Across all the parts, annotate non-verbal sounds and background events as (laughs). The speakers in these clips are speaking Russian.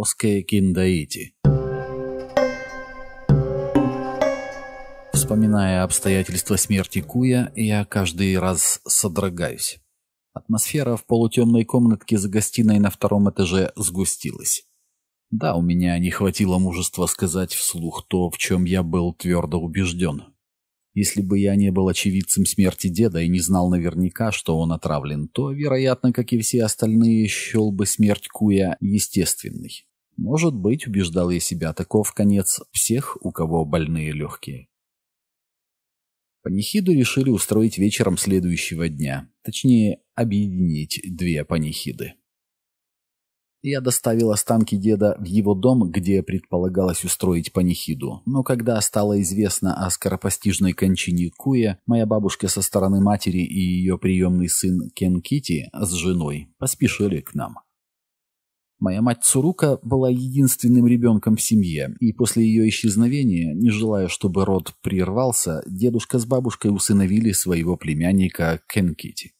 Оскэ Киндаити. Вспоминая обстоятельства смерти Куя, я каждый раз содрогаюсь. Атмосфера в полутемной комнатке за гостиной на втором этаже сгустилась. Да, у меня не хватило мужества сказать вслух то, в чем я был твердо убежден. Если бы я не был очевидцем смерти деда и не знал наверняка, что он отравлен, то, вероятно, как и все остальные, счел бы смерть Куя естественной. Может быть, убеждал я себя, таков конец всех, у кого больные легкие. Панихиду решили устроить вечером следующего дня, точнее, объединить две панихиды. Я доставил останки деда в его дом, где предполагалось устроить панихиду, но когда стало известно о скоропостижной кончине Куя, моя бабушка со стороны матери и ее приемный сын Кен Кити с женой поспешили к нам. Моя мать Цурука была единственным ребенком в семье, и после ее исчезновения, не желая, чтобы род прервался, дедушка с бабушкой усыновили своего племянника Кенкити.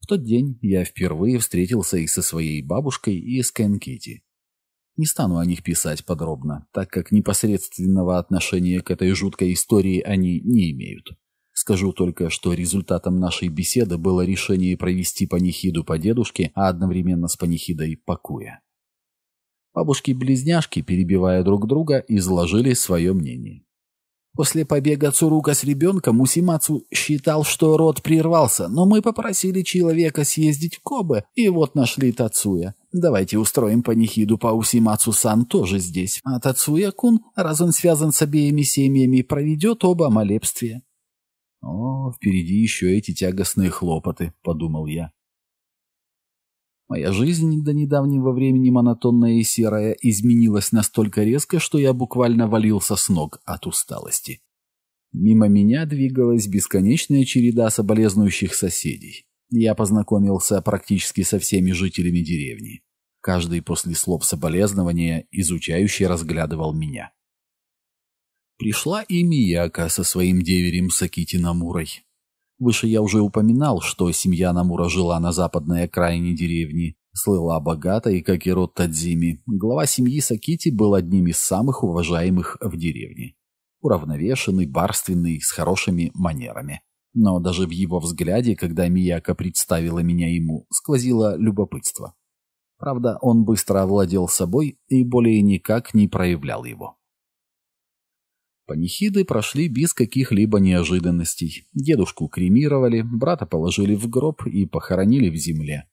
В тот день я впервые встретился и со своей бабушкой, и с Кенкити. Не стану о них писать подробно, так как непосредственного отношения к этой жуткой истории они не имеют. Скажу только, что результатом нашей беседы было решение провести панихиду по дедушке, а одновременно с панихидой покуя. Бабушки-близняшки, перебивая друг друга, изложили свое мнение. После побега Цурука с ребенком Усимацу считал, что род прервался, но мы попросили человека съездить в Кобе, и вот нашли Тацуя. Давайте устроим панихиду по Усимацу-сан тоже здесь. А Тацуя-кун, раз он связан с обеими семьями, проведет оба молебствия. О, впереди еще эти тягостные хлопоты, подумал я. Моя жизнь до недавнего времени монотонная и серая изменилась настолько резко, что я буквально валился с ног от усталости. Мимо меня двигалась бесконечная череда соболезнующих соседей. Я познакомился практически со всеми жителями деревни. Каждый после слов соболезнования изучающий разглядывал меня. Пришла и Мияка со своим деверем Сакити Намурой. Выше я уже упоминал, что семья Намура жила на западной окраине деревни, слыла богата и как и род Тадзими. Глава семьи Сакити был одним из самых уважаемых в деревне. Уравновешенный, барственный, с хорошими манерами. Но даже в его взгляде, когда Мияка представила меня ему, сквозило любопытство. Правда, он быстро овладел собой и более никак не проявлял его. Панихиды прошли без каких-либо неожиданностей. Дедушку кремировали, брата положили в гроб и похоронили в земле.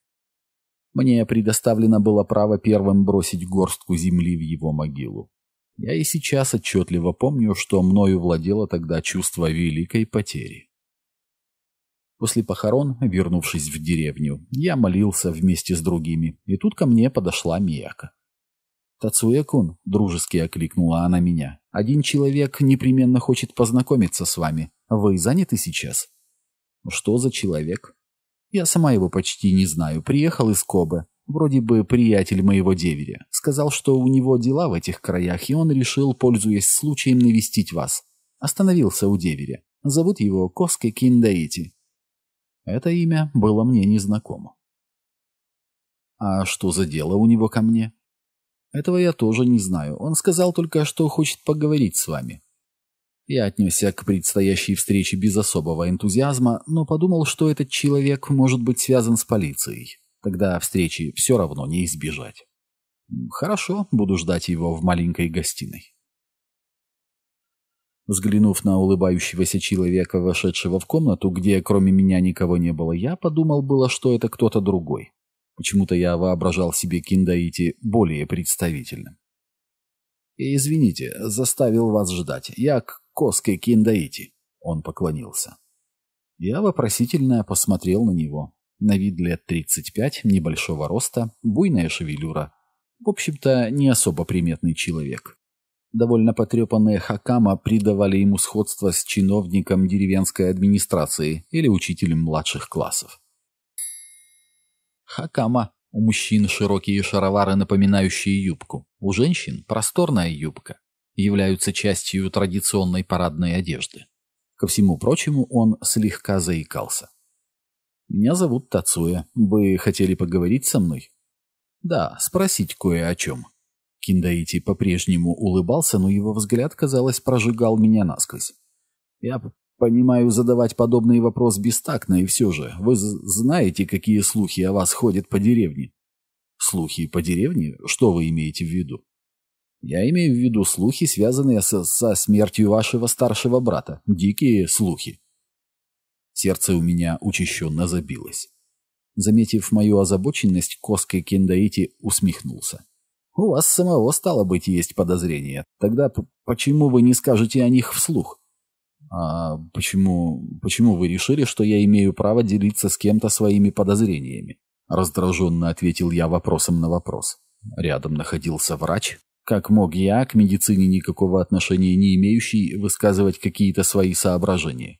Мне предоставлено было право первым бросить горстку земли в его могилу. Я и сейчас отчетливо помню, что мною владело тогда чувство великой потери. После похорон, вернувшись в деревню, я молился вместе с другими, и тут ко мне подошла Мияка. «Тацуэ-кун», — дружески окликнула она меня, — «один человек непременно хочет познакомиться с вами. Вы заняты сейчас?» «Что за человек?» «Я сама его почти не знаю. Приехал из Кобе. Вроде бы приятель моего деверя. Сказал, что у него дела в этих краях, и он решил, пользуясь случаем, навестить вас. Остановился у деверя. Зовут его Коске Киндаити. Это имя было мне незнакомо. А что за дело у него ко мне? Этого я тоже не знаю. Он сказал только, что хочет поговорить с вами. Я отнесся к предстоящей встрече без особого энтузиазма, но подумал, что этот человек может быть связан с полицией. Тогда встречи все равно не избежать. Хорошо, буду ждать его в маленькой гостиной. Взглянув на улыбающегося человека, вошедшего в комнату, где кроме меня никого не было, я подумал было, что это кто-то другой. Почему-то я воображал себе киндаити более представительным. «Извините, заставил вас ждать. Я к Коске киндаити», — он поклонился. Я вопросительно посмотрел на него. На вид лет 35, небольшого роста, буйная шевелюра. В общем-то, не особо приметный человек. Довольно потрепанные хакама придавали ему сходство с чиновником деревенской администрации или учителем младших классов. Хакама. У мужчин широкие шаровары, напоминающие юбку. У женщин просторная юбка. Являются частью традиционной парадной одежды. Ко всему прочему, он слегка заикался. «Меня зовут Тацуя. Вы хотели поговорить со мной?» «Да, спросить кое о чем». Киндаити по-прежнему улыбался, но его взгляд, казалось, прожигал меня насквозь. Я Понимаю, задавать подобный вопрос бестактно, и все же. Вы знаете, какие слухи о вас ходят по деревне? Слухи по деревне? Что вы имеете в виду? Я имею в виду слухи, связанные со, со смертью вашего старшего брата. Дикие слухи. Сердце у меня учащенно забилось. Заметив мою озабоченность, Коска Кендаити усмехнулся. «У вас самого, стало быть, есть подозрения. Тогда почему вы не скажете о них вслух?» А почему, почему вы решили, что я имею право делиться с кем-то своими подозрениями? Раздраженно ответил я вопросом на вопрос. Рядом находился врач. Как мог я, к медицине никакого отношения не имеющий, высказывать какие-то свои соображения?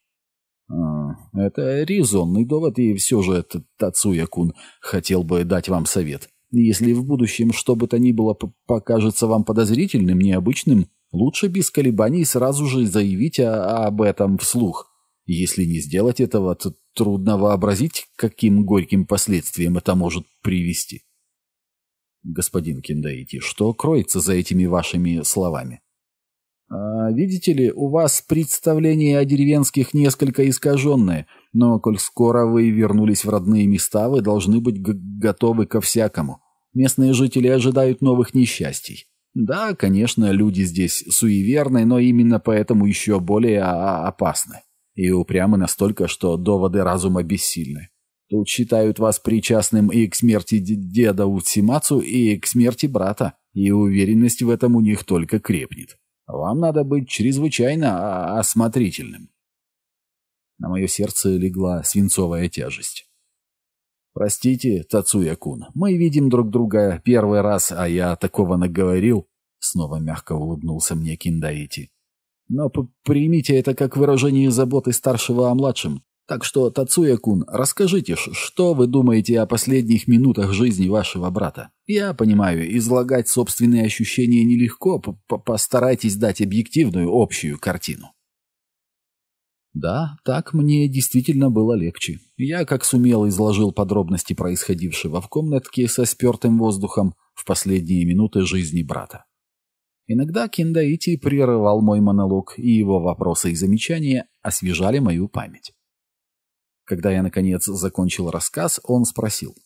А, это резонный довод, и все же этот Тацуя-кун хотел бы дать вам совет. Если в будущем что бы то ни было покажется вам подозрительным, необычным, Лучше без колебаний сразу же заявить о, об этом вслух. Если не сделать этого, то трудно вообразить, каким горьким последствиям это может привести. Господин Кендаити, что кроется за этими вашими словами? А, видите ли, у вас представление о деревенских несколько искаженное, но коль скоро вы вернулись в родные места, вы должны быть готовы ко всякому. Местные жители ожидают новых несчастий. Да, конечно, люди здесь суеверны, но именно поэтому еще более опасны. И упрямы настолько, что доводы разума бессильны. Тут считают вас причастным и к смерти деда Утсимацу, и к смерти брата, и уверенность в этом у них только крепнет. Вам надо быть чрезвычайно а, осмотрительным. На мое сердце легла свинцовая тяжесть. «Простите, Тацуя-кун, мы видим друг друга первый раз, а я такого наговорил», — снова мягко улыбнулся мне Киндаити. «Но примите это как выражение заботы старшего о младшем. Так что, Тацуя-кун, расскажите, что вы думаете о последних минутах жизни вашего брата? Я понимаю, излагать собственные ощущения нелегко, П -п постарайтесь дать объективную общую картину». Да, так мне действительно было легче. Я, как сумел, изложил подробности происходившего в комнатке со спертым воздухом в последние минуты жизни брата. Иногда Киндаити прерывал мой монолог, и его вопросы и замечания освежали мою память. Когда я, наконец, закончил рассказ, он спросил.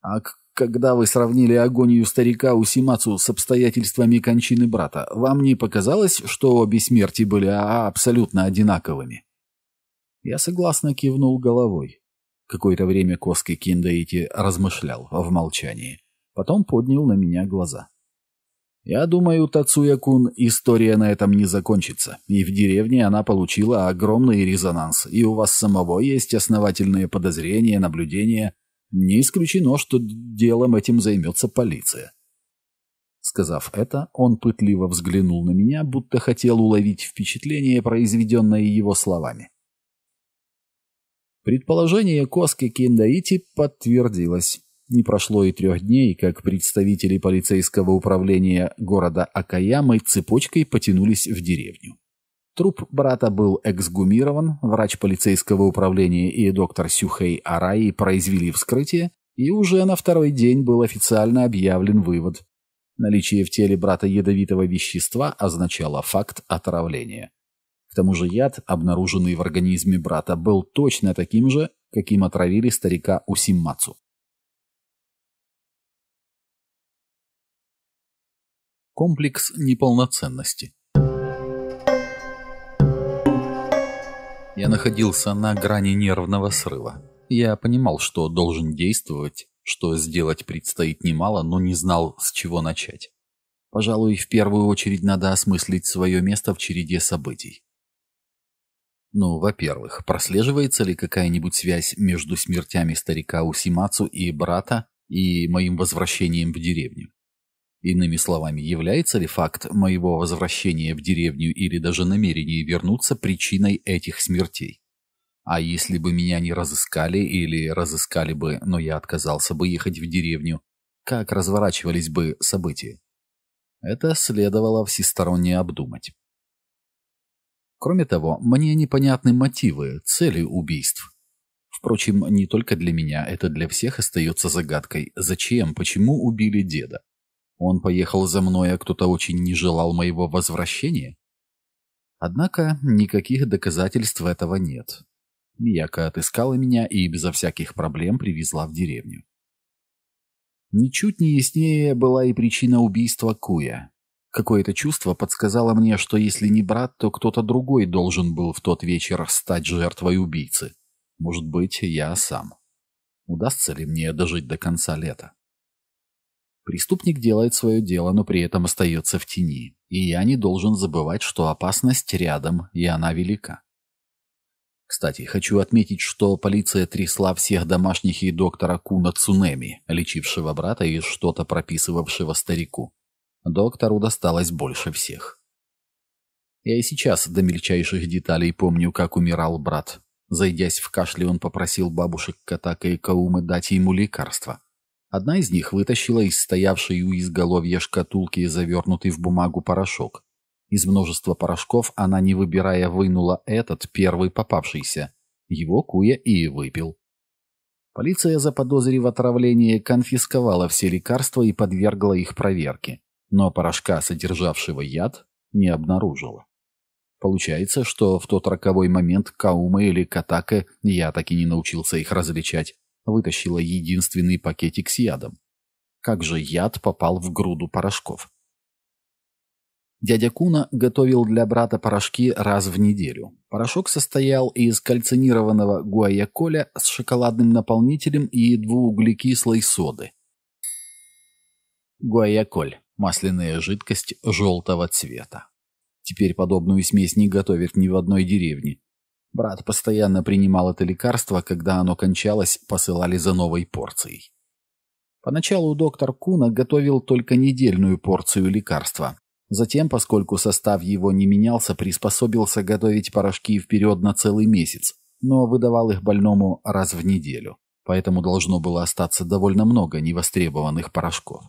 «А когда вы сравнили агонию старика Усимацу с обстоятельствами кончины брата, вам не показалось, что обе смерти были а, абсолютно одинаковыми?» Я согласно кивнул головой. Какое-то время Коски Киндаити размышлял в молчании. Потом поднял на меня глаза. «Я думаю, Тацуя-кун, история на этом не закончится. И в деревне она получила огромный резонанс. И у вас самого есть основательные подозрения, наблюдения. Не исключено, что делом этим займется полиция». Сказав это, он пытливо взглянул на меня, будто хотел уловить впечатление, произведенное его словами. Предположение Коски Кендаити подтвердилось. Не прошло и трех дней, как представители полицейского управления города Акаямы цепочкой потянулись в деревню. Труп брата был эксгумирован, врач полицейского управления и доктор Сюхей Араи произвели вскрытие, и уже на второй день был официально объявлен вывод. Наличие в теле брата ядовитого вещества означало факт отравления. К тому же яд, обнаруженный в организме брата, был точно таким же, каким отравили старика Усиммацу. Комплекс неполноценности Я находился на грани нервного срыва. Я понимал, что должен действовать, что сделать предстоит немало, но не знал, с чего начать. Пожалуй, в первую очередь надо осмыслить свое место в череде событий. Ну, во-первых, прослеживается ли какая-нибудь связь между смертями старика Усимацу и брата и моим возвращением в деревню? Иными словами, является ли факт моего возвращения в деревню или даже намерение вернуться причиной этих смертей? А если бы меня не разыскали или разыскали бы, но я отказался бы ехать в деревню, как разворачивались бы события? Это следовало всесторонне обдумать. Кроме того, мне непонятны мотивы, цели убийств. Впрочем, не только для меня, это для всех остается загадкой. Зачем, почему убили деда? Он поехал за мной, а кто-то очень не желал моего возвращения? Однако никаких доказательств этого нет. Мияка отыскала меня и безо всяких проблем привезла в деревню. Ничуть не яснее была и причина убийства Куя. Какое-то чувство подсказало мне, что если не брат, то кто-то другой должен был в тот вечер стать жертвой убийцы. Может быть, я сам. Удастся ли мне дожить до конца лета? Преступник делает свое дело, но при этом остается в тени. И я не должен забывать, что опасность рядом, и она велика. Кстати, хочу отметить, что полиция трясла всех домашних и доктора Куна Цунеми, лечившего брата и что-то прописывавшего старику. Доктору досталось больше всех. Я и сейчас до мельчайших деталей помню, как умирал брат. Зайдясь в кашле, он попросил бабушек Катака и Каумы дать ему лекарство. Одна из них вытащила из стоявшей у изголовья шкатулки завернутый в бумагу порошок. Из множества порошков она, не выбирая, вынула этот, первый попавшийся. Его Куя и выпил. Полиция, заподозрив отравление, конфисковала все лекарства и подвергла их проверке но порошка, содержавшего яд, не обнаружила. Получается, что в тот роковой момент Каума или Катака, я так и не научился их различать, вытащила единственный пакетик с ядом. Как же яд попал в груду порошков? Дядя Куна готовил для брата порошки раз в неделю. Порошок состоял из кальцинированного гуаяколя с шоколадным наполнителем и двууглекислой соды. Гуаяколь масляная жидкость желтого цвета. Теперь подобную смесь не готовят ни в одной деревне. Брат постоянно принимал это лекарство, когда оно кончалось, посылали за новой порцией. Поначалу доктор Куна готовил только недельную порцию лекарства. Затем, поскольку состав его не менялся, приспособился готовить порошки вперед на целый месяц, но выдавал их больному раз в неделю. Поэтому должно было остаться довольно много невостребованных порошков.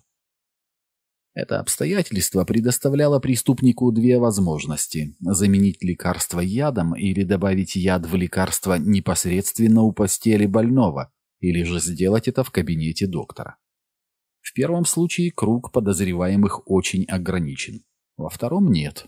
Это обстоятельство предоставляло преступнику две возможности – заменить лекарство ядом или добавить яд в лекарство непосредственно у постели больного, или же сделать это в кабинете доктора. В первом случае круг подозреваемых очень ограничен, во втором – нет.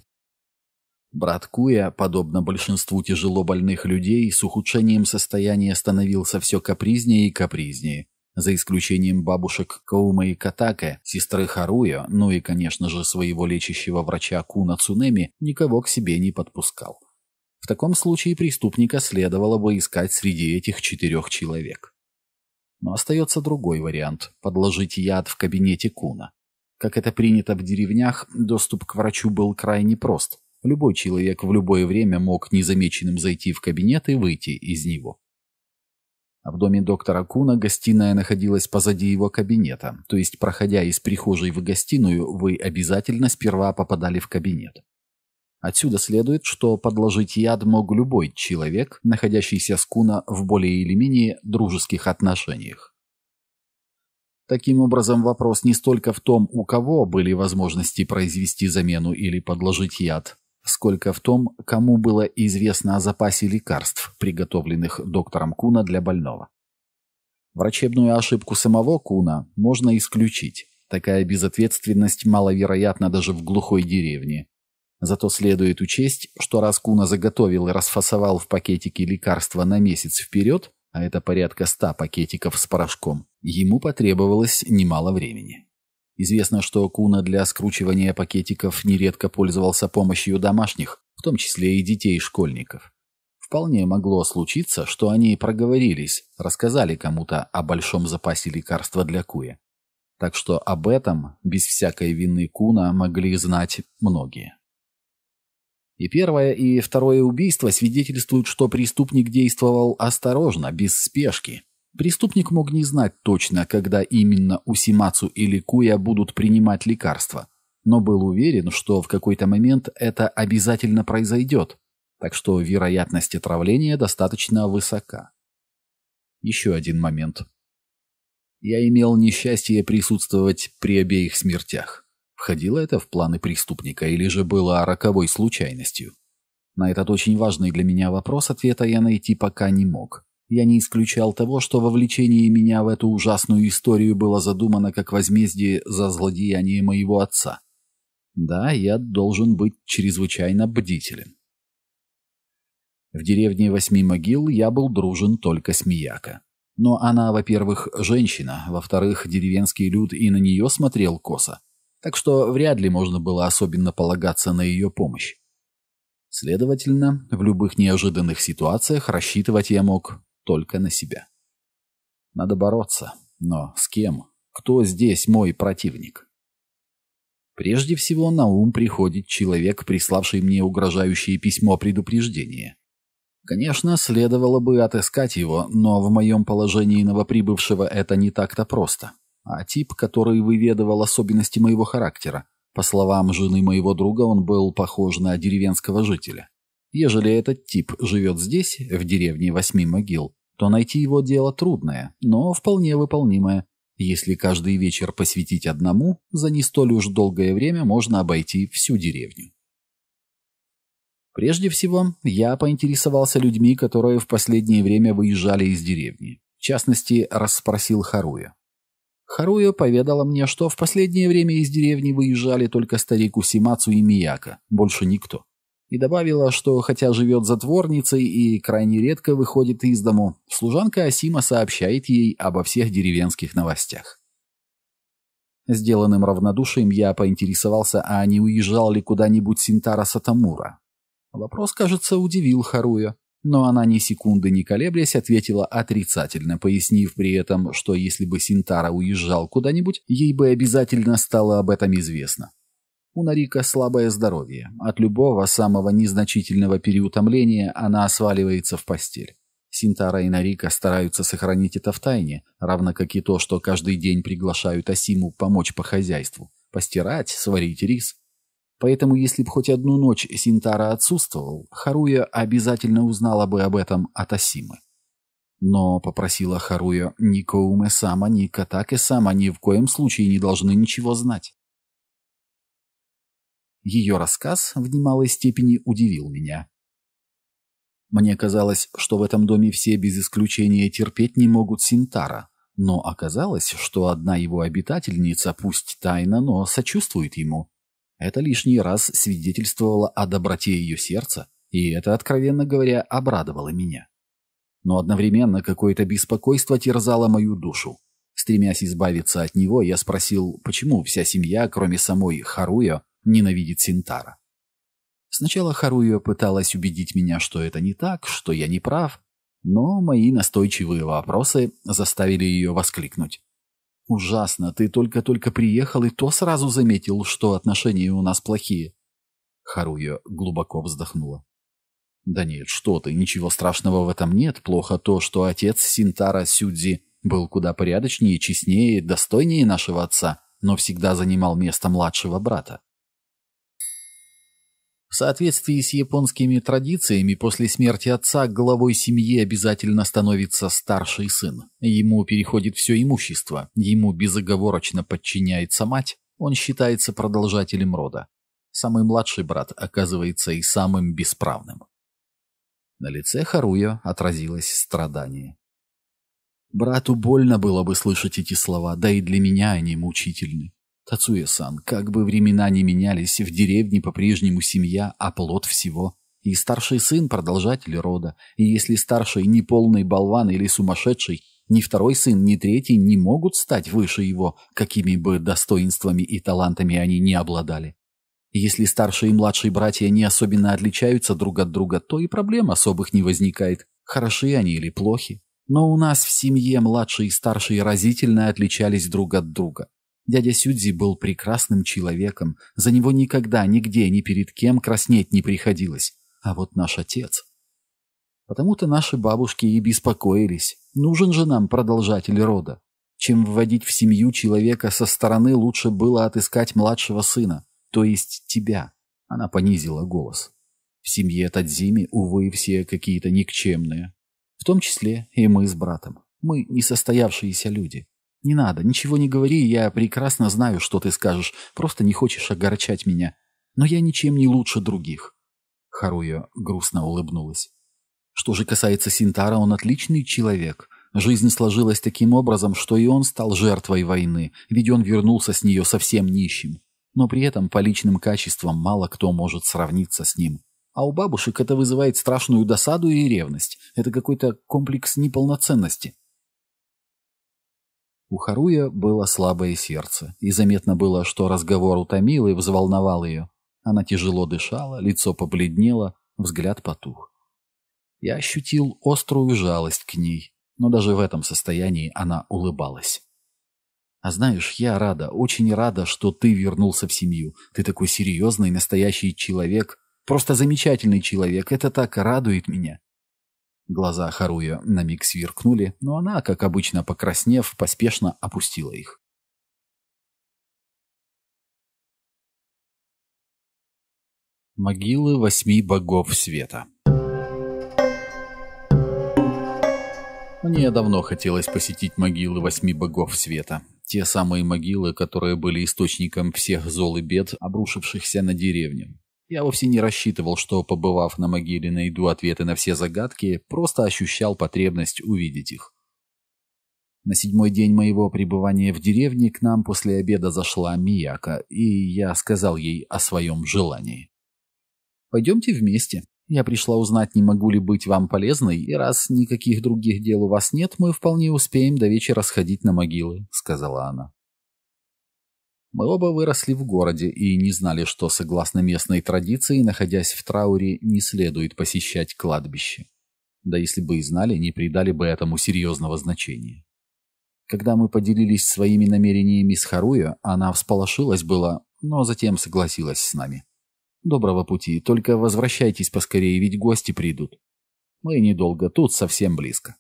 Брат Куя, подобно большинству тяжело больных людей, с ухудшением состояния становился все капризнее и капризнее за исключением бабушек Коума и Катаке, сестры Харуя, ну и, конечно же, своего лечащего врача Куна Цунеми, никого к себе не подпускал. В таком случае преступника следовало бы искать среди этих четырех человек. Но остается другой вариант – подложить яд в кабинете Куна. Как это принято в деревнях, доступ к врачу был крайне прост. Любой человек в любое время мог незамеченным зайти в кабинет и выйти из него. А в доме доктора Куна гостиная находилась позади его кабинета, то есть, проходя из прихожей в гостиную, вы обязательно сперва попадали в кабинет. Отсюда следует, что подложить яд мог любой человек, находящийся с Куна в более или менее дружеских отношениях. Таким образом, вопрос не столько в том, у кого были возможности произвести замену или подложить яд, сколько в том, кому было известно о запасе лекарств, приготовленных доктором Куна для больного. Врачебную ошибку самого Куна можно исключить. Такая безответственность маловероятна даже в глухой деревне. Зато следует учесть, что раз Куна заготовил и расфасовал в пакетике лекарства на месяц вперед, а это порядка ста пакетиков с порошком, ему потребовалось немало времени. Известно, что Куна для скручивания пакетиков нередко пользовался помощью домашних, в том числе и детей-школьников. Вполне могло случиться, что они проговорились, рассказали кому-то о большом запасе лекарства для Куя. Так что об этом, без всякой вины Куна, могли знать многие. И первое, и второе убийство свидетельствуют, что преступник действовал осторожно, без спешки, Преступник мог не знать точно, когда именно Усимацу или Куя будут принимать лекарства, но был уверен, что в какой-то момент это обязательно произойдет, так что вероятность отравления достаточно высока. Еще один момент. Я имел несчастье присутствовать при обеих смертях. Входило это в планы преступника или же было роковой случайностью? На этот очень важный для меня вопрос ответа я найти пока не мог. Я не исключал того, что вовлечение меня в эту ужасную историю было задумано как возмездие за злодеяние моего отца. Да, я должен быть чрезвычайно бдителен. В деревне Восьми могил я был дружен только с Мияко. Но она, во-первых, женщина, во-вторых, деревенский люд и на нее смотрел косо. Так что вряд ли можно было особенно полагаться на ее помощь. Следовательно, в любых неожиданных ситуациях рассчитывать я мог только на себя. Надо бороться, но с кем? Кто здесь мой противник? Прежде всего на ум приходит человек, приславший мне угрожающее письмо предупреждения. Конечно, следовало бы отыскать его, но в моем положении новоприбывшего это не так-то просто. А тип, который выведывал особенности моего характера. По словам жены моего друга, он был похож на деревенского жителя. Ежели этот тип живет здесь, в деревне Восьми могил, то найти его дело трудное, но вполне выполнимое. Если каждый вечер посвятить одному, за не столь уж долгое время можно обойти всю деревню. Прежде всего, я поинтересовался людьми, которые в последнее время выезжали из деревни. В частности, расспросил Харуя. Харуя поведала мне, что в последнее время из деревни выезжали только старик Усимацу и Мияка, больше никто и добавила, что хотя живет затворницей и крайне редко выходит из дому, служанка Асима сообщает ей обо всех деревенских новостях. Сделанным равнодушием я поинтересовался, а не уезжал ли куда-нибудь Синтара Сатамура. Вопрос, кажется, удивил Харуя, но она ни секунды не колеблясь ответила отрицательно, пояснив при этом, что если бы Синтара уезжал куда-нибудь, ей бы обязательно стало об этом известно. У Нарика слабое здоровье. От любого самого незначительного переутомления она сваливается в постель. Синтара и Нарика стараются сохранить это в тайне, равно как и то, что каждый день приглашают Асиму помочь по хозяйству, постирать, сварить рис. Поэтому, если бы хоть одну ночь Синтара отсутствовал, Харуя обязательно узнала бы об этом от Асимы. Но попросила Харуя ни Коуме сама, ни Катаке сама ни в коем случае не должны ничего знать. Ее рассказ в немалой степени удивил меня. Мне казалось, что в этом доме все без исключения терпеть не могут Синтара, но оказалось, что одна его обитательница, пусть тайно, но сочувствует ему. Это лишний раз свидетельствовало о доброте ее сердца, и это, откровенно говоря, обрадовало меня. Но одновременно какое-то беспокойство терзало мою душу. Стремясь избавиться от него, я спросил, почему вся семья, кроме самой Харуя, ненавидит Синтара. Сначала Харуя пыталась убедить меня, что это не так, что я не прав, но мои настойчивые вопросы заставили ее воскликнуть. «Ужасно, ты только-только приехал, и то сразу заметил, что отношения у нас плохие». Харуя глубоко вздохнула. «Да нет, что ты, ничего страшного в этом нет. Плохо то, что отец Синтара Сюдзи был куда порядочнее, честнее, достойнее нашего отца, но всегда занимал место младшего брата. В соответствии с японскими традициями, после смерти отца главой семьи обязательно становится старший сын. Ему переходит все имущество, ему безоговорочно подчиняется мать, он считается продолжателем рода. Самый младший брат оказывается и самым бесправным. На лице Харуя отразилось страдание. Брату больно было бы слышать эти слова, да и для меня они мучительны. Тацуя-сан, как бы времена ни менялись, в деревне по-прежнему семья, оплот а всего. И старший сын – продолжатель рода. И если старший – не полный болван или сумасшедший, ни второй сын, ни третий не могут стать выше его, какими бы достоинствами и талантами они не обладали. Если старшие и младшие братья не особенно отличаются друг от друга, то и проблем особых не возникает, хороши они или плохи. Но у нас в семье младшие и старшие разительно отличались друг от друга. Дядя Сюдзи был прекрасным человеком, за него никогда, нигде, ни перед кем краснеть не приходилось. А вот наш отец... Потому-то наши бабушки и беспокоились, нужен же нам продолжатель рода. Чем вводить в семью человека со стороны, лучше было отыскать младшего сына, то есть тебя. Она понизила голос. В семье Тадзими, увы, все какие-то никчемные. В том числе и мы с братом. Мы несостоявшиеся люди. «Не надо, ничего не говори, я прекрасно знаю, что ты скажешь, просто не хочешь огорчать меня. Но я ничем не лучше других». Харуя грустно улыбнулась. Что же касается Синтара, он отличный человек. Жизнь сложилась таким образом, что и он стал жертвой войны, ведь он вернулся с нее совсем нищим. Но при этом по личным качествам мало кто может сравниться с ним. А у бабушек это вызывает страшную досаду и ревность. Это какой-то комплекс неполноценности. У Харуя было слабое сердце, и заметно было, что разговор утомил и взволновал ее. Она тяжело дышала, лицо побледнело, взгляд потух. Я ощутил острую жалость к ней, но даже в этом состоянии она улыбалась. «А знаешь, я рада, очень рада, что ты вернулся в семью. Ты такой серьезный, настоящий человек, просто замечательный человек. Это так радует меня. Глаза Харуя на миг сверкнули, но она, как обычно покраснев, поспешно опустила их. Могилы восьми богов света Мне давно хотелось посетить могилы восьми богов света. Те самые могилы, которые были источником всех зол и бед, обрушившихся на деревню. Я вовсе не рассчитывал, что, побывав на могиле, найду ответы на все загадки, просто ощущал потребность увидеть их. На седьмой день моего пребывания в деревне к нам после обеда зашла Мияка, и я сказал ей о своем желании. «Пойдемте вместе. Я пришла узнать, не могу ли быть вам полезной, и раз никаких других дел у вас нет, мы вполне успеем до вечера сходить на могилы», — сказала она. Мы оба выросли в городе и не знали, что, согласно местной традиции, находясь в трауре, не следует посещать кладбище. Да если бы и знали, не придали бы этому серьезного значения. Когда мы поделились своими намерениями с Харуя, она всполошилась была, но затем согласилась с нами. «Доброго пути, только возвращайтесь поскорее, ведь гости придут. Мы недолго, тут совсем близко».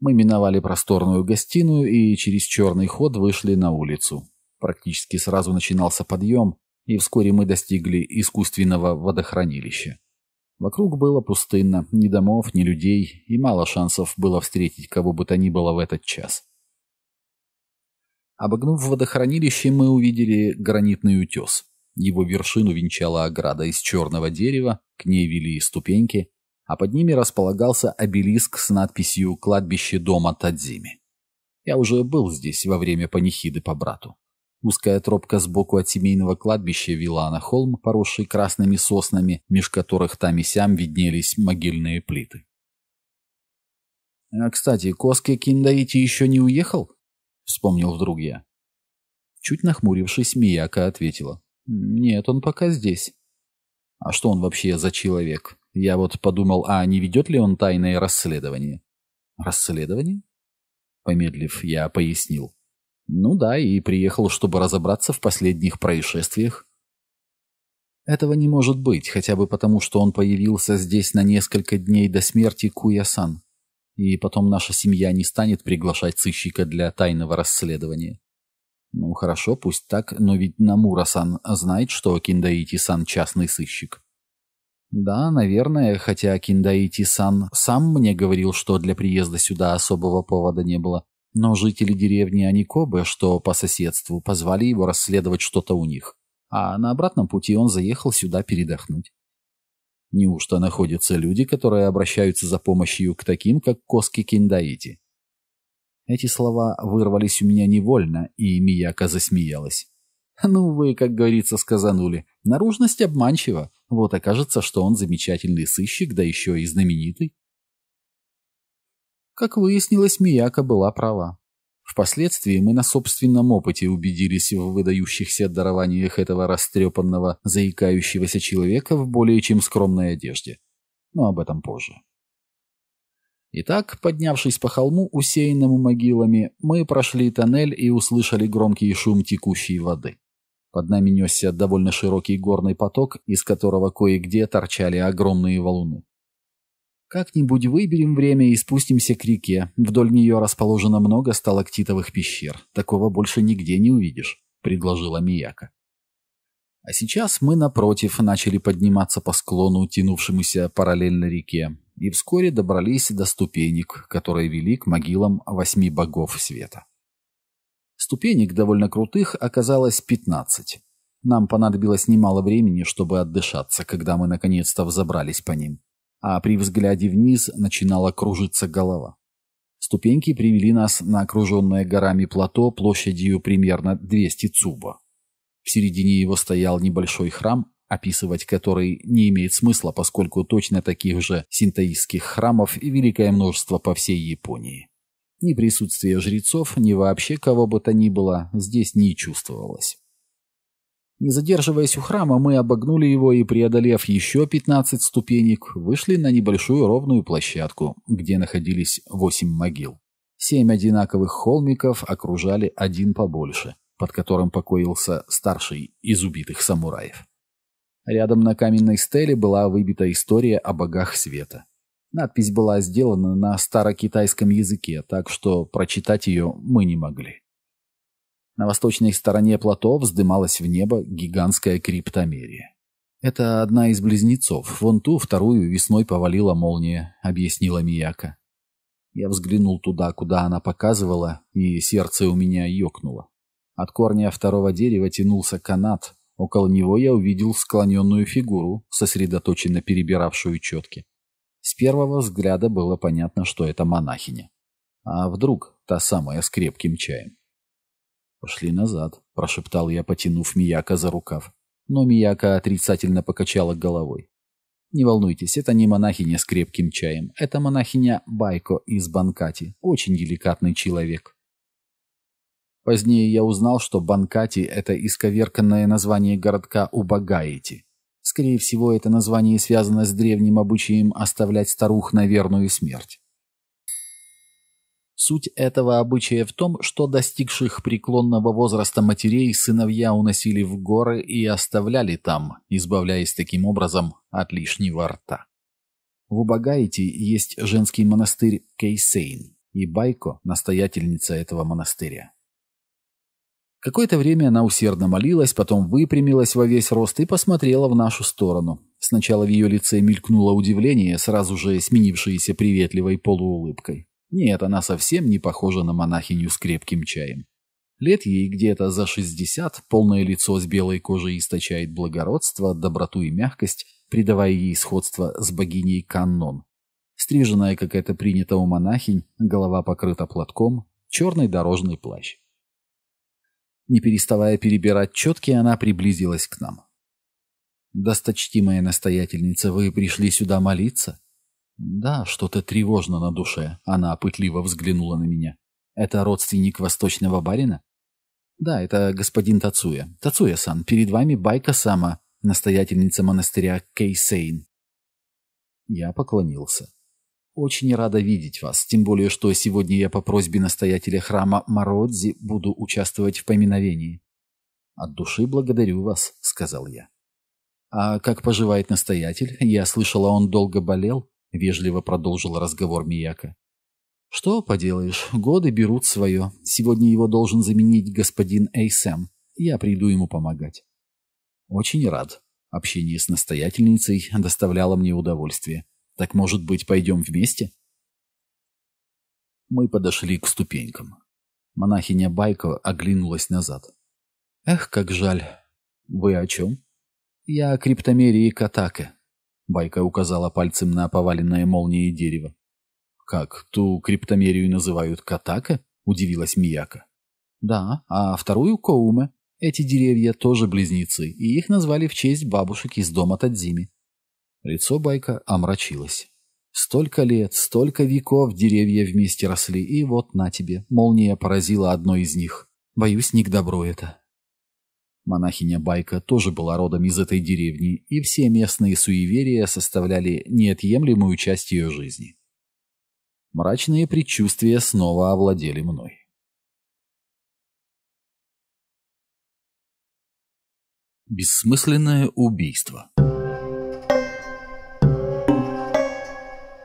Мы миновали просторную гостиную и через черный ход вышли на улицу, Практически сразу начинался подъем, и вскоре мы достигли искусственного водохранилища. Вокруг было пустынно, ни домов, ни людей, и мало шансов было встретить кого бы то ни было в этот час. Обогнув водохранилище, мы увидели гранитный утес. Его вершину венчала ограда из черного дерева, к ней вели ступеньки, а под ними располагался обелиск с надписью «Кладбище дома Тадзими». Я уже был здесь во время панихиды по брату. Узкая тропка сбоку от семейного кладбища вела на холм, поросший красными соснами, меж которых там и сям виднелись могильные плиты. «А, кстати, Коски Киндаити еще не уехал?» — вспомнил вдруг я. Чуть нахмурившись, Мияка ответила. «Нет, он пока здесь». «А что он вообще за человек? Я вот подумал, а не ведет ли он тайное расследование?» «Расследование?» Помедлив, я пояснил. Ну да, и приехал, чтобы разобраться в последних происшествиях. Этого не может быть, хотя бы потому, что он появился здесь на несколько дней до смерти Куясан. И потом наша семья не станет приглашать сыщика для тайного расследования. Ну хорошо, пусть так, но ведь Намура-сан знает, что Киндаити-сан частный сыщик. Да, наверное, хотя Киндаити-сан сам мне говорил, что для приезда сюда особого повода не было. Но жители деревни Аникобы, что по соседству, позвали его расследовать что-то у них. А на обратном пути он заехал сюда передохнуть. Неужто находятся люди, которые обращаются за помощью к таким, как Коски Киндаити? Эти слова вырвались у меня невольно, и Мияка засмеялась. «Ну вы, как говорится, сказанули. Наружность обманчива. Вот окажется, что он замечательный сыщик, да еще и знаменитый». Как выяснилось, Мияка была права. Впоследствии мы на собственном опыте убедились в выдающихся дарованиях этого растрепанного, заикающегося человека в более чем скромной одежде. Но об этом позже. Итак, поднявшись по холму, усеянному могилами, мы прошли тоннель и услышали громкий шум текущей воды. Под нами несся довольно широкий горный поток, из которого кое-где торчали огромные валуны. Как-нибудь выберем время и спустимся к реке. Вдоль нее расположено много сталактитовых пещер. Такого больше нигде не увидишь», — предложила Мияка. А сейчас мы, напротив, начали подниматься по склону, тянувшемуся параллельно реке, и вскоре добрались до ступенек, которые вели к могилам восьми богов света. Ступенек довольно крутых оказалось пятнадцать. Нам понадобилось немало времени, чтобы отдышаться, когда мы наконец-то взобрались по ним а при взгляде вниз начинала кружиться голова. Ступеньки привели нас на окруженное горами плато площадью примерно 200 цуба. В середине его стоял небольшой храм, описывать который не имеет смысла, поскольку точно таких же синтоистских храмов и великое множество по всей Японии. Ни присутствия жрецов, ни вообще кого бы то ни было здесь не чувствовалось. Не задерживаясь у храма, мы обогнули его и, преодолев еще 15 ступенек, вышли на небольшую ровную площадку, где находились восемь могил. Семь одинаковых холмиков окружали один побольше, под которым покоился старший из убитых самураев. Рядом на каменной стеле была выбита история о богах света. Надпись была сделана на старокитайском языке, так что прочитать ее мы не могли. На восточной стороне плато вздымалась в небо гигантская криптомерия. «Это одна из близнецов. Вон ту, вторую, весной повалила молния», — объяснила Мияка. Я взглянул туда, куда она показывала, и сердце у меня ёкнуло. От корня второго дерева тянулся канат. Около него я увидел склоненную фигуру, сосредоточенно перебиравшую четки. С первого взгляда было понятно, что это монахиня. А вдруг та самая с крепким чаем? «Пошли назад», — прошептал я, потянув Мияка за рукав. Но Мияка отрицательно покачала головой. «Не волнуйтесь, это не монахиня с крепким чаем. Это монахиня Байко из Банкати. Очень деликатный человек». Позднее я узнал, что Банкати — это исковерканное название городка Убагаити. Скорее всего, это название связано с древним обычаем оставлять старух на верную смерть. Суть этого обычая в том, что достигших преклонного возраста матерей сыновья уносили в горы и оставляли там, избавляясь таким образом от лишнего рта. В Убагаите есть женский монастырь Кейсейн, и Байко – настоятельница этого монастыря. Какое-то время она усердно молилась, потом выпрямилась во весь рост и посмотрела в нашу сторону. Сначала в ее лице мелькнуло удивление, сразу же сменившееся приветливой полуулыбкой. Нет, она совсем не похожа на монахиню с крепким чаем. Лет ей где-то за шестьдесят, полное лицо с белой кожей источает благородство, доброту и мягкость, придавая ей сходство с богиней Каннон. Стриженная, как это принято у монахинь, голова покрыта платком, черный дорожный плащ. Не переставая перебирать четки, она приблизилась к нам. «Досточтимая настоятельница, вы пришли сюда молиться?» «Да, что-то тревожно на душе», — она пытливо взглянула на меня. «Это родственник восточного барина?» «Да, это господин Тацуя. Тацуя-сан, перед вами Байка Сама, настоятельница монастыря Кейсейн». Я поклонился. «Очень рада видеть вас, тем более, что сегодня я по просьбе настоятеля храма Мародзи буду участвовать в поминовении». «От души благодарю вас», — сказал я. «А как поживает настоятель? Я слышала, он долго болел». — вежливо продолжил разговор Мияка. «Что поделаешь, годы берут свое. Сегодня его должен заменить господин Эйсэм. Я приду ему помогать». «Очень рад. Общение с настоятельницей доставляло мне удовольствие. Так, может быть, пойдем вместе?» Мы подошли к ступенькам. Монахиня Байко оглянулась назад. «Эх, как жаль. Вы о чем?» «Я о криптомерии Катаке», Байка указала пальцем на поваленное молнией дерево. «Как, ту криптомерию называют Катака?» — удивилась Мияка. «Да, а вторую — Коуме. Эти деревья тоже близнецы, и их назвали в честь бабушек из дома Тадзими». Лицо Байка омрачилось. «Столько лет, столько веков деревья вместе росли, и вот на тебе, молния поразила одно из них. Боюсь, не к добру это». Монахиня Байка тоже была родом из этой деревни, и все местные суеверия составляли неотъемлемую часть ее жизни. Мрачные предчувствия снова овладели мной. Бессмысленное убийство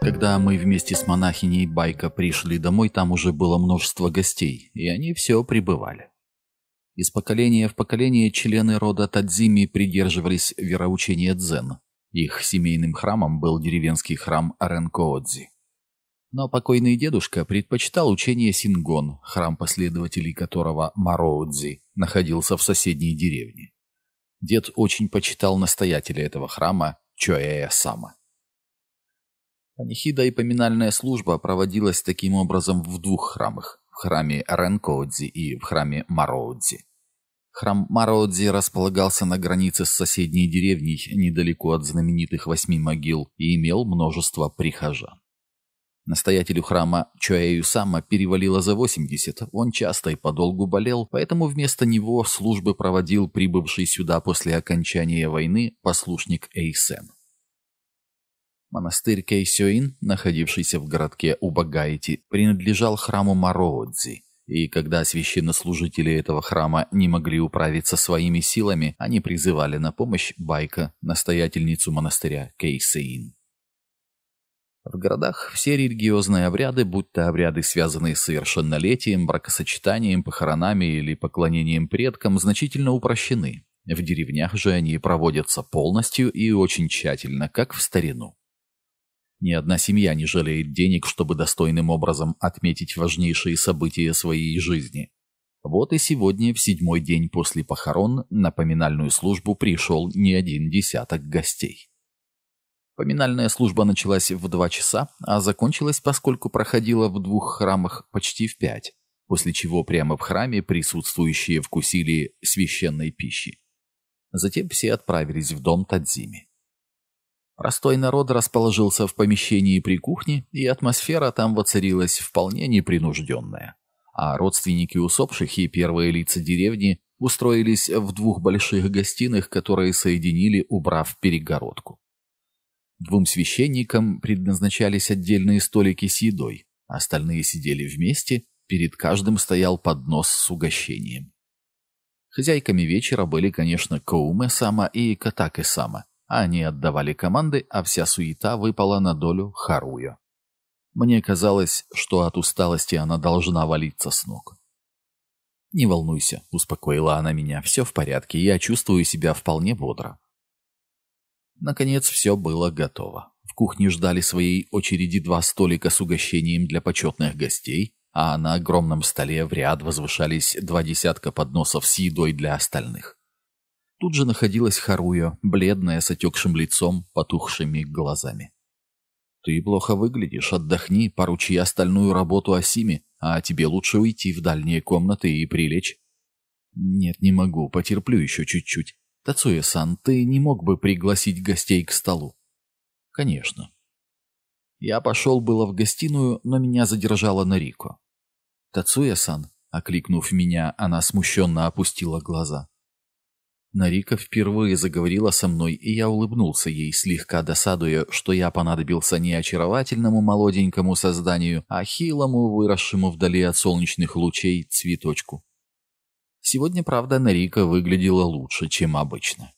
Когда мы вместе с монахиней Байка пришли домой, там уже было множество гостей, и они все пребывали. Из поколения в поколение члены рода Тадзими придерживались вероучения дзен. Их семейным храмом был деревенский храм Аренкоодзи. Но покойный дедушка предпочитал учение Сингон, храм последователей которого Мароудзи находился в соседней деревне. Дед очень почитал настоятеля этого храма Чоэя Сама. Панихида и поминальная служба проводилась таким образом в двух храмах в храме Ренкоудзи и в храме Мароудзи. Храм Мароудзи располагался на границе с соседней деревней, недалеко от знаменитых восьми могил, и имел множество прихожан. Настоятелю храма Чоэю Сама перевалило за 80, он часто и подолгу болел, поэтому вместо него службы проводил прибывший сюда после окончания войны послушник Эйсен. Монастырь Кейсёин, находившийся в городке Убагаити, принадлежал храму Мароодзи. И когда священнослужители этого храма не могли управиться своими силами, они призывали на помощь Байка, настоятельницу монастыря Кейсеин. В городах все религиозные обряды, будь то обряды, связанные с совершеннолетием, бракосочетанием, похоронами или поклонением предкам, значительно упрощены. В деревнях же они проводятся полностью и очень тщательно, как в старину. Ни одна семья не жалеет денег, чтобы достойным образом отметить важнейшие события своей жизни. Вот и сегодня, в седьмой день после похорон, на поминальную службу пришел не один десяток гостей. Поминальная служба началась в два часа, а закончилась, поскольку проходила в двух храмах почти в пять, после чего прямо в храме присутствующие вкусили священной пищи. Затем все отправились в дом Тадзими. Простой народ расположился в помещении при кухне, и атмосфера там воцарилась вполне непринужденная. А родственники усопших и первые лица деревни устроились в двух больших гостиных, которые соединили, убрав перегородку. Двум священникам предназначались отдельные столики с едой, а остальные сидели вместе, перед каждым стоял поднос с угощением. Хозяйками вечера были, конечно, Коуме-сама и Катаке-сама, они отдавали команды, а вся суета выпала на долю Харуя. Мне казалось, что от усталости она должна валиться с ног. «Не волнуйся», — успокоила она меня, — «все в порядке, я чувствую себя вполне бодро». Наконец, все было готово. В кухне ждали своей очереди два столика с угощением для почетных гостей, а на огромном столе в ряд возвышались два десятка подносов с едой для остальных. Тут же находилась Харуя, бледная, с отекшим лицом, потухшими глазами. «Ты плохо выглядишь, отдохни, поручи остальную работу Асиме, а тебе лучше уйти в дальние комнаты и прилечь». «Нет, не могу, потерплю еще чуть-чуть. Тацуя-сан, ты не мог бы пригласить гостей к столу?» «Конечно». Я пошел было в гостиную, но меня задержала Нарико. «Тацуя-сан», — окликнув меня, она смущенно опустила глаза. Нарика впервые заговорила со мной, и я улыбнулся ей, слегка досадуя, что я понадобился не очаровательному молоденькому созданию, а хилому, выросшему вдали от солнечных лучей, цветочку. Сегодня, правда, Нарика выглядела лучше, чем обычно.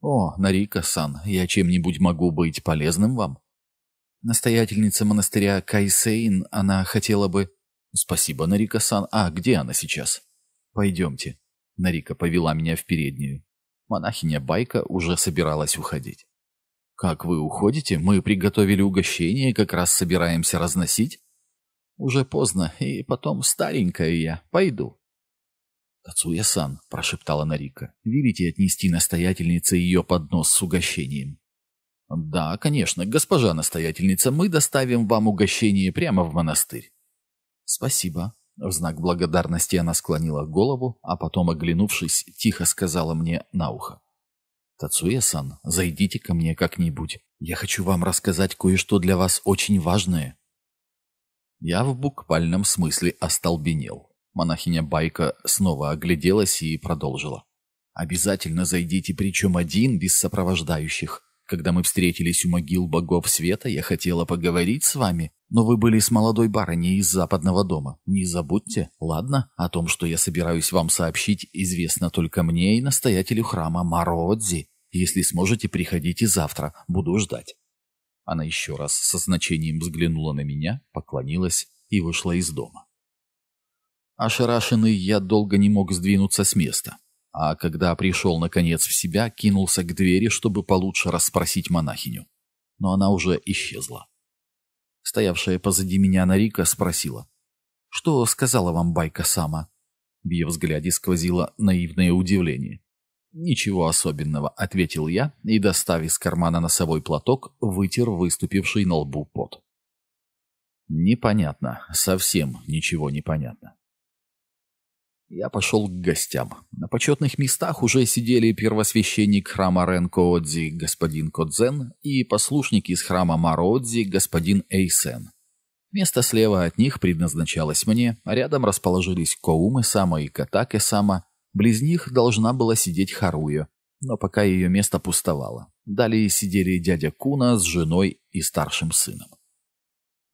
«О, Нарика-сан, я чем-нибудь могу быть полезным вам?» Настоятельница монастыря Кайсейн, она хотела бы... «Спасибо, Нарика-сан. А где она сейчас?» «Пойдемте». Нарика повела меня в переднюю. Монахиня Байка уже собиралась уходить. «Как вы уходите? Мы приготовили угощение и как раз собираемся разносить?» «Уже поздно, и потом старенькая я. Пойду». «Тацуя-сан», — прошептала Нарика, — «велите отнести настоятельнице ее поднос с угощением». «Да, конечно, госпожа настоятельница, мы доставим вам угощение прямо в монастырь». «Спасибо», в знак благодарности она склонила голову, а потом, оглянувшись, тихо сказала мне на ухо. «Тацуэ-сан, зайдите ко мне как-нибудь. Я хочу вам рассказать кое-что для вас очень важное». Я в буквальном смысле остолбенел. Монахиня Байка снова огляделась и продолжила. «Обязательно зайдите, причем один, без сопровождающих. Когда мы встретились у могил богов света, я хотела поговорить с вами, но вы были с молодой барыней из западного дома. Не забудьте, ладно, о том, что я собираюсь вам сообщить, известно только мне и настоятелю храма Мародзи. Если сможете, приходите завтра, буду ждать». Она еще раз со значением взглянула на меня, поклонилась и вышла из дома. Ошарашенный я долго не мог сдвинуться с места а когда пришел, наконец, в себя, кинулся к двери, чтобы получше расспросить монахиню. Но она уже исчезла. Стоявшая позади меня Нарика спросила, «Что сказала вам байка сама?» В ее взгляде сквозило наивное удивление. «Ничего особенного», — ответил я и, достав из кармана носовой платок, вытер выступивший на лбу пот. «Непонятно, совсем ничего непонятно». Я пошел к гостям. На почетных местах уже сидели первосвященник храма Ренкоодзи господин Кодзен и послушник из храма Мароодзи господин Эйсен. Место слева от них предназначалось мне, а рядом расположились Коумы-сама и Катаке-сама. Близ них должна была сидеть Харуя, но пока ее место пустовало. Далее сидели дядя Куна с женой и старшим сыном.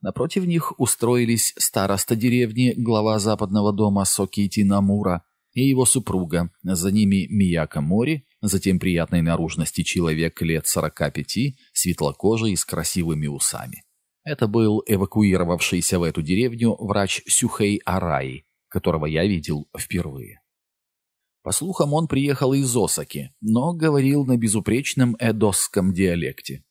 Напротив них устроились староста деревни, глава западного дома Сокити Намура и его супруга, за ними Мияка Мори, затем приятной наружности человек лет 45, светлокожий с красивыми усами. Это был эвакуировавшийся в эту деревню врач Сюхей Араи, которого я видел впервые. По слухам, он приехал из Осаки, но говорил на безупречном эдосском диалекте.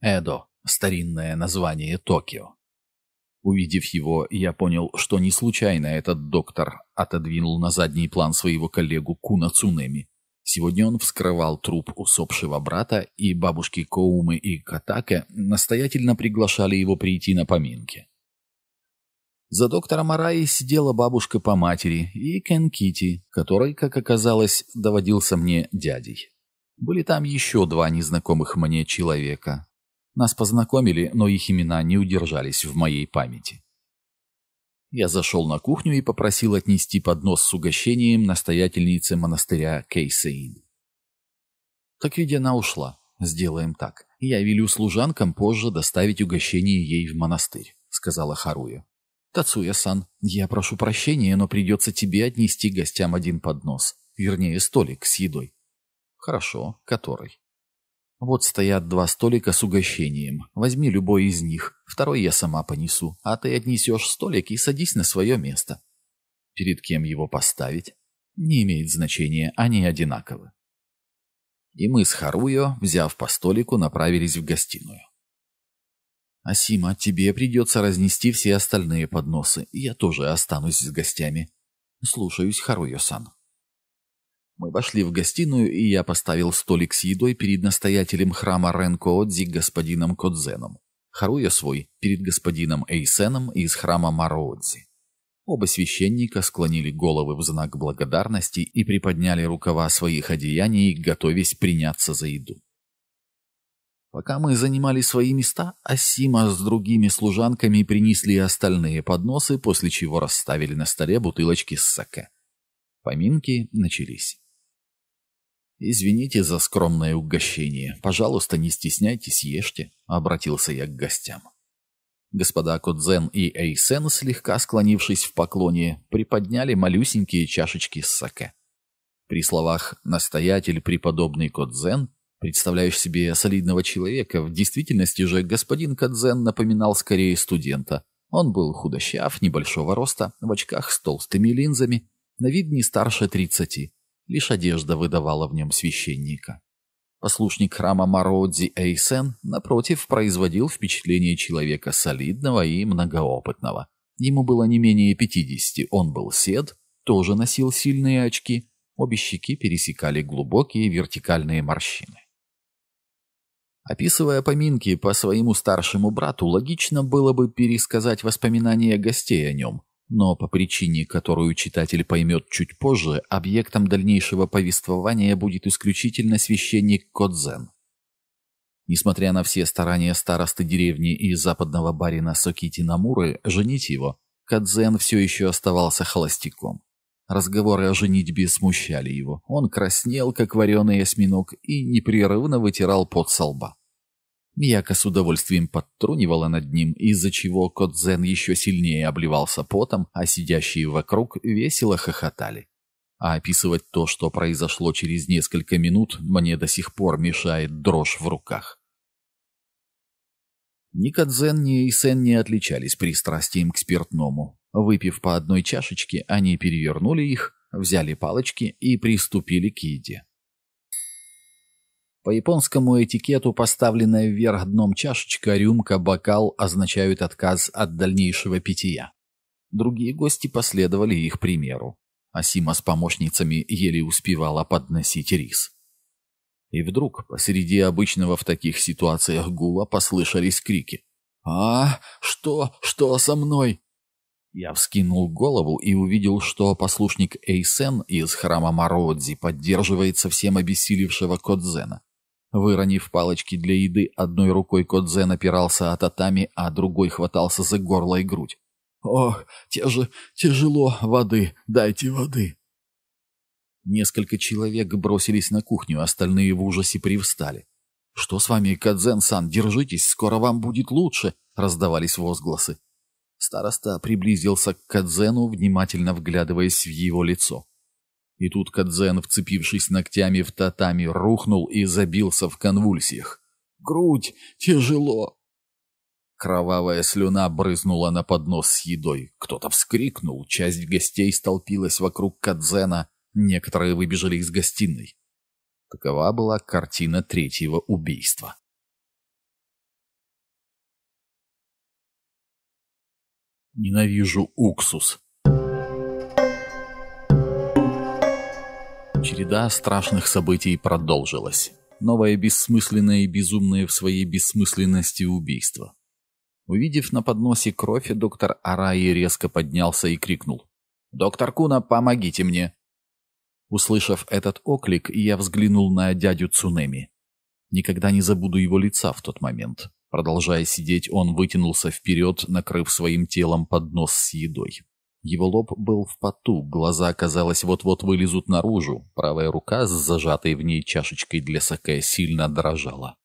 Эдо старинное название Токио. Увидев его, я понял, что не случайно этот доктор отодвинул на задний план своего коллегу Куна Цунеми. Сегодня он вскрывал труп усопшего брата, и бабушки Коумы и Катаке настоятельно приглашали его прийти на поминки. За доктором Араи сидела бабушка по матери и Кенкити, который, как оказалось, доводился мне дядей. Были там еще два незнакомых мне человека. Нас познакомили, но их имена не удержались в моей памяти. Я зашел на кухню и попросил отнести поднос с угощением настоятельнице монастыря Кейсейн. Так ведь она ушла. Сделаем так. Я велю служанкам позже доставить угощение ей в монастырь, сказала Харуя. Тацуя-сан, я прошу прощения, но придется тебе отнести гостям один поднос, вернее столик с едой. Хорошо, который? Вот стоят два столика с угощением. Возьми любой из них. Второй я сама понесу. А ты отнесешь столик и садись на свое место. Перед кем его поставить? Не имеет значения, они одинаковы. И мы с Харуyo, взяв по столику, направились в гостиную. «Асима, тебе придется разнести все остальные подносы. Я тоже останусь с гостями». «Слушаюсь, Харуё-сан». Мы вошли в гостиную, и я поставил столик с едой перед настоятелем храма Ренкоодзи господином Кодзеном. Харуя свой перед господином Эйсеном из храма Мароодзи. Оба священника склонили головы в знак благодарности и приподняли рукава своих одеяний, готовясь приняться за еду. Пока мы занимали свои места, Асима с другими служанками принесли остальные подносы, после чего расставили на столе бутылочки с саке. Поминки начались. «Извините за скромное угощение. Пожалуйста, не стесняйтесь, ешьте», — обратился я к гостям. Господа Кодзен и Эйсен, слегка склонившись в поклоне, приподняли малюсенькие чашечки с саке. При словах «настоятель преподобный Кодзен» представляешь себе солидного человека, в действительности же господин Кадзен напоминал скорее студента. Он был худощав, небольшого роста, в очках с толстыми линзами, на вид не старше тридцати. Лишь одежда выдавала в нем священника. Послушник храма Мародзи Эйсен, напротив, производил впечатление человека солидного и многоопытного. Ему было не менее 50, он был сед, тоже носил сильные очки, обе щеки пересекали глубокие вертикальные морщины. Описывая поминки по своему старшему брату, логично было бы пересказать воспоминания гостей о нем, но по причине, которую читатель поймет чуть позже, объектом дальнейшего повествования будет исключительно священник Кодзен. Несмотря на все старания старосты деревни и западного барина Сокити Намуры женить его, Кадзен все еще оставался холостяком. Разговоры о женитьбе смущали его. Он краснел, как вареный осьминог, и непрерывно вытирал пот со лба. Мияка с удовольствием подтрунивала над ним, из-за чего Кодзен еще сильнее обливался потом, а сидящие вокруг весело хохотали. А описывать то, что произошло через несколько минут, мне до сих пор мешает дрожь в руках. Ни Кадзен, ни Исен не отличались пристрастием к спиртному. Выпив по одной чашечке, они перевернули их, взяли палочки и приступили к еде. По японскому этикету поставленная вверх дном чашечка, рюмка, бокал означают отказ от дальнейшего питья. Другие гости последовали их примеру. Асима с помощницами еле успевала подносить рис. И вдруг посреди обычного в таких ситуациях гула послышались крики. «А, что, что со мной?» Я вскинул голову и увидел, что послушник Эйсен из храма Мародзи поддерживает совсем обессилевшего Кодзена. Выронив палочки для еды, одной рукой Кодзе напирался о татами, а другой хватался за горло и грудь. «Ох, те же тяжело воды, дайте воды!» Несколько человек бросились на кухню, остальные в ужасе привстали. «Что с вами, Кадзен-сан, держитесь, скоро вам будет лучше!» — раздавались возгласы. Староста приблизился к Кадзену, внимательно вглядываясь в его лицо. И тут Кадзен, вцепившись ногтями в татами, рухнул и забился в конвульсиях. «Грудь! Тяжело!» Кровавая слюна брызнула на поднос с едой. Кто-то вскрикнул, часть гостей столпилась вокруг Кадзена, некоторые выбежали из гостиной. Такова была картина третьего убийства. Ненавижу уксус. Череда страшных событий продолжилась. Новое бессмысленное и безумное в своей бессмысленности убийство. Увидев на подносе кровь, доктор Араи резко поднялся и крикнул. «Доктор Куна, помогите мне!» Услышав этот оклик, я взглянул на дядю Цунеми. Никогда не забуду его лица в тот момент. Продолжая сидеть, он вытянулся вперед, накрыв своим телом поднос с едой. Его лоб был в поту, глаза, казалось, вот-вот вылезут наружу. Правая рука с зажатой в ней чашечкой для саке сильно дрожала.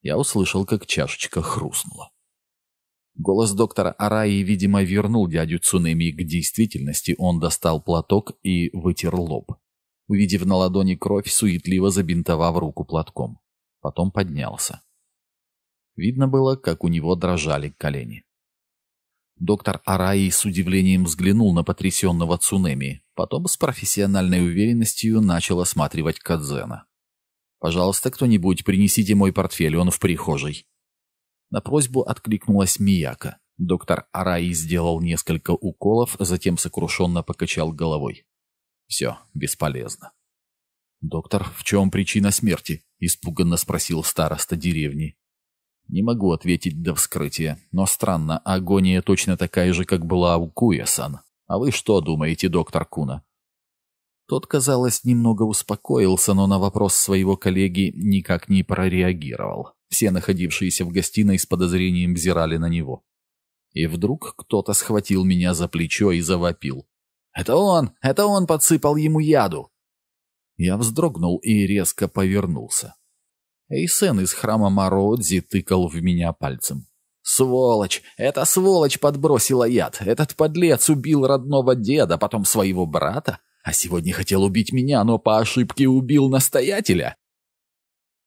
Я услышал, как чашечка хрустнула. Голос доктора Араи, видимо, вернул дядю Цунеми к действительности. Он достал платок и вытер лоб. Увидев на ладони кровь, суетливо забинтовав руку платком. Потом поднялся. Видно было, как у него дрожали колени. Доктор Араи с удивлением взглянул на потрясенного цунеми, потом с профессиональной уверенностью начал осматривать Кадзена. «Пожалуйста, кто-нибудь, принесите мой портфель, он в прихожей». На просьбу откликнулась Мияка. Доктор Араи сделал несколько уколов, затем сокрушенно покачал головой. «Все, бесполезно». «Доктор, в чем причина смерти?» – испуганно спросил староста деревни. Не могу ответить до вскрытия, но странно, агония точно такая же, как была у куя А вы что думаете, доктор Куна? Тот, казалось, немного успокоился, но на вопрос своего коллеги никак не прореагировал. Все находившиеся в гостиной с подозрением взирали на него. И вдруг кто-то схватил меня за плечо и завопил. «Это он! Это он подсыпал ему яду!» Я вздрогнул и резко повернулся. Эйсен из храма Мародзи тыкал в меня пальцем. «Сволочь! Эта сволочь подбросила яд! Этот подлец убил родного деда, потом своего брата, а сегодня хотел убить меня, но по ошибке убил настоятеля!»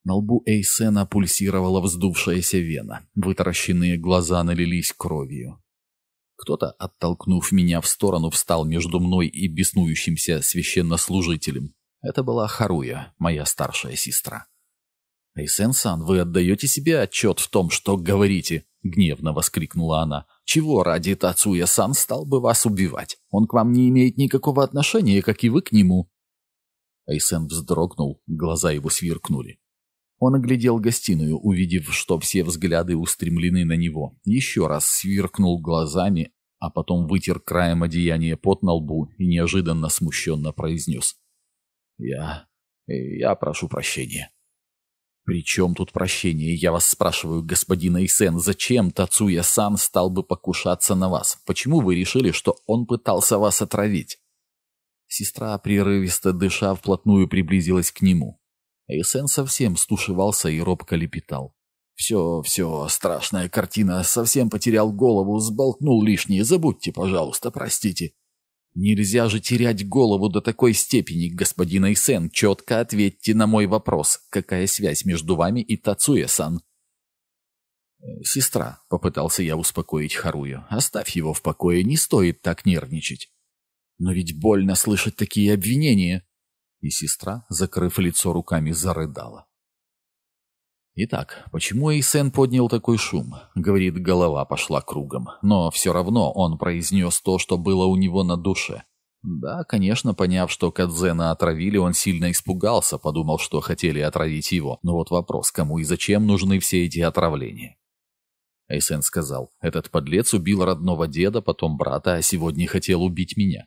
На лбу Эйсена пульсировала вздувшаяся вена, вытаращенные глаза налились кровью. Кто-то, оттолкнув меня в сторону, встал между мной и беснующимся священнослужителем. Это была Харуя, моя старшая сестра. «Эйсен-сан, вы отдаете себе отчет в том, что говорите?» — гневно воскликнула она. «Чего ради Тацуя-сан стал бы вас убивать? Он к вам не имеет никакого отношения, как и вы к нему». Эйсен вздрогнул, глаза его сверкнули. Он оглядел гостиную, увидев, что все взгляды устремлены на него. Еще раз сверкнул глазами, а потом вытер краем одеяния пот на лбу и неожиданно смущенно произнес. «Я... я прошу прощения». «При чем тут прощение? Я вас спрашиваю, господин Эйсен, зачем Тацуя-сан стал бы покушаться на вас? Почему вы решили, что он пытался вас отравить?» Сестра, прерывисто дыша, вплотную приблизилась к нему. Эйсен совсем стушевался и робко лепетал. «Все, все, страшная картина, совсем потерял голову, сболтнул лишнее, забудьте, пожалуйста, простите». Нельзя же терять голову до такой степени, господин Айсен. Четко ответьте на мой вопрос. Какая связь между вами и Тацуя-сан? Э, сестра, попытался я успокоить Харую. Оставь его в покое, не стоит так нервничать. Но ведь больно слышать такие обвинения. И сестра, закрыв лицо руками, зарыдала. Итак, почему Эйсен поднял такой шум? Говорит, голова пошла кругом. Но все равно он произнес то, что было у него на душе. Да, конечно, поняв, что Кадзена отравили, он сильно испугался, подумал, что хотели отравить его. Но вот вопрос, кому и зачем нужны все эти отравления? Эйсен сказал, этот подлец убил родного деда, потом брата, а сегодня хотел убить меня.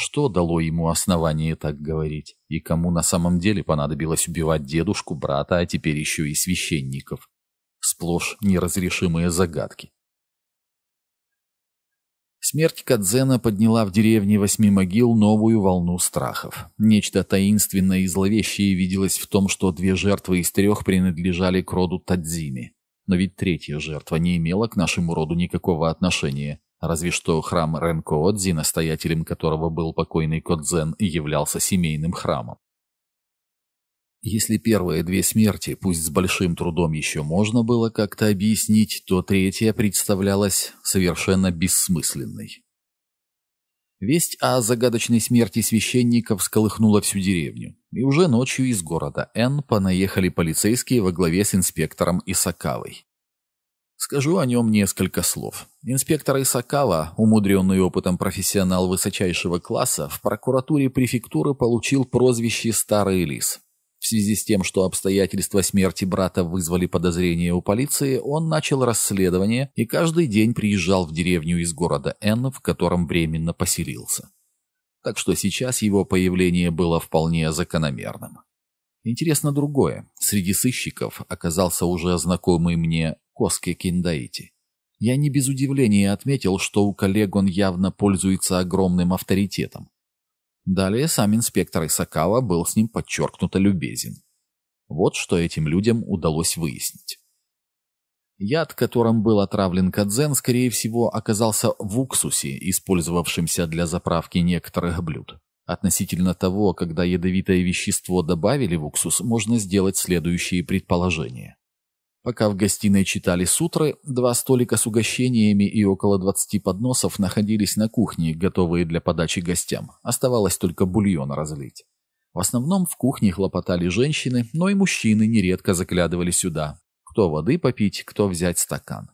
Что дало ему основание так говорить? И кому на самом деле понадобилось убивать дедушку, брата, а теперь еще и священников? Сплошь неразрешимые загадки. Смерть Кадзена подняла в деревне Восьми могил новую волну страхов. Нечто таинственное и зловещее виделось в том, что две жертвы из трех принадлежали к роду Тадзими. Но ведь третья жертва не имела к нашему роду никакого отношения. Разве что храм Ренкоодзи, настоятелем которого был покойный Кодзен, являлся семейным храмом. Если первые две смерти, пусть с большим трудом еще можно было как-то объяснить, то третья представлялась совершенно бессмысленной. Весть о загадочной смерти священников всколыхнула всю деревню, и уже ночью из города Н понаехали полицейские во главе с инспектором Исакавой. Скажу о нем несколько слов. Инспектор Исакава, умудренный опытом профессионал высочайшего класса, в прокуратуре префектуры получил прозвище «Старый лис». В связи с тем, что обстоятельства смерти брата вызвали подозрения у полиции, он начал расследование и каждый день приезжал в деревню из города Н, в котором временно поселился. Так что сейчас его появление было вполне закономерным. Интересно другое. Среди сыщиков оказался уже знакомый мне Коске Киндаити. Я не без удивления отметил, что у коллег он явно пользуется огромным авторитетом. Далее сам инспектор Исакава был с ним подчеркнуто любезен. Вот что этим людям удалось выяснить. Яд, которым был отравлен Кадзен, скорее всего, оказался в уксусе, использовавшемся для заправки некоторых блюд. Относительно того, когда ядовитое вещество добавили в уксус, можно сделать следующие предположения. Пока в гостиной читали сутры, два столика с угощениями и около 20 подносов находились на кухне, готовые для подачи гостям. Оставалось только бульон разлить. В основном в кухне хлопотали женщины, но и мужчины нередко заглядывали сюда. Кто воды попить, кто взять стакан.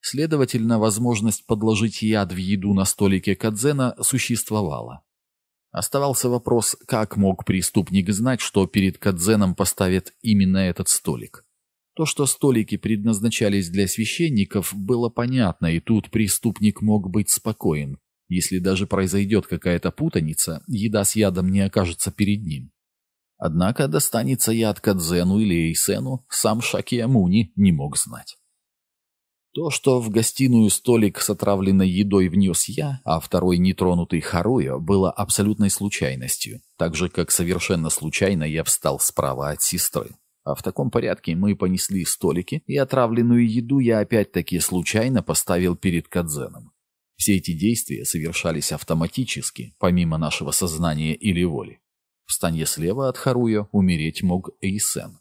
Следовательно, возможность подложить яд в еду на столике Кадзена существовала. Оставался вопрос, как мог преступник знать, что перед Кадзеном поставят именно этот столик. То, что столики предназначались для священников, было понятно, и тут преступник мог быть спокоен. Если даже произойдет какая-то путаница, еда с ядом не окажется перед ним. Однако достанется яд Кадзену или Эйсену, сам Шакиамуни не мог знать. То, что в гостиную столик с отравленной едой внес я, а второй нетронутый Харуя, было абсолютной случайностью, так же, как совершенно случайно я встал справа от сестры. А В таком порядке мы понесли столики, и отравленную еду я опять-таки случайно поставил перед Кадзеном. Все эти действия совершались автоматически, помимо нашего сознания или воли. В слева от Харуя умереть мог Эйсен.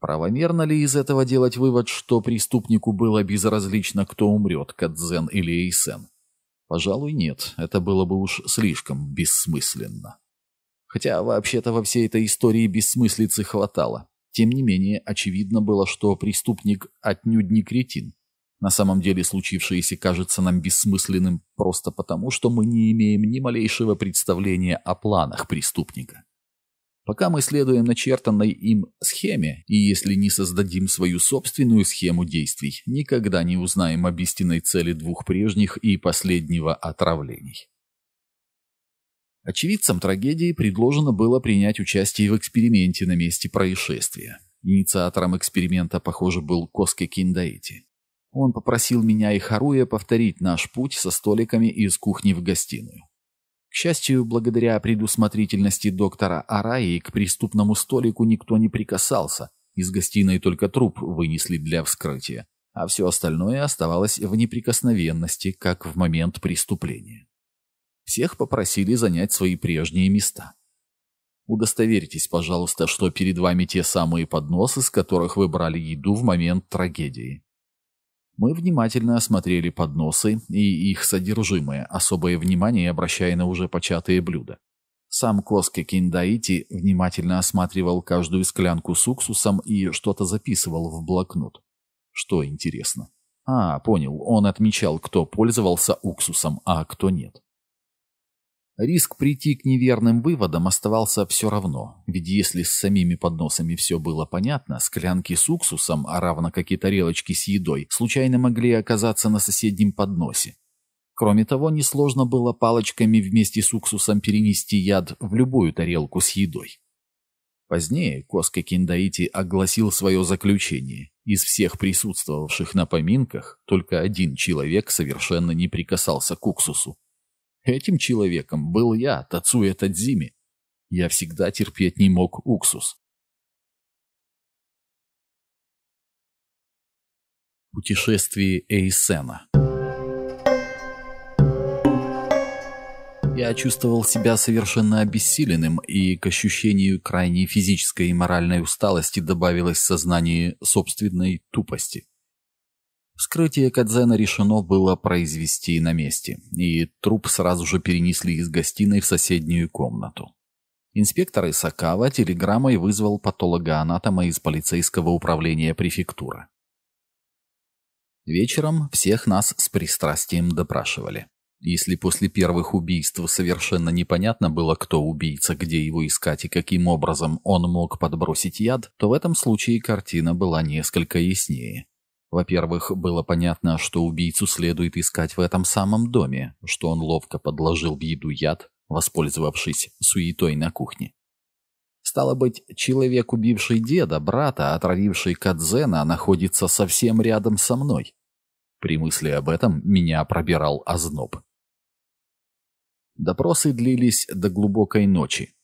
Правомерно ли из этого делать вывод, что преступнику было безразлично, кто умрет, Кадзен или Эйсен? Пожалуй, нет, это было бы уж слишком бессмысленно. Хотя вообще-то во всей этой истории бессмыслицы хватало. Тем не менее, очевидно было, что преступник отнюдь не кретин. На самом деле случившееся кажется нам бессмысленным просто потому, что мы не имеем ни малейшего представления о планах преступника. Пока мы следуем начертанной им схеме, и если не создадим свою собственную схему действий, никогда не узнаем об истинной цели двух прежних и последнего отравлений. Очевидцам трагедии предложено было принять участие в эксперименте на месте происшествия. Инициатором эксперимента, похоже, был Коске Киндаити. Он попросил меня и Харуя повторить наш путь со столиками из кухни в гостиную. К счастью, благодаря предусмотрительности доктора Араи к преступному столику никто не прикасался, из гостиной только труп вынесли для вскрытия, а все остальное оставалось в неприкосновенности, как в момент преступления. Всех попросили занять свои прежние места. Удостоверьтесь, пожалуйста, что перед вами те самые подносы, с которых вы брали еду в момент трагедии. Мы внимательно осмотрели подносы и их содержимое, особое внимание обращая на уже початые блюда. Сам Коске Киндаити внимательно осматривал каждую склянку с уксусом и что-то записывал в блокнот. Что интересно. А, понял, он отмечал, кто пользовался уксусом, а кто нет. Риск прийти к неверным выводам оставался все равно, ведь если с самими подносами все было понятно, склянки с уксусом, а равно как и тарелочки с едой, случайно могли оказаться на соседнем подносе. Кроме того, несложно было палочками вместе с уксусом перенести яд в любую тарелку с едой. Позднее Коска Киндаити огласил свое заключение. Из всех присутствовавших на поминках только один человек совершенно не прикасался к уксусу. Этим человеком был я, Тацуя Тадзими. Я всегда терпеть не мог уксус. Путешествие Эйсена Я чувствовал себя совершенно обессиленным, и к ощущению крайней физической и моральной усталости добавилось сознание собственной тупости. Вскрытие Кадзена решено было произвести на месте, и труп сразу же перенесли из гостиной в соседнюю комнату. Инспектор Исакава телеграммой вызвал патологоанатома из полицейского управления префектуры. Вечером всех нас с пристрастием допрашивали. Если после первых убийств совершенно непонятно было, кто убийца, где его искать и каким образом он мог подбросить яд, то в этом случае картина была несколько яснее. Во-первых, было понятно, что убийцу следует искать в этом самом доме, что он ловко подложил в еду яд, воспользовавшись суетой на кухне. Стало быть, человек, убивший деда, брата, отравивший Кадзена, находится совсем рядом со мной. При мысли об этом меня пробирал озноб. Допросы длились до глубокой ночи.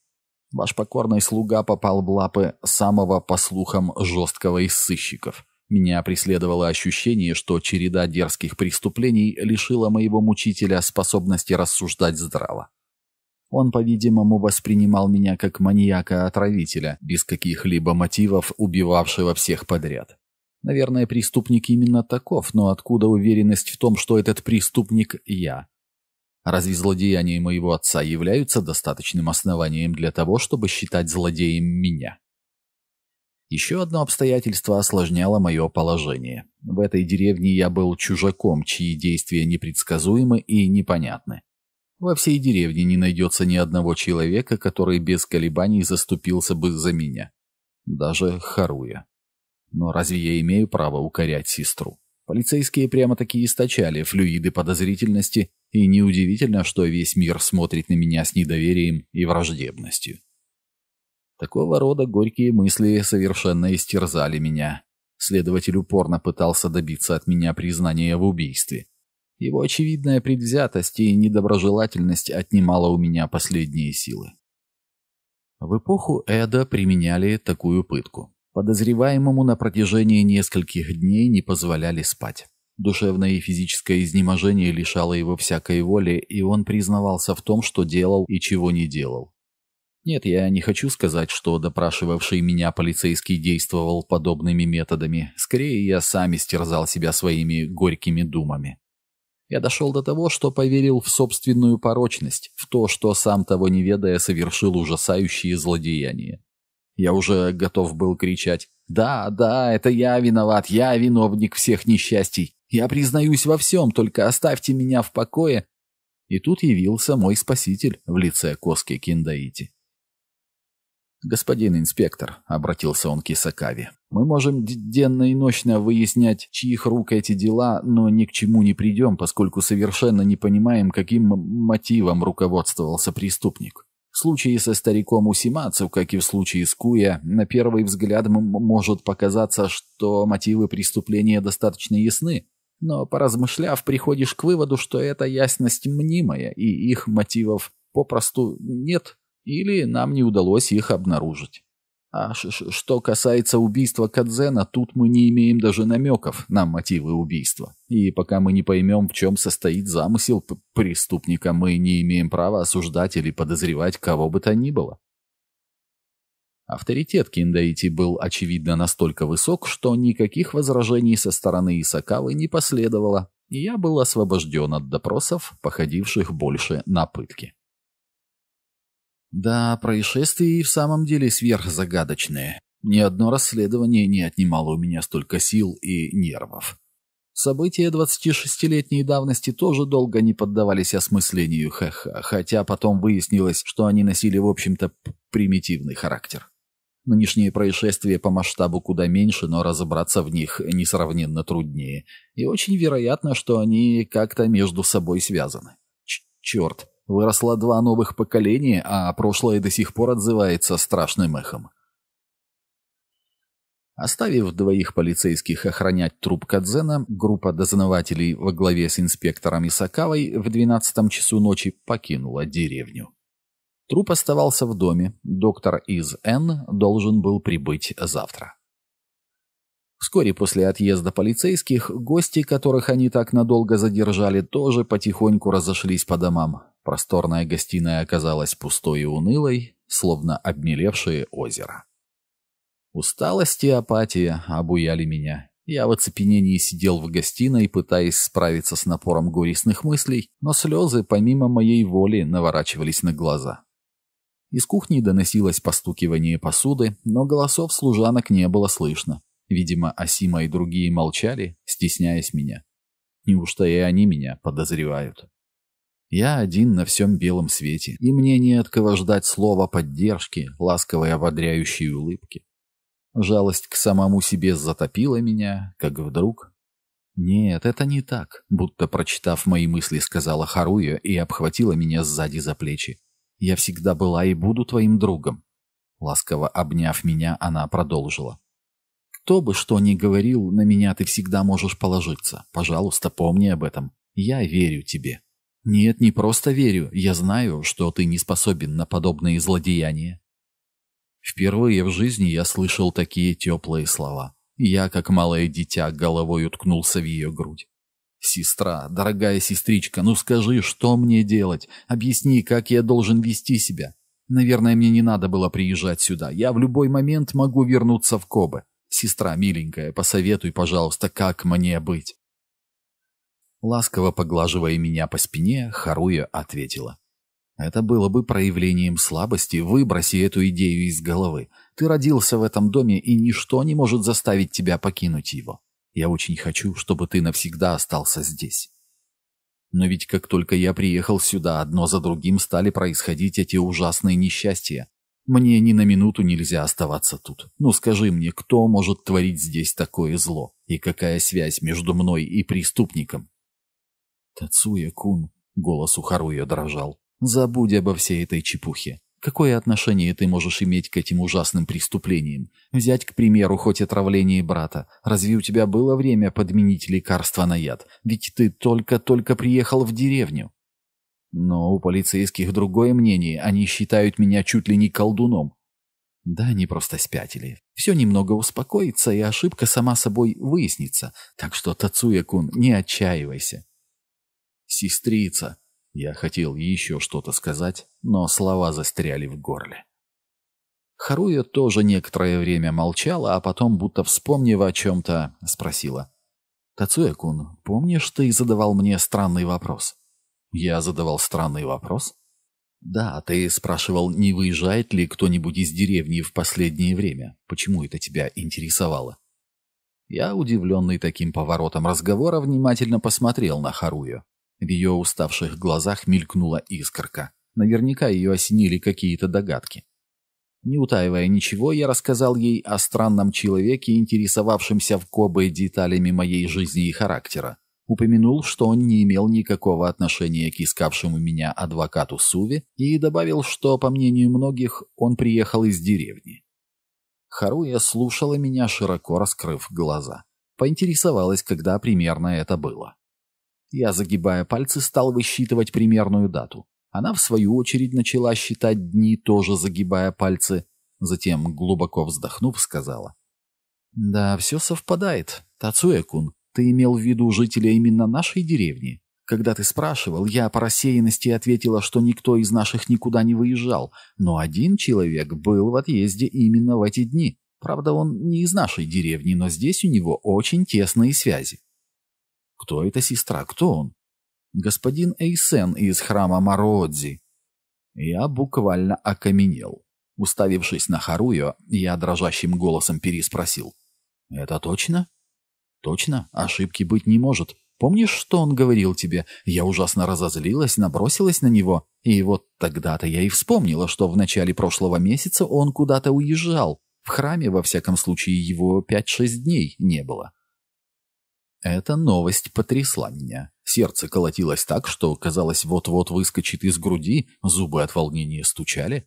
Ваш покорный слуга попал в лапы самого, по слухам, жесткого из сыщиков — меня преследовало ощущение, что череда дерзких преступлений лишила моего мучителя способности рассуждать здраво. Он, по-видимому, воспринимал меня как маньяка-отравителя, без каких-либо мотивов, убивавшего всех подряд. Наверное, преступник именно таков, но откуда уверенность в том, что этот преступник я? Разве злодеяния моего отца являются достаточным основанием для того, чтобы считать злодеем меня? Еще одно обстоятельство осложняло мое положение. В этой деревне я был чужаком, чьи действия непредсказуемы и непонятны. Во всей деревне не найдется ни одного человека, который без колебаний заступился бы за меня. Даже Харуя. Но разве я имею право укорять сестру? Полицейские прямо-таки источали флюиды подозрительности, и неудивительно, что весь мир смотрит на меня с недоверием и враждебностью. Такого рода горькие мысли совершенно истерзали меня. Следователь упорно пытался добиться от меня признания в убийстве. Его очевидная предвзятость и недоброжелательность отнимала у меня последние силы. В эпоху Эда применяли такую пытку. Подозреваемому на протяжении нескольких дней не позволяли спать. Душевное и физическое изнеможение лишало его всякой воли, и он признавался в том, что делал и чего не делал. Нет, я не хочу сказать, что допрашивавший меня полицейский действовал подобными методами. Скорее, я сам истерзал себя своими горькими думами. Я дошел до того, что поверил в собственную порочность, в то, что сам того не ведая совершил ужасающие злодеяния. Я уже готов был кричать «Да, да, это я виноват, я виновник всех несчастий, я признаюсь во всем, только оставьте меня в покое». И тут явился мой спаситель в лице Коски Киндаити. «Господин инспектор», — обратился он к Исакаве, — «мы можем денно и ночно выяснять, чьих рук эти дела, но ни к чему не придем, поскольку совершенно не понимаем, каким мотивом руководствовался преступник. В случае со стариком Усимацу, как и в случае с Куя, на первый взгляд может показаться, что мотивы преступления достаточно ясны, но поразмышляв, приходишь к выводу, что эта ясность мнимая, и их мотивов попросту нет». Или нам не удалось их обнаружить. А что касается убийства Кадзена, тут мы не имеем даже намеков на мотивы убийства. И пока мы не поймем, в чем состоит замысел преступника, мы не имеем права осуждать или подозревать кого бы то ни было. Авторитет Киндаити был, очевидно, настолько высок, что никаких возражений со стороны Исакавы не последовало, и я был освобожден от допросов, походивших больше на пытки. Да, происшествия и в самом деле сверхзагадочные. Ни одно расследование не отнимало у меня столько сил и нервов. События 26-летней давности тоже долго не поддавались осмыслению Хэха, хотя потом выяснилось, что они носили, в общем-то, примитивный характер. Нынешние происшествия по масштабу куда меньше, но разобраться в них несравненно труднее. И очень вероятно, что они как-то между собой связаны. Ч черт, Выросло два новых поколения, а прошлое до сих пор отзывается страшным эхом. Оставив двоих полицейских охранять труп Кадзена, группа дознавателей во главе с инспектором Исакавой в 12 часу ночи покинула деревню. Труп оставался в доме, доктор из Н должен был прибыть завтра. Вскоре после отъезда полицейских, гости, которых они так надолго задержали, тоже потихоньку разошлись по домам. Просторная гостиная оказалась пустой и унылой, словно обмелевшее озеро. Усталость и апатия обуяли меня. Я в оцепенении сидел в гостиной, пытаясь справиться с напором горестных мыслей, но слезы, помимо моей воли, наворачивались на глаза. Из кухни доносилось постукивание посуды, но голосов служанок не было слышно. Видимо, Асима и другие молчали, стесняясь меня. Неужто и они меня подозревают? Я один на всем белом свете, и мне не от кого ждать слова поддержки, ласковой ободряющей улыбки. Жалость к самому себе затопила меня, как вдруг... «Нет, это не так», — будто прочитав мои мысли, сказала Харуя и обхватила меня сзади за плечи. «Я всегда была и буду твоим другом». Ласково обняв меня, она продолжила. «Кто бы что ни говорил, на меня ты всегда можешь положиться. Пожалуйста, помни об этом. Я верю тебе». «Нет, не просто верю. Я знаю, что ты не способен на подобные злодеяния». Впервые в жизни я слышал такие теплые слова. Я, как малое дитя, головой уткнулся в ее грудь. «Сестра, дорогая сестричка, ну скажи, что мне делать? Объясни, как я должен вести себя? Наверное, мне не надо было приезжать сюда. Я в любой момент могу вернуться в Кобе. Сестра, миленькая, посоветуй, пожалуйста, как мне быть?» Ласково поглаживая меня по спине, Харуя ответила. «Это было бы проявлением слабости. Выброси эту идею из головы. Ты родился в этом доме, и ничто не может заставить тебя покинуть его. Я очень хочу, чтобы ты навсегда остался здесь». Но ведь как только я приехал сюда, одно за другим стали происходить эти ужасные несчастья. Мне ни на минуту нельзя оставаться тут. Ну скажи мне, кто может творить здесь такое зло? И какая связь между мной и преступником? «Тацуя-кун», — голос у Харуя дрожал, — «забудь обо всей этой чепухе. Какое отношение ты можешь иметь к этим ужасным преступлениям? Взять, к примеру, хоть отравление брата. Разве у тебя было время подменить лекарство на яд? Ведь ты только-только приехал в деревню. Но у полицейских другое мнение. Они считают меня чуть ли не колдуном. Да, они просто спятили. Все немного успокоится, и ошибка сама собой выяснится. Так что, Тацуя-кун, не отчаивайся сестрица. Я хотел еще что-то сказать, но слова застряли в горле. Харуя тоже некоторое время молчала, а потом, будто вспомнив о чем-то, спросила. «Тацуя-кун, помнишь, ты задавал мне странный вопрос?» «Я задавал странный вопрос?» «Да, ты спрашивал, не выезжает ли кто-нибудь из деревни в последнее время. Почему это тебя интересовало?» Я, удивленный таким поворотом разговора, внимательно посмотрел на Харую. В ее уставших глазах мелькнула искорка. Наверняка ее осенили какие-то догадки. Не утаивая ничего, я рассказал ей о странном человеке, интересовавшемся в Кобе деталями моей жизни и характера. Упомянул, что он не имел никакого отношения к искавшему меня адвокату Суви, и добавил, что, по мнению многих, он приехал из деревни. Харуя слушала меня, широко раскрыв глаза. Поинтересовалась, когда примерно это было. Я, загибая пальцы, стал высчитывать примерную дату. Она, в свою очередь, начала считать дни, тоже загибая пальцы. Затем, глубоко вздохнув, сказала. «Да, все совпадает. Тацуэ-кун, ты имел в виду жителя именно нашей деревни? Когда ты спрашивал, я по рассеянности ответила, что никто из наших никуда не выезжал, но один человек был в отъезде именно в эти дни. Правда, он не из нашей деревни, но здесь у него очень тесные связи. Кто эта сестра? Кто он? Господин Эйсен из храма Мородзи. Я буквально окаменел. Уставившись на Харуя. я дрожащим голосом переспросил. «Это точно?» «Точно. Ошибки быть не может. Помнишь, что он говорил тебе? Я ужасно разозлилась, набросилась на него. И вот тогда-то я и вспомнила, что в начале прошлого месяца он куда-то уезжал. В храме, во всяком случае, его пять-шесть дней не было. Эта новость потрясла меня. Сердце колотилось так, что, казалось, вот-вот выскочит из груди, зубы от волнения стучали.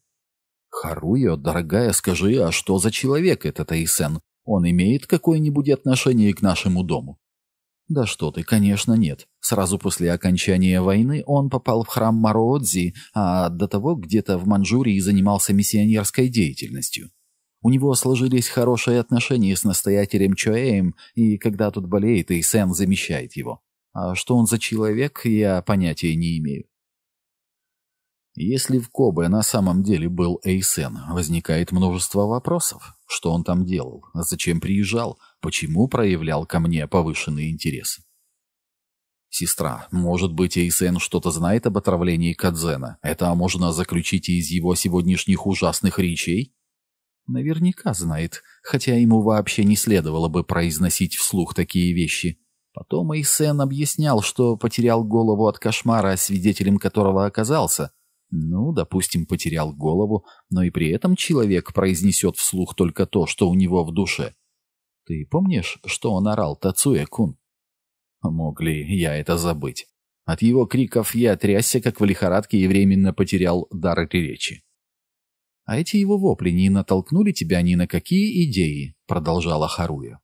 «Харуя, дорогая, скажи, а что за человек этот Айсен? Он имеет какое-нибудь отношение к нашему дому?» «Да что ты, конечно, нет. Сразу после окончания войны он попал в храм Мароодзи, а до того где-то в Манчжурии занимался миссионерской деятельностью. У него сложились хорошие отношения с настоятелем Чоэем, и когда тут болеет, и Сэн замещает его. А что он за человек, я понятия не имею. Если в Кобе на самом деле был Эйсен, возникает множество вопросов. Что он там делал? Зачем приезжал? Почему проявлял ко мне повышенный интерес? Сестра, может быть, Эйсен что-то знает об отравлении Кадзена. Это можно заключить из его сегодняшних ужасных речей? Наверняка знает, хотя ему вообще не следовало бы произносить вслух такие вещи. Потом Эйсен объяснял, что потерял голову от кошмара, свидетелем которого оказался. Ну, допустим, потерял голову, но и при этом человек произнесет вслух только то, что у него в душе. Ты помнишь, что он орал Тацуя-кун? Мог ли я это забыть? От его криков я трясся, как в лихорадке, и временно потерял дар речи. А эти его вопли не натолкнули тебя ни на какие идеи?» — продолжала Харуя.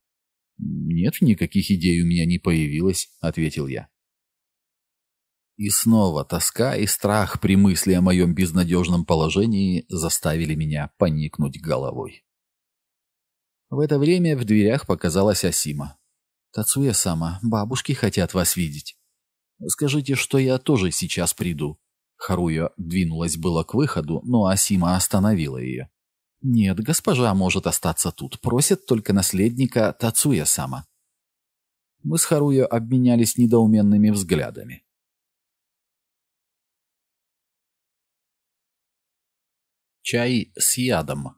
«Нет, никаких идей у меня не появилось», — ответил я. И снова тоска и страх при мысли о моем безнадежном положении заставили меня поникнуть головой. В это время в дверях показалась Асима. «Тацуя-сама, бабушки хотят вас видеть. Скажите, что я тоже сейчас приду», Харуя двинулась было к выходу, но Асима остановила ее. «Нет, госпожа может остаться тут. Просит только наследника Тацуя-сама». Мы с Харуя обменялись недоуменными взглядами. Чай с ядом.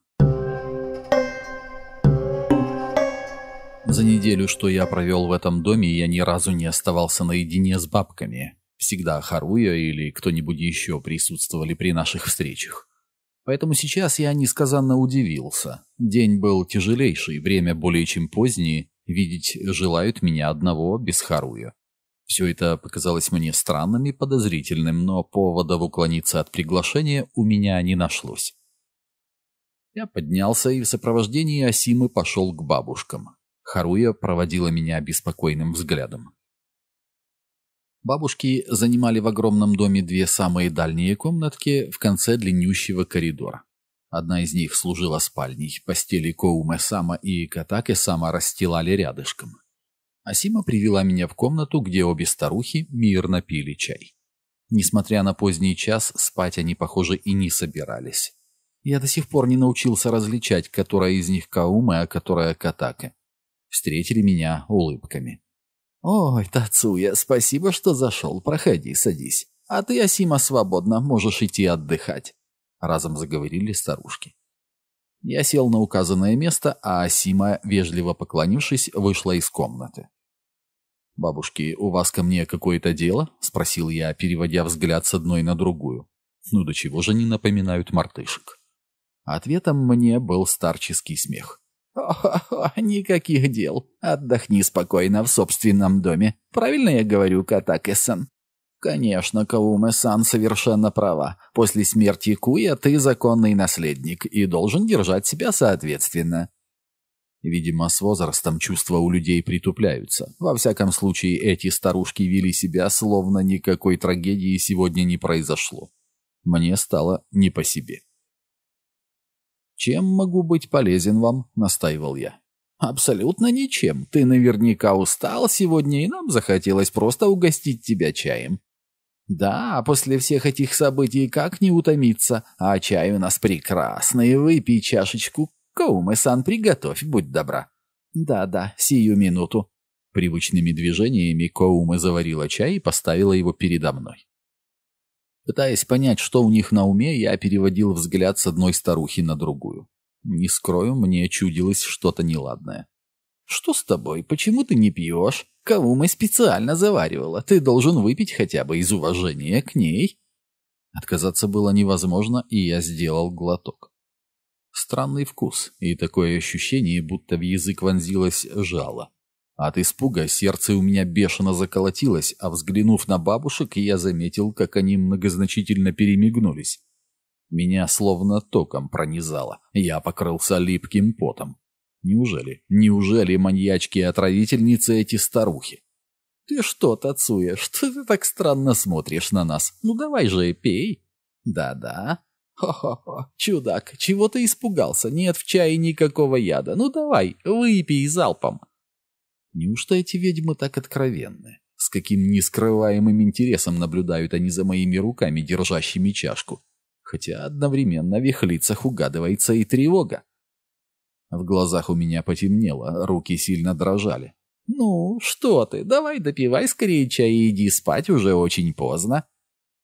За неделю, что я провел в этом доме, я ни разу не оставался наедине с бабками. Всегда Харуя или кто-нибудь еще присутствовали при наших встречах. Поэтому сейчас я несказанно удивился. День был тяжелейший, время более чем позднее, видеть желают меня одного без Харуя. Все это показалось мне странным и подозрительным, но повода уклониться от приглашения у меня не нашлось. Я поднялся и в сопровождении Асимы пошел к бабушкам. Харуя проводила меня беспокойным взглядом. Бабушки занимали в огромном доме две самые дальние комнатки в конце длиннющего коридора. Одна из них служила спальней, постели Коуме Сама и Катаке Сама расстилали рядышком. Асима привела меня в комнату, где обе старухи мирно пили чай. Несмотря на поздний час, спать они, похоже, и не собирались. Я до сих пор не научился различать, которая из них Кауме, а которая Катаке. Встретили меня улыбками. «Ой, Тацуя, спасибо, что зашел. Проходи, садись. А ты, Асима, свободно, можешь идти отдыхать», — разом заговорили старушки. Я сел на указанное место, а Асима, вежливо поклонившись, вышла из комнаты. «Бабушки, у вас ко мне какое-то дело?» — спросил я, переводя взгляд с одной на другую. «Ну до чего же они напоминают мартышек?» Ответом мне был старческий смех. «О-хо-хо, (laughs) никаких дел. Отдохни спокойно в собственном доме. Правильно я говорю, Катакесан?» «Конечно, Кауме-сан совершенно права. После смерти Куя ты законный наследник и должен держать себя соответственно». Видимо, с возрастом чувства у людей притупляются. Во всяком случае, эти старушки вели себя, словно никакой трагедии сегодня не произошло. Мне стало не по себе. «Чем могу быть полезен вам?» — настаивал я. «Абсолютно ничем. Ты наверняка устал сегодня, и нам захотелось просто угостить тебя чаем». «Да, а после всех этих событий как не утомиться? А чай у нас прекрасный. Выпей чашечку. Коумэ-сан, приготовь, будь добра». «Да-да, сию минуту». Привычными движениями Коумы заварила чай и поставила его передо мной. Пытаясь понять, что у них на уме, я переводил взгляд с одной старухи на другую. Не скрою, мне чудилось что-то неладное. «Что с тобой? Почему ты не пьешь? Каума специально заваривала. Ты должен выпить хотя бы из уважения к ней». Отказаться было невозможно, и я сделал глоток. Странный вкус, и такое ощущение, будто в язык вонзилось жало. От испуга сердце у меня бешено заколотилось, а взглянув на бабушек, я заметил, как они многозначительно перемигнулись. Меня словно током пронизало. Я покрылся липким потом. Неужели, неужели маньячки-отравительницы эти старухи? «Ты что, Тацуя, что ты так странно смотришь на нас? Ну давай же, пей!» «Да-да». «Хо-хо-хо, чудак, чего ты испугался? Нет в чае никакого яда. Ну давай, выпей залпом!» Неужто эти ведьмы так откровенны? С каким нескрываемым интересом наблюдают они за моими руками, держащими чашку? Хотя одновременно в их лицах угадывается и тревога. В глазах у меня потемнело, руки сильно дрожали. «Ну, что ты, давай допивай скорее чай и иди спать, уже очень поздно».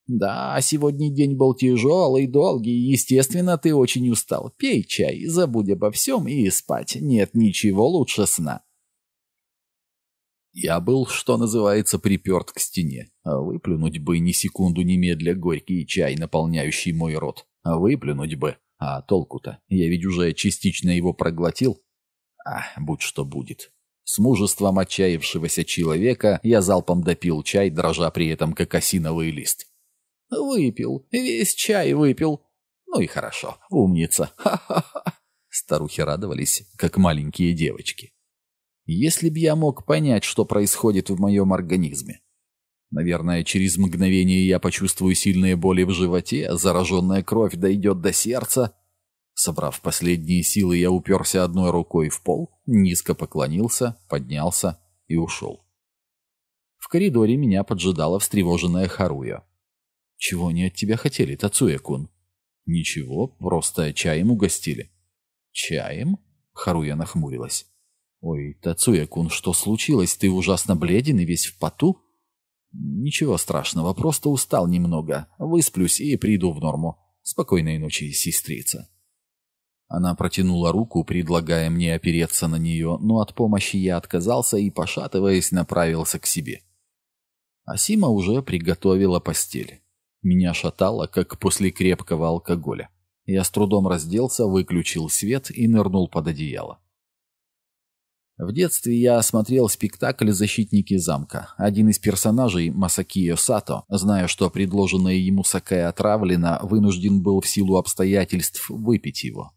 «Да, сегодня день был тяжелый, долгий, естественно, ты очень устал. Пей чай, забудь обо всем и спать. Нет ничего лучше сна». Я был, что называется, приперт к стене. А выплюнуть бы ни секунду медля горький чай, наполняющий мой рот. А выплюнуть бы. А толку-то? Я ведь уже частично его проглотил. А, будь что будет. С мужеством отчаявшегося человека я залпом допил чай, дрожа при этом как осиновый лист. Выпил. Весь чай выпил. Ну и хорошо. Умница. Ха-ха-ха. Старухи радовались, как маленькие девочки. Если б я мог понять, что происходит в моем организме. Наверное, через мгновение я почувствую сильные боли в животе, зараженная кровь дойдет до сердца. Собрав последние силы, я уперся одной рукой в пол, низко поклонился, поднялся и ушел. В коридоре меня поджидала встревоженная Харуя. «Чего они от тебя хотели, Тацуя-кун?» «Ничего, просто чаем угостили». «Чаем?» — Харуя нахмурилась. «Ой, Тацуя-кун, что случилось? Ты ужасно бледен и весь в поту?» «Ничего страшного, просто устал немного. Высплюсь и приду в норму. Спокойной ночи, сестрица». Она протянула руку, предлагая мне опереться на нее, но от помощи я отказался и, пошатываясь, направился к себе. Асима уже приготовила постель. Меня шатало, как после крепкого алкоголя. Я с трудом разделся, выключил свет и нырнул под одеяло. В детстве я смотрел спектакль «Защитники замка». Один из персонажей, Масакио Сато, зная, что предложенная ему сакэ отравлена, вынужден был в силу обстоятельств выпить его.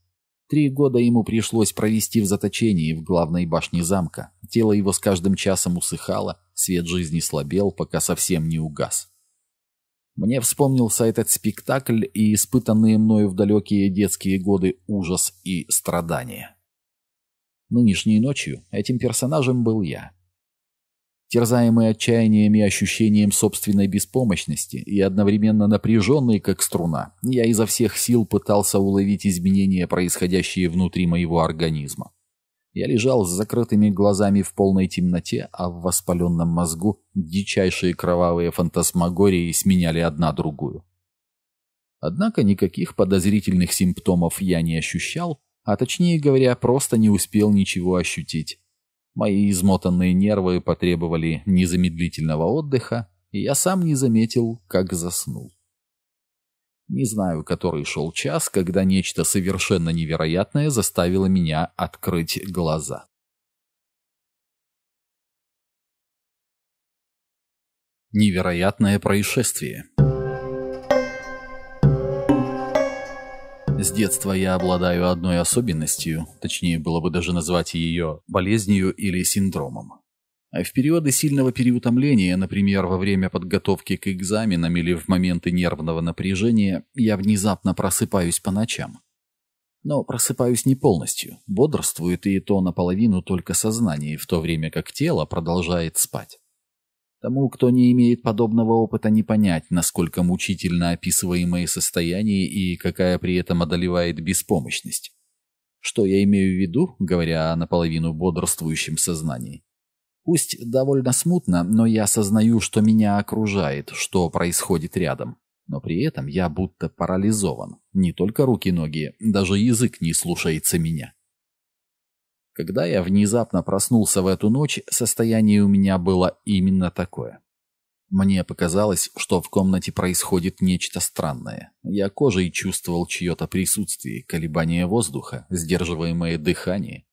Три года ему пришлось провести в заточении в главной башне замка. Тело его с каждым часом усыхало, свет жизни слабел, пока совсем не угас. Мне вспомнился этот спектакль и испытанные мною в далекие детские годы ужас и страдания. Нынешней ночью этим персонажем был я. Терзаемый отчаянием и ощущением собственной беспомощности и одновременно напряженный, как струна, я изо всех сил пытался уловить изменения, происходящие внутри моего организма. Я лежал с закрытыми глазами в полной темноте, а в воспаленном мозгу дичайшие кровавые фантасмагории сменяли одна другую. Однако никаких подозрительных симптомов я не ощущал, а точнее говоря, просто не успел ничего ощутить. Мои измотанные нервы потребовали незамедлительного отдыха, и я сам не заметил, как заснул. Не знаю, который шел час, когда нечто совершенно невероятное заставило меня открыть глаза. Невероятное происшествие. С детства я обладаю одной особенностью, точнее было бы даже назвать ее болезнью или синдромом. В периоды сильного переутомления, например, во время подготовки к экзаменам или в моменты нервного напряжения, я внезапно просыпаюсь по ночам. Но просыпаюсь не полностью, бодрствует и то наполовину только сознание, в то время как тело продолжает спать. Тому, кто не имеет подобного опыта, не понять, насколько мучительно описываемые состояния и какая при этом одолевает беспомощность. Что я имею в виду, говоря о наполовину бодрствующем сознании? Пусть довольно смутно, но я осознаю, что меня окружает, что происходит рядом. Но при этом я будто парализован. Не только руки-ноги, даже язык не слушается меня. Когда я внезапно проснулся в эту ночь, состояние у меня было именно такое. Мне показалось, что в комнате происходит нечто странное. Я кожей чувствовал чье-то присутствие, колебание воздуха, сдерживаемое дыхание.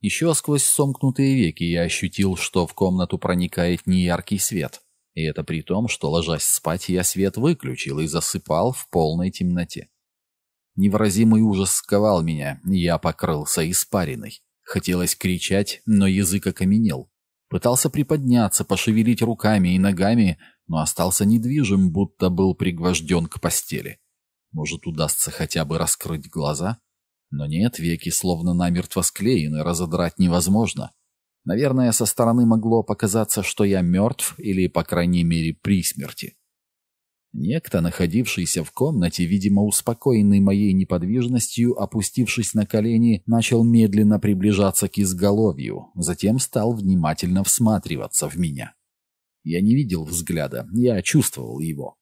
Еще сквозь сомкнутые веки я ощутил, что в комнату проникает неяркий свет. И это при том, что, ложась спать, я свет выключил и засыпал в полной темноте. Невыразимый ужас сковал меня, я покрылся испариной. Хотелось кричать, но язык окаменел. Пытался приподняться, пошевелить руками и ногами, но остался недвижим, будто был пригвожден к постели. Может, удастся хотя бы раскрыть глаза? Но нет, веки словно намертво склеены, разодрать невозможно. Наверное, со стороны могло показаться, что я мертв или, по крайней мере, при смерти. Некто, находившийся в комнате, видимо успокоенный моей неподвижностью, опустившись на колени, начал медленно приближаться к изголовью, затем стал внимательно всматриваться в меня. Я не видел взгляда, я чувствовал его.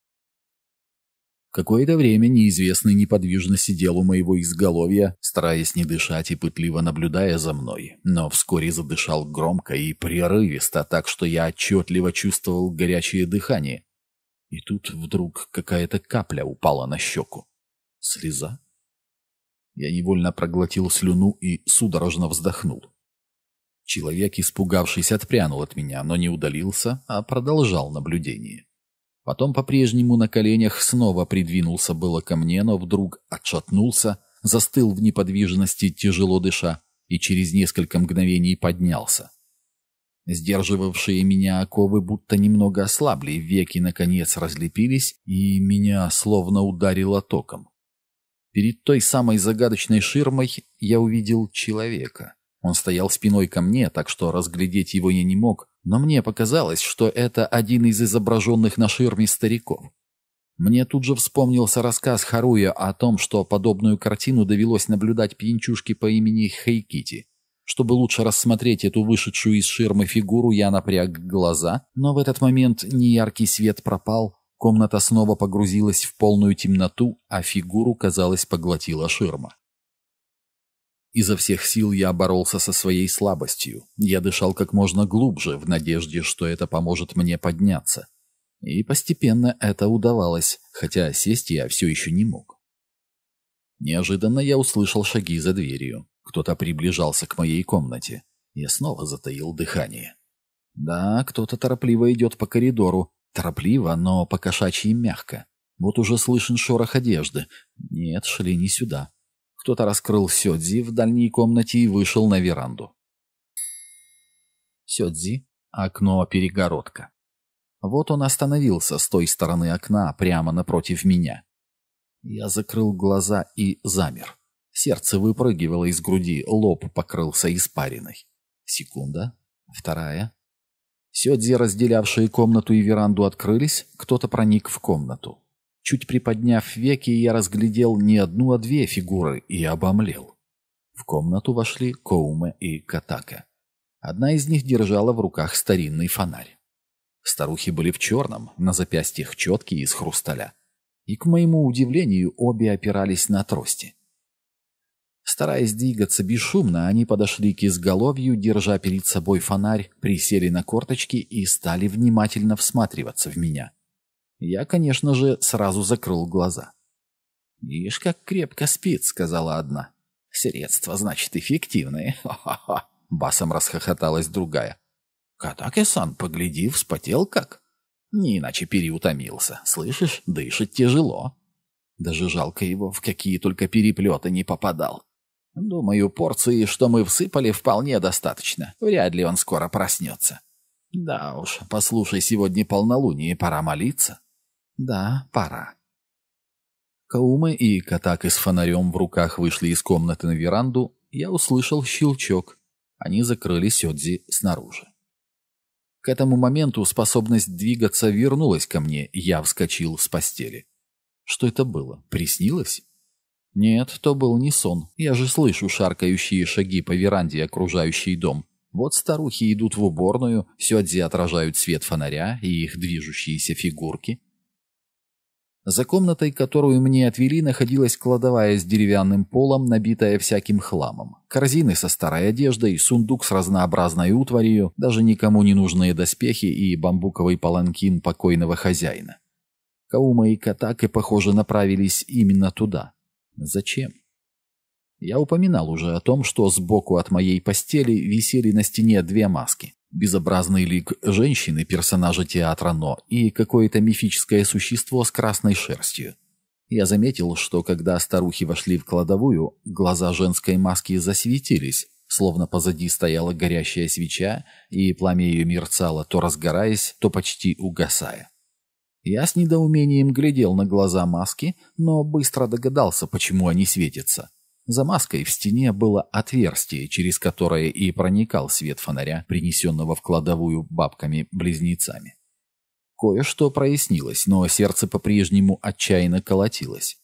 Какое-то время неизвестный неподвижно сидел у моего изголовья, стараясь не дышать и пытливо наблюдая за мной, но вскоре задышал громко и прерывисто, так что я отчетливо чувствовал горячее дыхание. И тут вдруг какая-то капля упала на щеку. Слеза? Я невольно проглотил слюну и судорожно вздохнул. Человек, испугавшись, отпрянул от меня, но не удалился, а продолжал наблюдение. Потом по-прежнему на коленях снова придвинулся было ко мне, но вдруг отшатнулся, застыл в неподвижности, тяжело дыша, и через несколько мгновений поднялся. Сдерживавшие меня оковы будто немного ослабли, веки, наконец, разлепились, и меня словно ударило током. Перед той самой загадочной ширмой я увидел человека. Он стоял спиной ко мне, так что разглядеть его я не мог, но мне показалось, что это один из изображенных на ширме стариков. Мне тут же вспомнился рассказ Харуя о том, что подобную картину довелось наблюдать пьянчушке по имени Хейкити. Чтобы лучше рассмотреть эту вышедшую из ширмы фигуру, я напряг глаза, но в этот момент неяркий свет пропал, комната снова погрузилась в полную темноту, а фигуру, казалось, поглотила ширма. Изо всех сил я боролся со своей слабостью. Я дышал как можно глубже, в надежде, что это поможет мне подняться. И постепенно это удавалось, хотя сесть я все еще не мог. Неожиданно я услышал шаги за дверью. Кто-то приближался к моей комнате. Я снова затаил дыхание. Да, кто-то торопливо идет по коридору. Торопливо, но по-кошачьи мягко. Вот уже слышен шорох одежды. Нет, шли не сюда. Кто-то раскрыл Сёдзи в дальней комнате и вышел на веранду. Сёдзи — окно-перегородка. Вот он остановился с той стороны окна, прямо напротив меня. Я закрыл глаза и замер. Сердце выпрыгивало из груди, лоб покрылся испариной. Секунда. Вторая. Сёдзи, разделявшие комнату и веранду, открылись, кто-то проник в комнату. Чуть приподняв веки, я разглядел не одну, а две фигуры и обомлел. В комнату вошли Коуме и Катака. Одна из них держала в руках старинный фонарь. Старухи были в черном, на запястьях четкие из хрусталя. И, к моему удивлению, обе опирались на трости. Стараясь двигаться бесшумно, они подошли к изголовью, держа перед собой фонарь, присели на корточки и стали внимательно всматриваться в меня. Я, конечно же, сразу закрыл глаза. «Ишь, как крепко спит», — сказала одна. «Средства, значит, эффективные. Ха-ха-ха!» — басом расхохоталась другая. «Катаке-сан, погляди, вспотел как!» «Не иначе переутомился. Слышишь, дышит тяжело. Даже жалко его, в какие только переплеты не попадал. Думаю, порции, что мы всыпали, вполне достаточно. Вряд ли он скоро проснется. Да уж, послушай, сегодня полнолуние, пора молиться. Да, пора. Каумы и Катака с фонарем в руках вышли из комнаты на веранду. Я услышал щелчок. Они закрыли Сёдзи снаружи. К этому моменту способность двигаться вернулась ко мне, я вскочил с постели. Что это было? Приснилось? Нет, то был не сон. Я же слышу шаркающие шаги по веранде, окружающий дом. Вот старухи идут в уборную, сёдзи отражают свет фонаря и их движущиеся фигурки. За комнатой, которую мне отвели, находилась кладовая с деревянным полом, набитая всяким хламом. Корзины со старой одеждой, сундук с разнообразной утварью, даже никому не нужные доспехи и бамбуковый паланкин покойного хозяина. Каума и Катаке, похоже, направились именно туда. Зачем? Я упоминал уже о том, что сбоку от моей постели висели на стене две маски. Безобразный лик женщины, персонажа театра «Но» и какое-то мифическое существо с красной шерстью. Я заметил, что когда старухи вошли в кладовую, глаза женской маски засветились, словно позади стояла горящая свеча, и пламя ее мерцало, то разгораясь, то почти угасая. Я с недоумением глядел на глаза маски, но быстро догадался, почему они светятся. За маской в стене было отверстие, через которое и проникал свет фонаря, принесенного в кладовую бабками-близнецами. Кое-что прояснилось, но сердце по-прежнему отчаянно колотилось.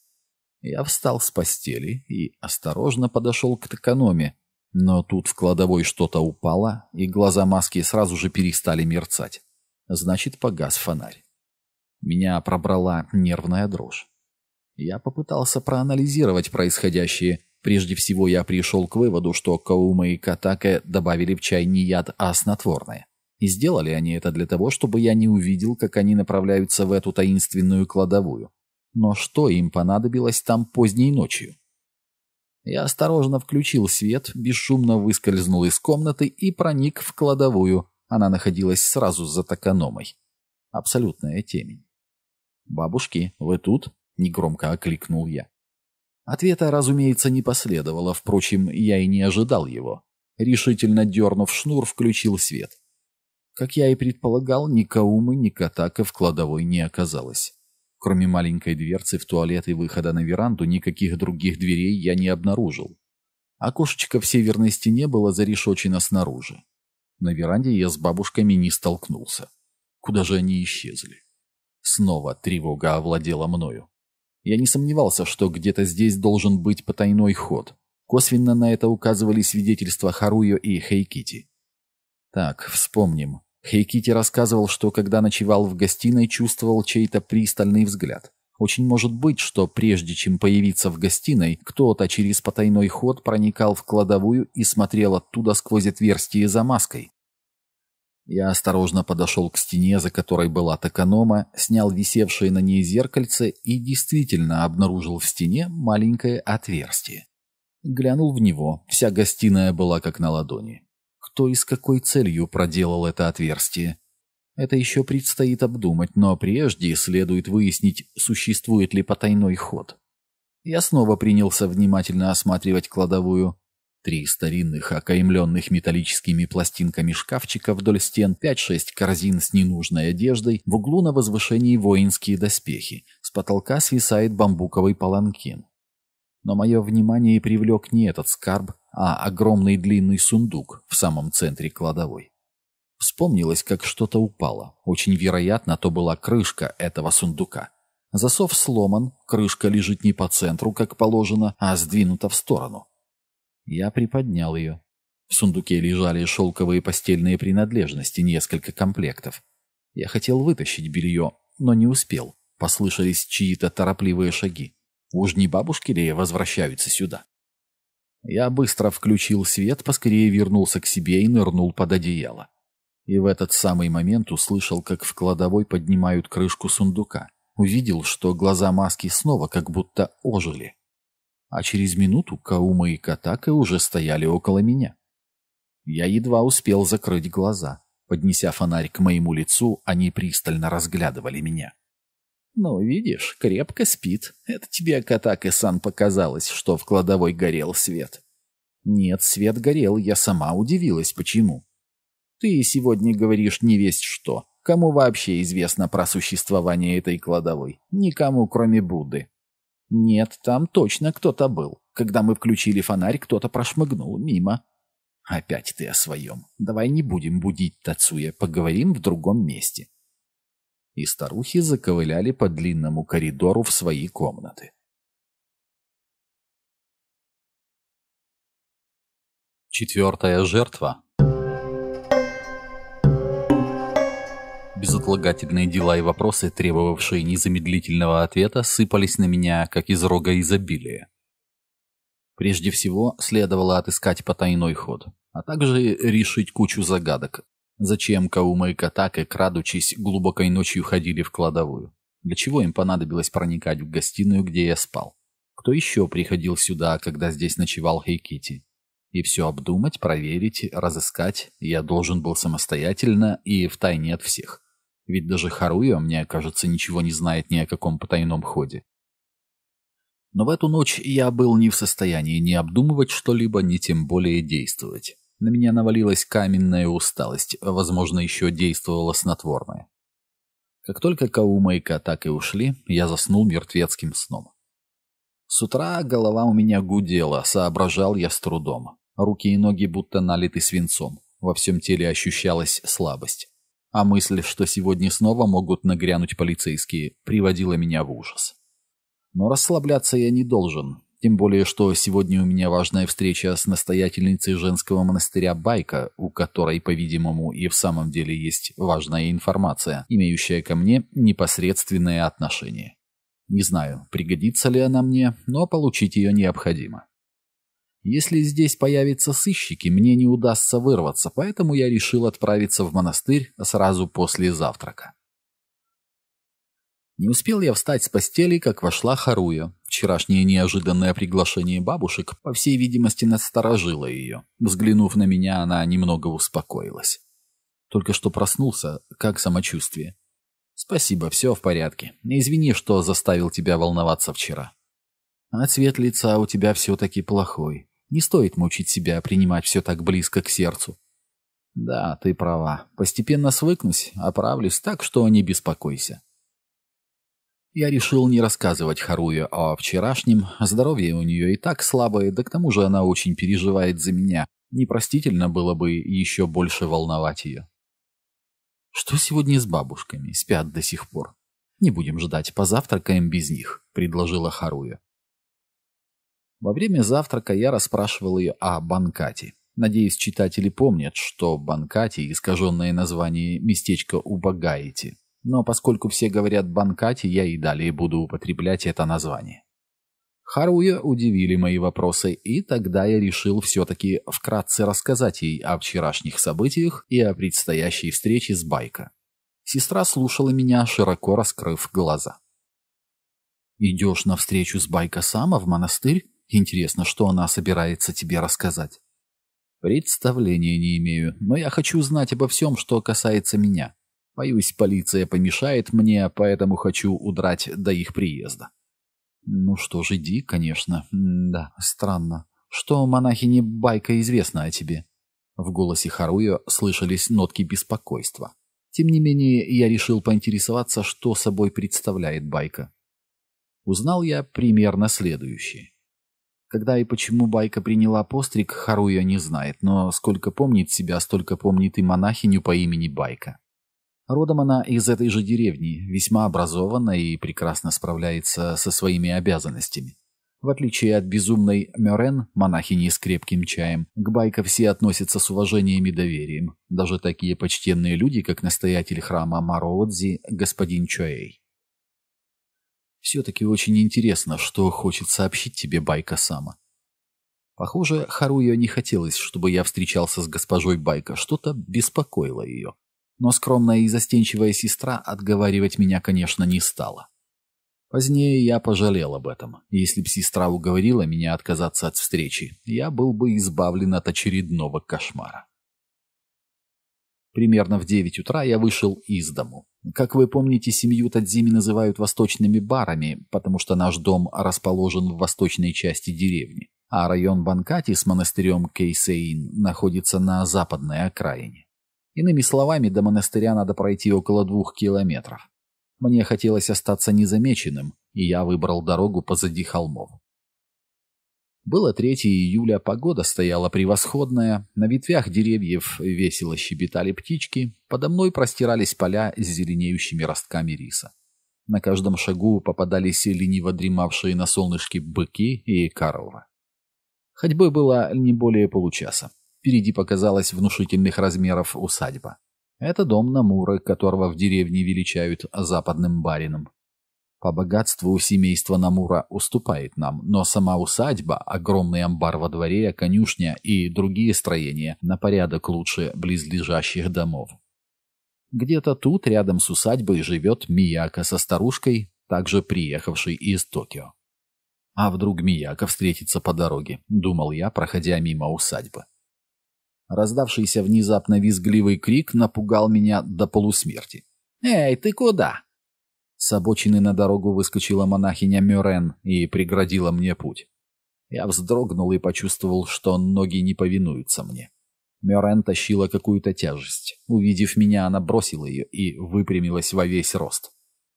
Я встал с постели и осторожно подошел к экономе, но тут в кладовой что-то упало, и глаза маски сразу же перестали мерцать. Значит, погас фонарь. Меня пробрала нервная дрожь. Я попытался проанализировать происходящее. Прежде всего, я пришел к выводу, что Каума и Катаке добавили в чай не яд, а снотворное. И сделали они это для того, чтобы я не увидел, как они направляются в эту таинственную кладовую. Но что им понадобилось там поздней ночью? Я осторожно включил свет, бесшумно выскользнул из комнаты и проник в кладовую. Она находилась сразу за токаномой. Абсолютная темень. «Бабушки, вы тут?» — негромко окликнул я. Ответа, разумеется, не последовало, впрочем, я и не ожидал его. Решительно дернув шнур, включил свет. Как я и предполагал, ни Каумы, ни Катака в кладовой не оказалось. Кроме маленькой дверцы в туалет и выхода на веранду, никаких других дверей я не обнаружил. Окошечко в северной стене было зарешочено снаружи. На веранде я с бабушками не столкнулся. Куда же они исчезли? Снова тревога овладела мною. Я не сомневался, что где-то здесь должен быть потайной ход. Косвенно на это указывали свидетельства Харуyo и Хейкити. Так, вспомним. Хейкити рассказывал, что когда ночевал в гостиной, чувствовал чей-то пристальный взгляд. Очень может быть, что прежде чем появиться в гостиной, кто-то через потайной ход проникал в кладовую и смотрел оттуда сквозь отверстие за маской. Я осторожно подошел к стене, за которой была токанома, снял висевшее на ней зеркальце и действительно обнаружил в стене маленькое отверстие. Глянул в него, вся гостиная была как на ладони. Кто и с какой целью проделал это отверстие? Это еще предстоит обдумать, но прежде следует выяснить, существует ли потайной ход. Я снова принялся внимательно осматривать кладовую. Три старинных, окаймленных металлическими пластинками шкафчика вдоль стен, пять-шесть корзин с ненужной одеждой, в углу на возвышении воинские доспехи. С потолка свисает бамбуковый паланкин. Но мое внимание привлек не этот скарб, а огромный длинный сундук в самом центре кладовой. Вспомнилось, как что-то упало. Очень вероятно, то была крышка этого сундука. Засов сломан, крышка лежит не по центру, как положено, а сдвинута в сторону. Я приподнял ее. В сундуке лежали шелковые постельные принадлежности, несколько комплектов. Я хотел вытащить белье, но не успел. Послышались чьи-то торопливые шаги. Уж не бабушки ли возвращаются сюда? Я быстро включил свет, поскорее вернулся к себе и нырнул под одеяло. И в этот самый момент услышал, как в кладовой поднимают крышку сундука. Увидел, что глаза маски снова как будто ожили а через минуту Каума и Катака уже стояли около меня. Я едва успел закрыть глаза. Поднеся фонарь к моему лицу, они пристально разглядывали меня. «Ну, видишь, крепко спит. Это тебе, Катака-сан, показалось, что в кладовой горел свет». «Нет, свет горел, я сама удивилась, почему». «Ты сегодня говоришь не весть что. Кому вообще известно про существование этой кладовой? Никому, кроме Будды». Нет, там точно кто-то был. Когда мы включили фонарь, кто-то прошмыгнул мимо. Опять ты о своем. Давай не будем будить Тацуя, поговорим в другом месте. И старухи заковыляли по длинному коридору в свои комнаты. Четвертая жертва Безотлагательные дела и вопросы, требовавшие незамедлительного ответа, сыпались на меня, как из рога изобилия. Прежде всего, следовало отыскать потайной ход, а также решить кучу загадок. Зачем Каума и Катака, крадучись, глубокой ночью ходили в кладовую? Для чего им понадобилось проникать в гостиную, где я спал? Кто еще приходил сюда, когда здесь ночевал Хейкити? И все обдумать, проверить, разыскать я должен был самостоятельно и втайне от всех. Ведь даже Харуя, мне кажется, ничего не знает ни о каком потайном ходе. Но в эту ночь я был не в состоянии ни обдумывать что-либо, ни тем более действовать. На меня навалилась каменная усталость, возможно, еще действовала снотворное. Как только Каума и Катак и ушли, я заснул мертвецким сном. С утра голова у меня гудела, соображал я с трудом. Руки и ноги будто налиты свинцом. Во всем теле ощущалась слабость а мысль, что сегодня снова могут нагрянуть полицейские, приводила меня в ужас. Но расслабляться я не должен, тем более, что сегодня у меня важная встреча с настоятельницей женского монастыря Байка, у которой, по-видимому, и в самом деле есть важная информация, имеющая ко мне непосредственное отношение. Не знаю, пригодится ли она мне, но получить ее необходимо. Если здесь появятся сыщики, мне не удастся вырваться, поэтому я решил отправиться в монастырь сразу после завтрака. Не успел я встать с постели, как вошла Харуя. Вчерашнее неожиданное приглашение бабушек, по всей видимости, насторожило ее. Взглянув на меня, она немного успокоилась. Только что проснулся, как самочувствие. «Спасибо, все в порядке. Извини, что заставил тебя волноваться вчера». «А цвет лица у тебя все-таки плохой», не стоит мучить себя, принимать все так близко к сердцу. Да, ты права. Постепенно свыкнусь, оправлюсь так, что не беспокойся. Я решил не рассказывать Харуе о вчерашнем. Здоровье у нее и так слабое, да к тому же она очень переживает за меня. Непростительно было бы еще больше волновать ее. Что сегодня с бабушками? Спят до сих пор. Не будем ждать, позавтракаем без них, предложила Харуя. Во время завтрака я расспрашивал ее о Банкате. Надеюсь, читатели помнят, что Банкати – искаженное название местечка у Багаити. Но поскольку все говорят Банкати, я и далее буду употреблять это название. Харуя удивили мои вопросы, и тогда я решил все-таки вкратце рассказать ей о вчерашних событиях и о предстоящей встрече с Байка. Сестра слушала меня, широко раскрыв глаза. «Идешь на встречу с Байка сама в монастырь?» Интересно, что она собирается тебе рассказать? Представления не имею, но я хочу знать обо всем, что касается меня. Боюсь, полиция помешает мне, поэтому хочу удрать до их приезда. Ну что ж, иди, конечно. М да, странно. Что монахине Байка известно о тебе? В голосе Харуя слышались нотки беспокойства. Тем не менее, я решил поинтересоваться, что собой представляет Байка. Узнал я примерно следующее. Когда и почему Байка приняла постриг, Харуя не знает, но сколько помнит себя, столько помнит и монахиню по имени Байка. Родом она из этой же деревни, весьма образована и прекрасно справляется со своими обязанностями. В отличие от безумной Мёрен, монахини с крепким чаем, к Байка все относятся с уважением и доверием, даже такие почтенные люди, как настоятель храма Мароодзи, господин Чоэй. Все-таки очень интересно, что хочет сообщить тебе Байка Сама. Похоже, Харуя не хотелось, чтобы я встречался с госпожой Байка, что-то беспокоило ее. Но скромная и застенчивая сестра отговаривать меня, конечно, не стала. Позднее я пожалел об этом. Если б сестра уговорила меня отказаться от встречи, я был бы избавлен от очередного кошмара. Примерно в 9 утра я вышел из дому. Как вы помните, семью Тадзими называют восточными барами, потому что наш дом расположен в восточной части деревни, а район Банкати с монастырем Кейсейн находится на западной окраине. Иными словами, до монастыря надо пройти около двух километров. Мне хотелось остаться незамеченным, и я выбрал дорогу позади холмов. Было 3 июля, погода стояла превосходная, на ветвях деревьев весело щебетали птички, подо мной простирались поля с зеленеющими ростками риса. На каждом шагу попадались лениво дремавшие на солнышке быки и коровы. Ходьбы было не более получаса. Впереди показалась внушительных размеров усадьба. Это дом Намура, которого в деревне величают западным барином. По богатству семейство Намура уступает нам, но сама усадьба, огромный амбар во дворе, конюшня и другие строения на порядок лучше близлежащих домов. Где-то тут, рядом с усадьбой, живет Мияка со старушкой, также приехавшей из Токио. А вдруг Мияка встретится по дороге, думал я, проходя мимо усадьбы. Раздавшийся внезапно визгливый крик напугал меня до полусмерти. «Эй, ты куда?» С обочины на дорогу выскочила монахиня Мюрен и преградила мне путь. Я вздрогнул и почувствовал, что ноги не повинуются мне. Мюрен тащила какую-то тяжесть. Увидев меня, она бросила ее и выпрямилась во весь рост.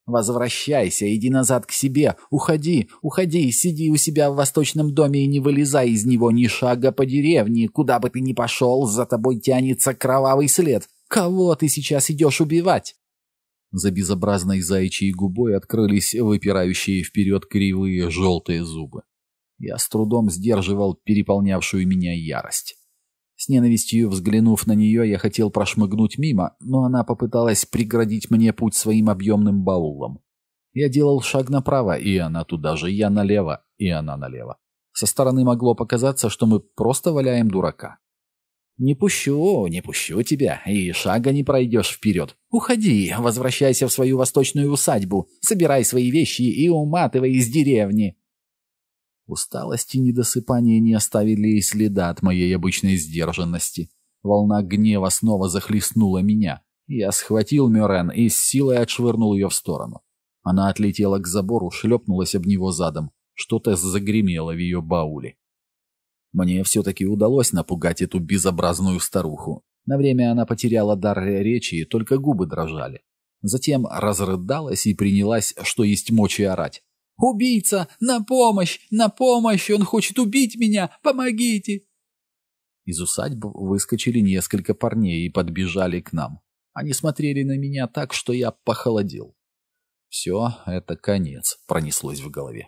«Возвращайся, иди назад к себе, уходи, уходи, сиди у себя в восточном доме и не вылезай из него ни шага по деревне. Куда бы ты ни пошел, за тобой тянется кровавый след. Кого ты сейчас идешь убивать?» За безобразной заячьей губой открылись выпирающие вперед кривые желтые зубы. Я с трудом сдерживал переполнявшую меня ярость. С ненавистью взглянув на нее, я хотел прошмыгнуть мимо, но она попыталась преградить мне путь своим объемным баулом. Я делал шаг направо, и она туда же, я налево, и она налево. Со стороны могло показаться, что мы просто валяем дурака. «Не пущу, не пущу тебя, и шага не пройдешь вперед. Уходи, возвращайся в свою восточную усадьбу, собирай свои вещи и уматывай из деревни». Усталость и недосыпание не оставили и следа от моей обычной сдержанности. Волна гнева снова захлестнула меня. Я схватил Мюрен и с силой отшвырнул ее в сторону. Она отлетела к забору, шлепнулась об него задом. Что-то загремело в ее бауле. Мне все-таки удалось напугать эту безобразную старуху. На время она потеряла дар речи, и только губы дрожали. Затем разрыдалась и принялась, что есть мочи орать. «Убийца! На помощь! На помощь! Он хочет убить меня! Помогите!» Из усадьбы выскочили несколько парней и подбежали к нам. Они смотрели на меня так, что я похолодел. «Все, это конец», — пронеслось в голове.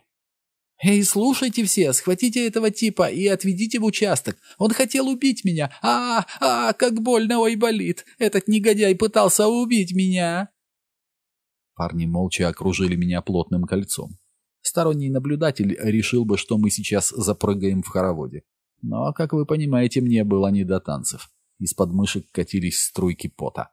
«Эй, слушайте все, схватите этого типа и отведите в участок. Он хотел убить меня. А, а, как больно, ой, болит. Этот негодяй пытался убить меня!» Парни молча окружили меня плотным кольцом. Сторонний наблюдатель решил бы, что мы сейчас запрыгаем в хороводе. Но, как вы понимаете, мне было не до танцев. Из подмышек катились струйки пота.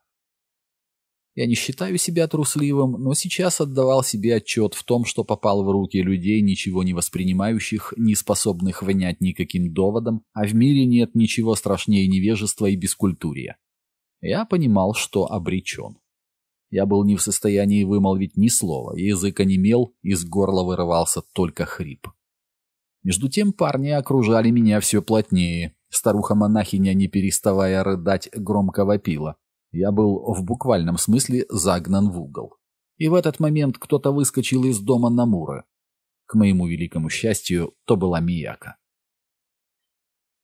Я не считаю себя трусливым, но сейчас отдавал себе отчет в том, что попал в руки людей, ничего не воспринимающих, не способных вынять никаким доводом, а в мире нет ничего страшнее невежества и бескультурия. Я понимал, что обречен. Я был не в состоянии вымолвить ни слова, язык онемел, из горла вырывался только хрип. Между тем парни окружали меня все плотнее. Старуха-монахиня, не переставая рыдать, громко вопила — я был в буквальном смысле загнан в угол. И в этот момент кто-то выскочил из дома Намура. К моему великому счастью, то была Мияка.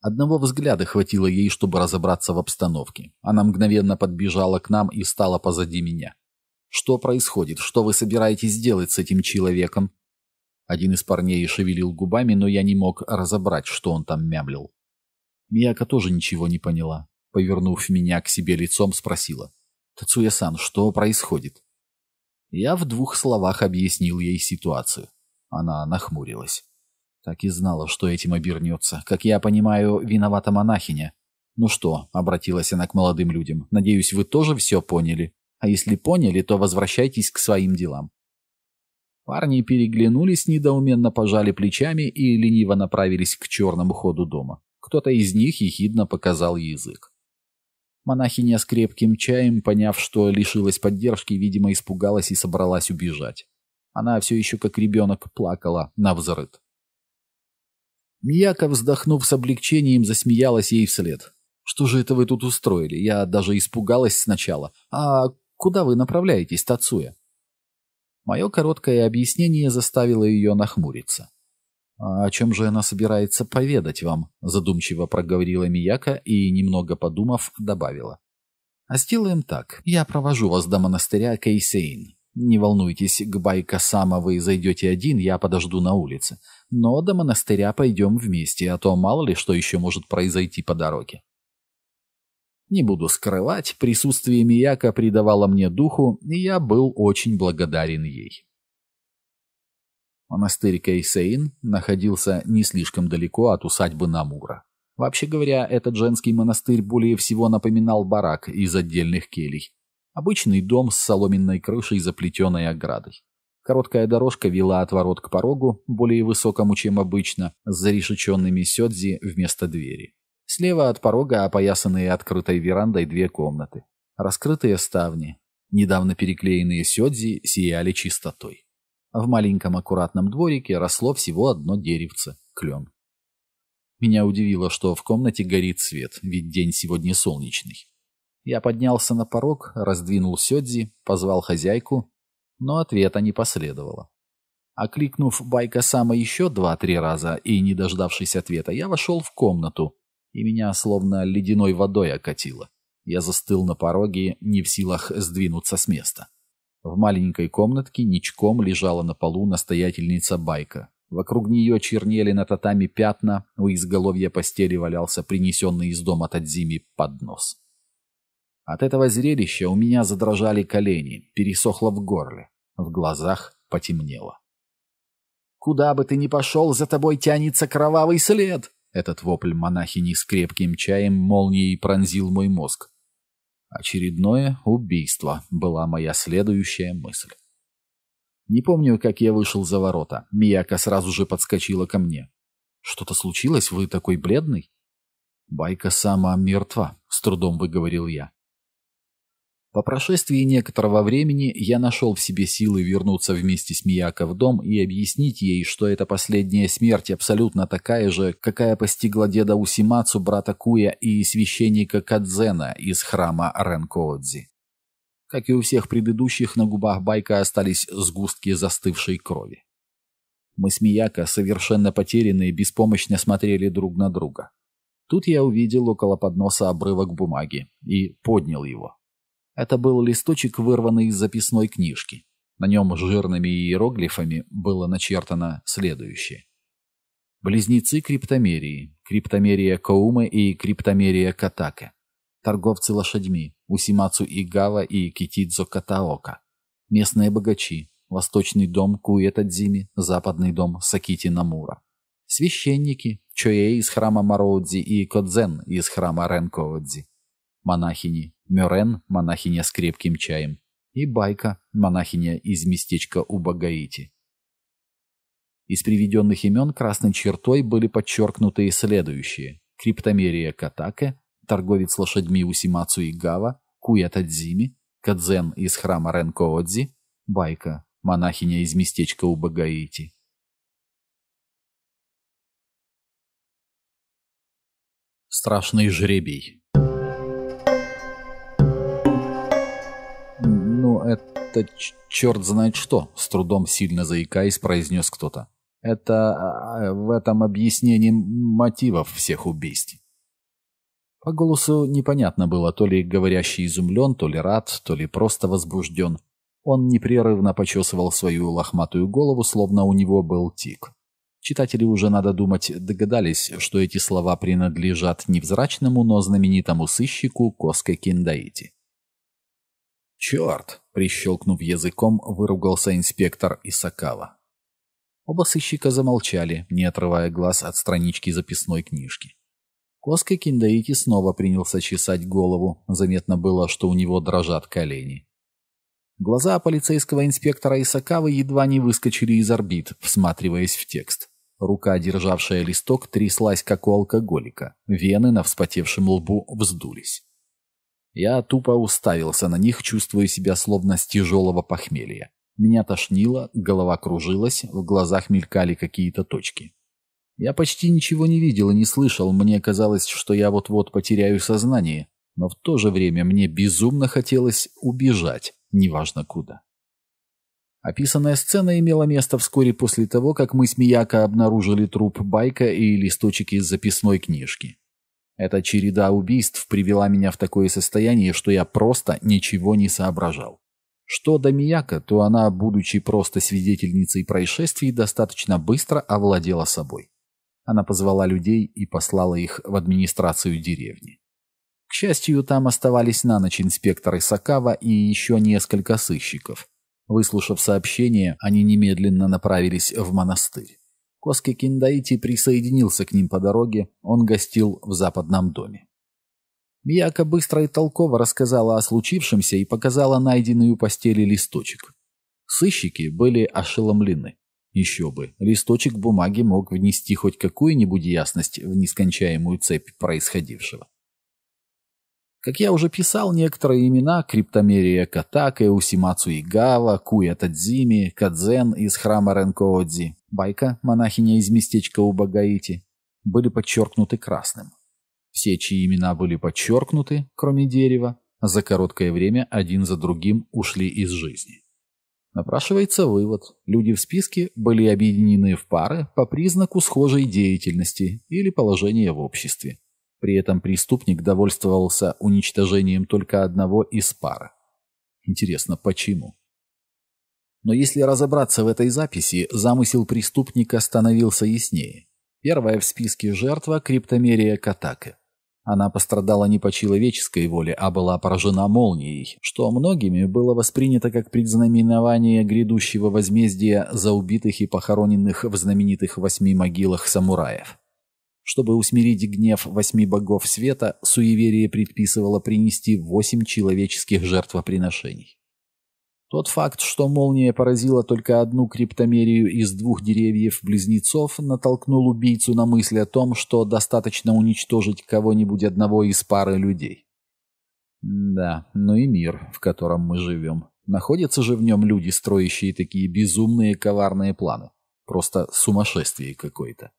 Одного взгляда хватило ей, чтобы разобраться в обстановке. Она мгновенно подбежала к нам и стала позади меня. «Что происходит? Что вы собираетесь делать с этим человеком?» Один из парней шевелил губами, но я не мог разобрать, что он там мямлил. Мияка тоже ничего не поняла. Повернув меня к себе лицом, спросила. «Тацуя-сан, что происходит?» Я в двух словах объяснил ей ситуацию. Она нахмурилась. Так и знала, что этим обернется. Как я понимаю, виновата монахиня. «Ну что?» — обратилась она к молодым людям. «Надеюсь, вы тоже все поняли? А если поняли, то возвращайтесь к своим делам». Парни переглянулись, недоуменно пожали плечами и лениво направились к черному ходу дома. Кто-то из них ехидно показал язык. Монахиня с крепким чаем, поняв, что лишилась поддержки, видимо, испугалась и собралась убежать. Она все еще, как ребенок, плакала на взрыд. Мияка, вздохнув с облегчением, засмеялась ей вслед. «Что же это вы тут устроили? Я даже испугалась сначала. А куда вы направляетесь, Тацуя?» Мое короткое объяснение заставило ее нахмуриться. «А «О чем же она собирается поведать вам?» — задумчиво проговорила Мияка и, немного подумав, добавила. «А сделаем так. Я провожу вас до монастыря Кейсейн. Не волнуйтесь, к Байка-сама вы зайдете один, я подожду на улице. Но до монастыря пойдем вместе, а то мало ли что еще может произойти по дороге». Не буду скрывать, присутствие Мияка придавало мне духу, и я был очень благодарен ей. Монастырь Кейсейн находился не слишком далеко от усадьбы Намура. Вообще говоря, этот женский монастырь более всего напоминал барак из отдельных келей. Обычный дом с соломенной крышей, заплетенной оградой. Короткая дорожка вела от ворот к порогу, более высокому, чем обычно, с зарешеченными сёдзи вместо двери. Слева от порога опоясанные открытой верандой две комнаты. Раскрытые ставни, недавно переклеенные сёдзи, сияли чистотой. В маленьком аккуратном дворике росло всего одно деревце — клен. Меня удивило, что в комнате горит свет, ведь день сегодня солнечный. Я поднялся на порог, раздвинул сёдзи, позвал хозяйку, но ответа не последовало. Окликнув Байка Сама еще два-три раза и не дождавшись ответа, я вошел в комнату, и меня словно ледяной водой окатило. Я застыл на пороге, не в силах сдвинуться с места. В маленькой комнатке ничком лежала на полу настоятельница Байка. Вокруг нее чернели на татами пятна, у изголовья постели валялся принесенный из дома Тадзими поднос. От этого зрелища у меня задрожали колени, пересохло в горле, в глазах потемнело. «Куда бы ты ни пошел, за тобой тянется кровавый след!» Этот вопль монахини с крепким чаем молнией пронзил мой мозг. Очередное убийство была моя следующая мысль. Не помню, как я вышел за ворота. Мияка сразу же подскочила ко мне. «Что-то случилось? Вы такой бледный?» «Байка сама мертва», — с трудом выговорил я. По прошествии некоторого времени я нашел в себе силы вернуться вместе с Мияко в дом и объяснить ей, что эта последняя смерть абсолютно такая же, какая постигла деда Усимацу, брата Куя и священника Кадзена из храма Ренкоодзи. Как и у всех предыдущих, на губах Байка остались сгустки застывшей крови. Мы с Мияко, совершенно потерянные, беспомощно смотрели друг на друга. Тут я увидел около подноса обрывок бумаги и поднял его. Это был листочек, вырванный из записной книжки. На нем жирными иероглифами было начертано следующее. Близнецы криптомерии. Криптомерия Коума и криптомерия Катака. Торговцы лошадьми. Усимацу Игава и Китидзо Катаока. Местные богачи. Восточный дом Куэтадзими, Западный дом Сакити-Намура. Священники. Чоэ из храма Мароудзи и Кодзен из храма Ренкоудзи. Монахини Мюрен, монахиня с крепким чаем, и Байка, монахиня из местечка Убагаити. Из приведенных имен красной чертой были подчеркнуты и следующие. Криптомерия Катаке, торговец лошадьми Усимацу и Игава, Куятадзими, Кадзен из храма Ренкоодзи, Байка, монахиня из местечка Убагаити. Страшный жребий это черт знает что», — с трудом сильно заикаясь, произнес кто-то. «Это а, а, в этом объяснении мотивов всех убийств». По голосу непонятно было, то ли говорящий изумлен, то ли рад, то ли просто возбужден. Он непрерывно почесывал свою лохматую голову, словно у него был тик. Читатели уже, надо думать, догадались, что эти слова принадлежат невзрачному, но знаменитому сыщику Коске Киндаити. «Черт!» — прищелкнув языком, выругался инспектор Исакава. Оба сыщика замолчали, не отрывая глаз от странички записной книжки. Коска Киндаики снова принялся чесать голову, заметно было, что у него дрожат колени. Глаза полицейского инспектора Исакавы едва не выскочили из орбит, всматриваясь в текст. Рука, державшая листок, тряслась, как у алкоголика. Вены на вспотевшем лбу вздулись. Я тупо уставился на них, чувствуя себя словно с тяжелого похмелья. Меня тошнило, голова кружилась, в глазах мелькали какие-то точки. Я почти ничего не видел и не слышал, мне казалось, что я вот-вот потеряю сознание, но в то же время мне безумно хотелось убежать, неважно куда. Описанная сцена имела место вскоре после того, как мы с Мияко обнаружили труп байка и листочек из записной книжки. Эта череда убийств привела меня в такое состояние, что я просто ничего не соображал. Что до Мияка, то она, будучи просто свидетельницей происшествий, достаточно быстро овладела собой. Она позвала людей и послала их в администрацию деревни. К счастью, там оставались на ночь инспекторы Сакава и еще несколько сыщиков. Выслушав сообщение, они немедленно направились в монастырь. Коски Киндаити присоединился к ним по дороге, он гостил в западном доме. Мияка быстро и толково рассказала о случившемся и показала найденный у постели листочек. Сыщики были ошеломлены. Еще бы, листочек бумаги мог внести хоть какую-нибудь ясность в нескончаемую цепь происходившего. Как я уже писал, некоторые имена криптомерия Катаке, Усимацу Игава, Куя Тадзими, Кадзен из храма Ренкоодзи, Байка, монахиня из местечка Убагаити, были подчеркнуты красным. Все, чьи имена были подчеркнуты, кроме дерева, за короткое время один за другим ушли из жизни. Напрашивается вывод. Люди в списке были объединены в пары по признаку схожей деятельности или положения в обществе. При этом преступник довольствовался уничтожением только одного из пар. Интересно, почему? Но если разобраться в этой записи, замысел преступника становился яснее. Первая в списке жертва – криптомерия Катаке. Она пострадала не по человеческой воле, а была поражена молнией, что многими было воспринято как предзнаменование грядущего возмездия за убитых и похороненных в знаменитых восьми могилах самураев. Чтобы усмирить гнев восьми богов света, суеверие предписывало принести восемь человеческих жертвоприношений. Тот факт, что молния поразила только одну криптомерию из двух деревьев-близнецов, натолкнул убийцу на мысль о том, что достаточно уничтожить кого-нибудь одного из пары людей. Да, но ну и мир, в котором мы живем. Находятся же в нем люди, строящие такие безумные коварные планы. Просто сумасшествие какое-то.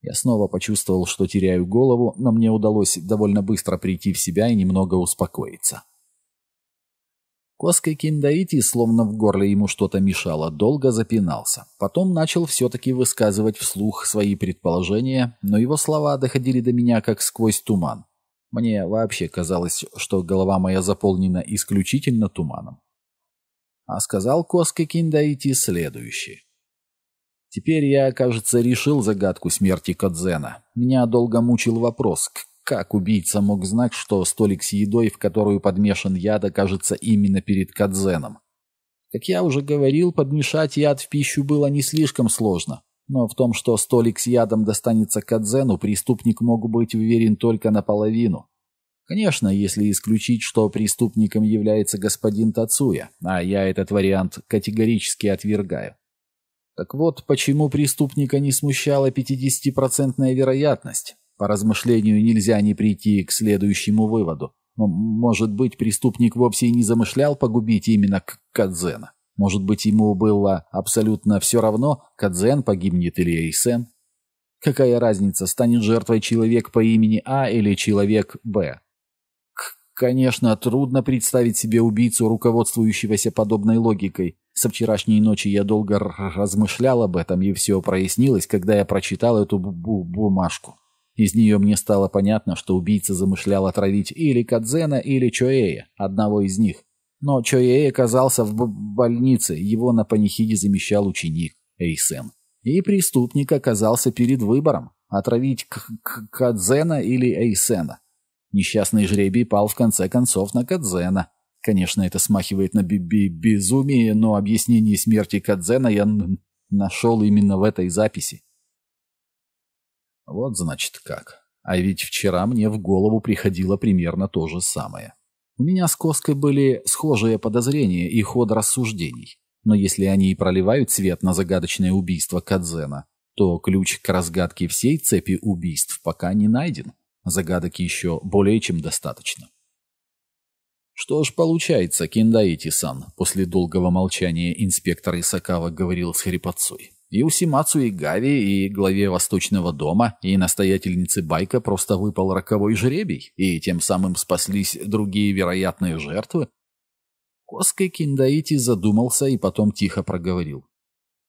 Я снова почувствовал, что теряю голову, но мне удалось довольно быстро прийти в себя и немного успокоиться. Коска Киндаити, словно в горле ему что-то мешало, долго запинался. Потом начал все-таки высказывать вслух свои предположения, но его слова доходили до меня как сквозь туман. Мне вообще казалось, что голова моя заполнена исключительно туманом. А сказал Коска Киндаити следующее. Теперь я, кажется, решил загадку смерти Кадзена. Меня долго мучил вопрос, как убийца мог знать, что столик с едой, в которую подмешан яд, окажется именно перед Кадзеном. Как я уже говорил, подмешать яд в пищу было не слишком сложно. Но в том, что столик с ядом достанется Кадзену, преступник мог быть уверен только наполовину. Конечно, если исключить, что преступником является господин Тацуя, а я этот вариант категорически отвергаю. Так вот, почему преступника не смущала 50-процентная вероятность? По размышлению нельзя не прийти к следующему выводу. Может быть, преступник вовсе и не замышлял погубить именно Кадзена. Может быть, ему было абсолютно все равно, Кадзен погибнет или Эйсен. Какая разница, станет жертвой человек по имени А или человек Б? К Конечно, трудно представить себе убийцу, руководствующегося подобной логикой. Со вчерашней ночи я долго размышлял об этом, и все прояснилось, когда я прочитал эту бу бумажку. Из нее мне стало понятно, что убийца замышлял отравить или Кадзена, или Чоэя, одного из них. Но Чоэя оказался в больнице, его на панихиде замещал ученик Эйсен. И преступник оказался перед выбором – отравить к -к Кадзена или Эйсена. Несчастный жребий пал в конце концов на Кадзена – Конечно, это смахивает на безумие, но объяснение смерти Кадзена я нашел именно в этой записи. Вот значит как. А ведь вчера мне в голову приходило примерно то же самое. У меня с Коской были схожие подозрения и ход рассуждений. Но если они и проливают свет на загадочное убийство Кадзена, то ключ к разгадке всей цепи убийств пока не найден. Загадок еще более чем достаточно. «Что ж получается, Киндаити-сан», — после долгого молчания инспектор Исакава говорил с хрипотцой. «И у Симацу и Гави, и главе Восточного дома, и настоятельнице Байка просто выпал роковой жребий, и тем самым спаслись другие вероятные жертвы?» Коской Киндаити задумался и потом тихо проговорил.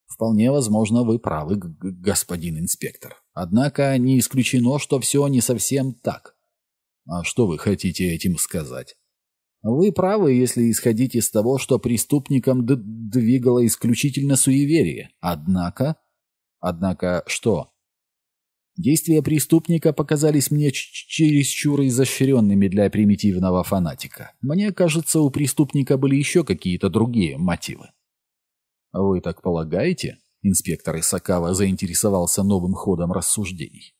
«Вполне возможно, вы правы, господин инспектор. Однако не исключено, что все не совсем так». «А что вы хотите этим сказать?» Вы правы, если исходить из того, что преступникам двигало исключительно суеверие. Однако... Однако что? Действия преступника показались мне чересчур изощренными для примитивного фанатика. Мне кажется, у преступника были еще какие-то другие мотивы. «Вы так полагаете?» — инспектор Исакава заинтересовался новым ходом рассуждений.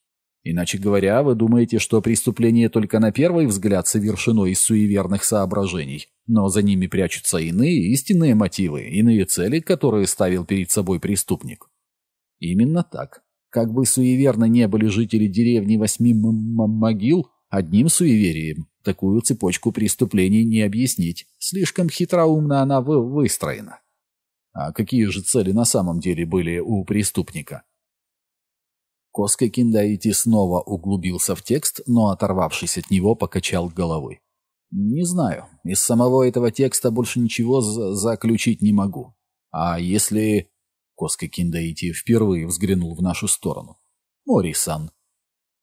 Иначе говоря, вы думаете, что преступление только на первый взгляд совершено из суеверных соображений, но за ними прячутся иные истинные мотивы, иные цели, которые ставил перед собой преступник. Именно так. Как бы суеверно не были жители деревни восьми м -м могил, одним суеверием такую цепочку преступлений не объяснить. Слишком хитроумно она выстроена. А какие же цели на самом деле были у преступника? Коска Киндаити снова углубился в текст, но, оторвавшись от него, покачал головой. «Не знаю. Из самого этого текста больше ничего заключить не могу. А если...» Коска Киндаити впервые взглянул в нашу сторону. «Мори-сан».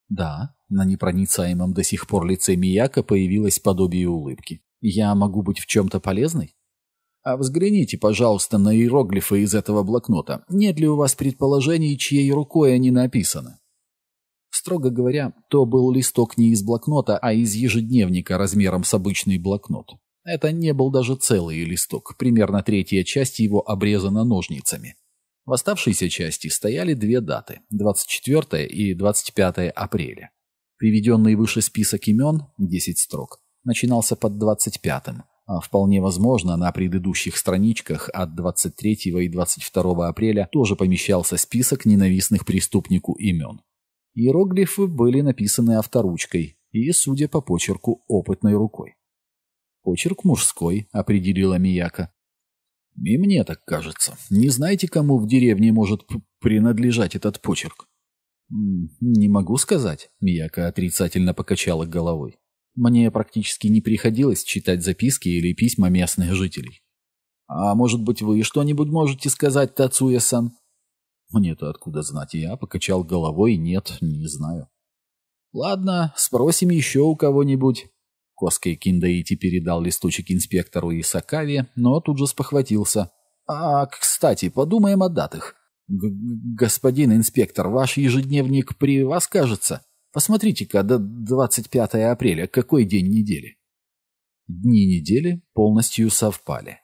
«Да». На непроницаемом до сих пор лице Мияка появилось подобие улыбки. «Я могу быть в чем-то полезной?» А взгляните, пожалуйста, на иероглифы из этого блокнота. Нет ли у вас предположений, чьей рукой они написаны? Строго говоря, то был листок не из блокнота, а из ежедневника размером с обычный блокнот. Это не был даже целый листок, примерно третья часть его обрезана ножницами. В оставшейся части стояли две даты – 24 и 25 апреля. Приведенный выше список имен – 10 строк – начинался под 25-м, а, вполне возможно, на предыдущих страничках от 23 и 22 апреля тоже помещался список ненавистных преступнику имен. Иероглифы были написаны авторучкой и, судя по почерку, опытной рукой. «Почерк мужской», — определила Мияка. «И мне так кажется. Не знаете, кому в деревне может принадлежать этот почерк?» «Не могу сказать», — Мияка отрицательно покачала головой. Мне практически не приходилось читать записки или письма местных жителей. «А может быть, вы что-нибудь можете сказать, Тацуя-сан?» «Мне-то откуда знать?» Я покачал головой. «Нет, не знаю». «Ладно, спросим еще у кого-нибудь». Коска и Киндаити передал листочек инспектору Исакаве, но тут же спохватился. «А, кстати, подумаем о датах. Г -г «Господин инспектор, ваш ежедневник при вас, кажется?» Посмотрите-ка, до 25 апреля, какой день недели? Дни недели полностью совпали.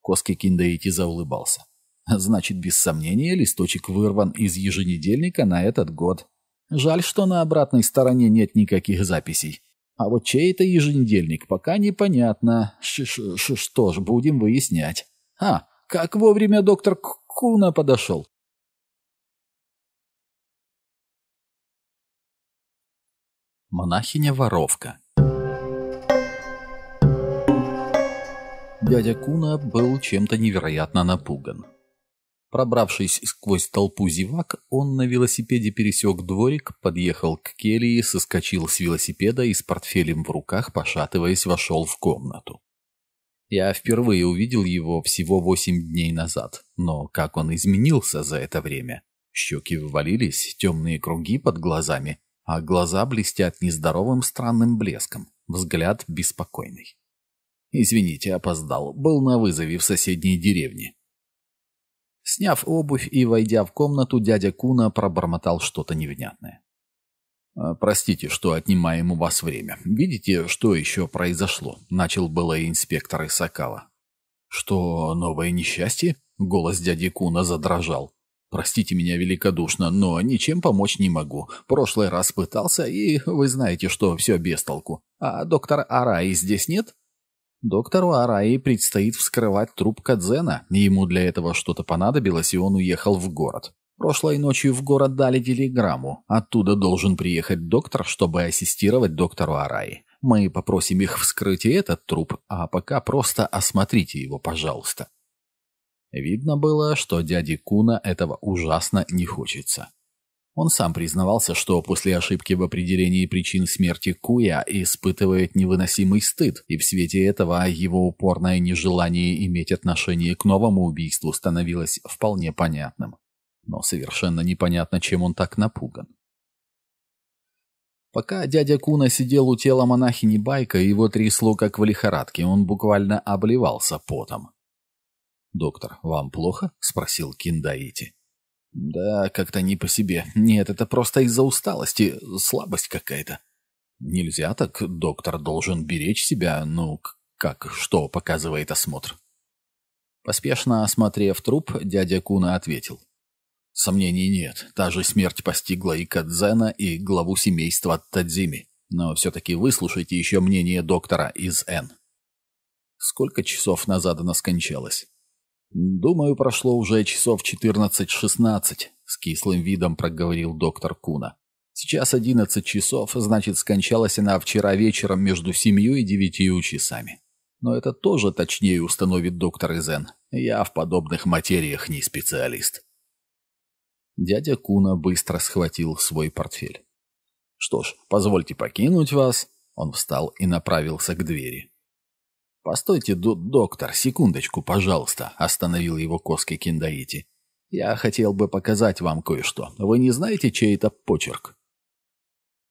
Коски Киндаити заулыбался. Значит, без сомнения, листочек вырван из еженедельника на этот год. Жаль, что на обратной стороне нет никаких записей. А вот чей это еженедельник, пока непонятно. Ш -ш -ш что ж, будем выяснять. А, как вовремя доктор Куна подошел. Монахиня-воровка. Дядя Куна был чем-то невероятно напуган. Пробравшись сквозь толпу зевак, он на велосипеде пересек дворик, подъехал к келье, соскочил с велосипеда и с портфелем в руках, пошатываясь, вошел в комнату. Я впервые увидел его всего восемь дней назад, но как он изменился за это время. Щеки ввалились, темные круги под глазами, а глаза блестят нездоровым странным блеском, взгляд беспокойный. «Извините, опоздал, был на вызове в соседней деревне». Сняв обувь и войдя в комнату, дядя Куна пробормотал что-то невнятное. «А, «Простите, что отнимаем у вас время. Видите, что еще произошло?» — начал было инспектор Исакава. «Что, новое несчастье?» — голос дяди Куна задрожал. Простите меня великодушно, но ничем помочь не могу. Прошлый раз пытался, и вы знаете, что все без толку. А доктор Араи здесь нет? Доктору Араи предстоит вскрывать труп Кадзена. Ему для этого что-то понадобилось, и он уехал в город. Прошлой ночью в город дали телеграмму. Оттуда должен приехать доктор, чтобы ассистировать доктору Араи. Мы попросим их вскрыть и этот труп, а пока просто осмотрите его, пожалуйста. Видно было, что дяде Куна этого ужасно не хочется. Он сам признавался, что после ошибки в определении причин смерти Куя испытывает невыносимый стыд, и в свете этого его упорное нежелание иметь отношение к новому убийству становилось вполне понятным. Но совершенно непонятно, чем он так напуган. Пока дядя Куна сидел у тела монахини Байка, его трясло как в лихорадке, он буквально обливался потом. «Доктор, вам плохо?» — спросил Киндаити. «Да, как-то не по себе. Нет, это просто из-за усталости, слабость какая-то». «Нельзя так. Доктор должен беречь себя. Ну, как, что показывает осмотр?» Поспешно осмотрев труп, дядя Куна ответил. «Сомнений нет. Та же смерть постигла и Кадзена, и главу семейства Тадзими. Но все-таки выслушайте еще мнение доктора из Н». «Сколько часов назад она скончалась?» «Думаю, прошло уже часов 14-16», — с кислым видом проговорил доктор Куна. «Сейчас 11 часов, значит, скончалась она вчера вечером между семью и девятью часами. Но это тоже точнее установит доктор Изен. Я в подобных материях не специалист». Дядя Куна быстро схватил свой портфель. «Что ж, позвольте покинуть вас». Он встал и направился к двери. «Постойте, доктор, секундочку, пожалуйста», — остановил его Коски Киндаити. «Я хотел бы показать вам кое-что. Вы не знаете, чей это почерк?»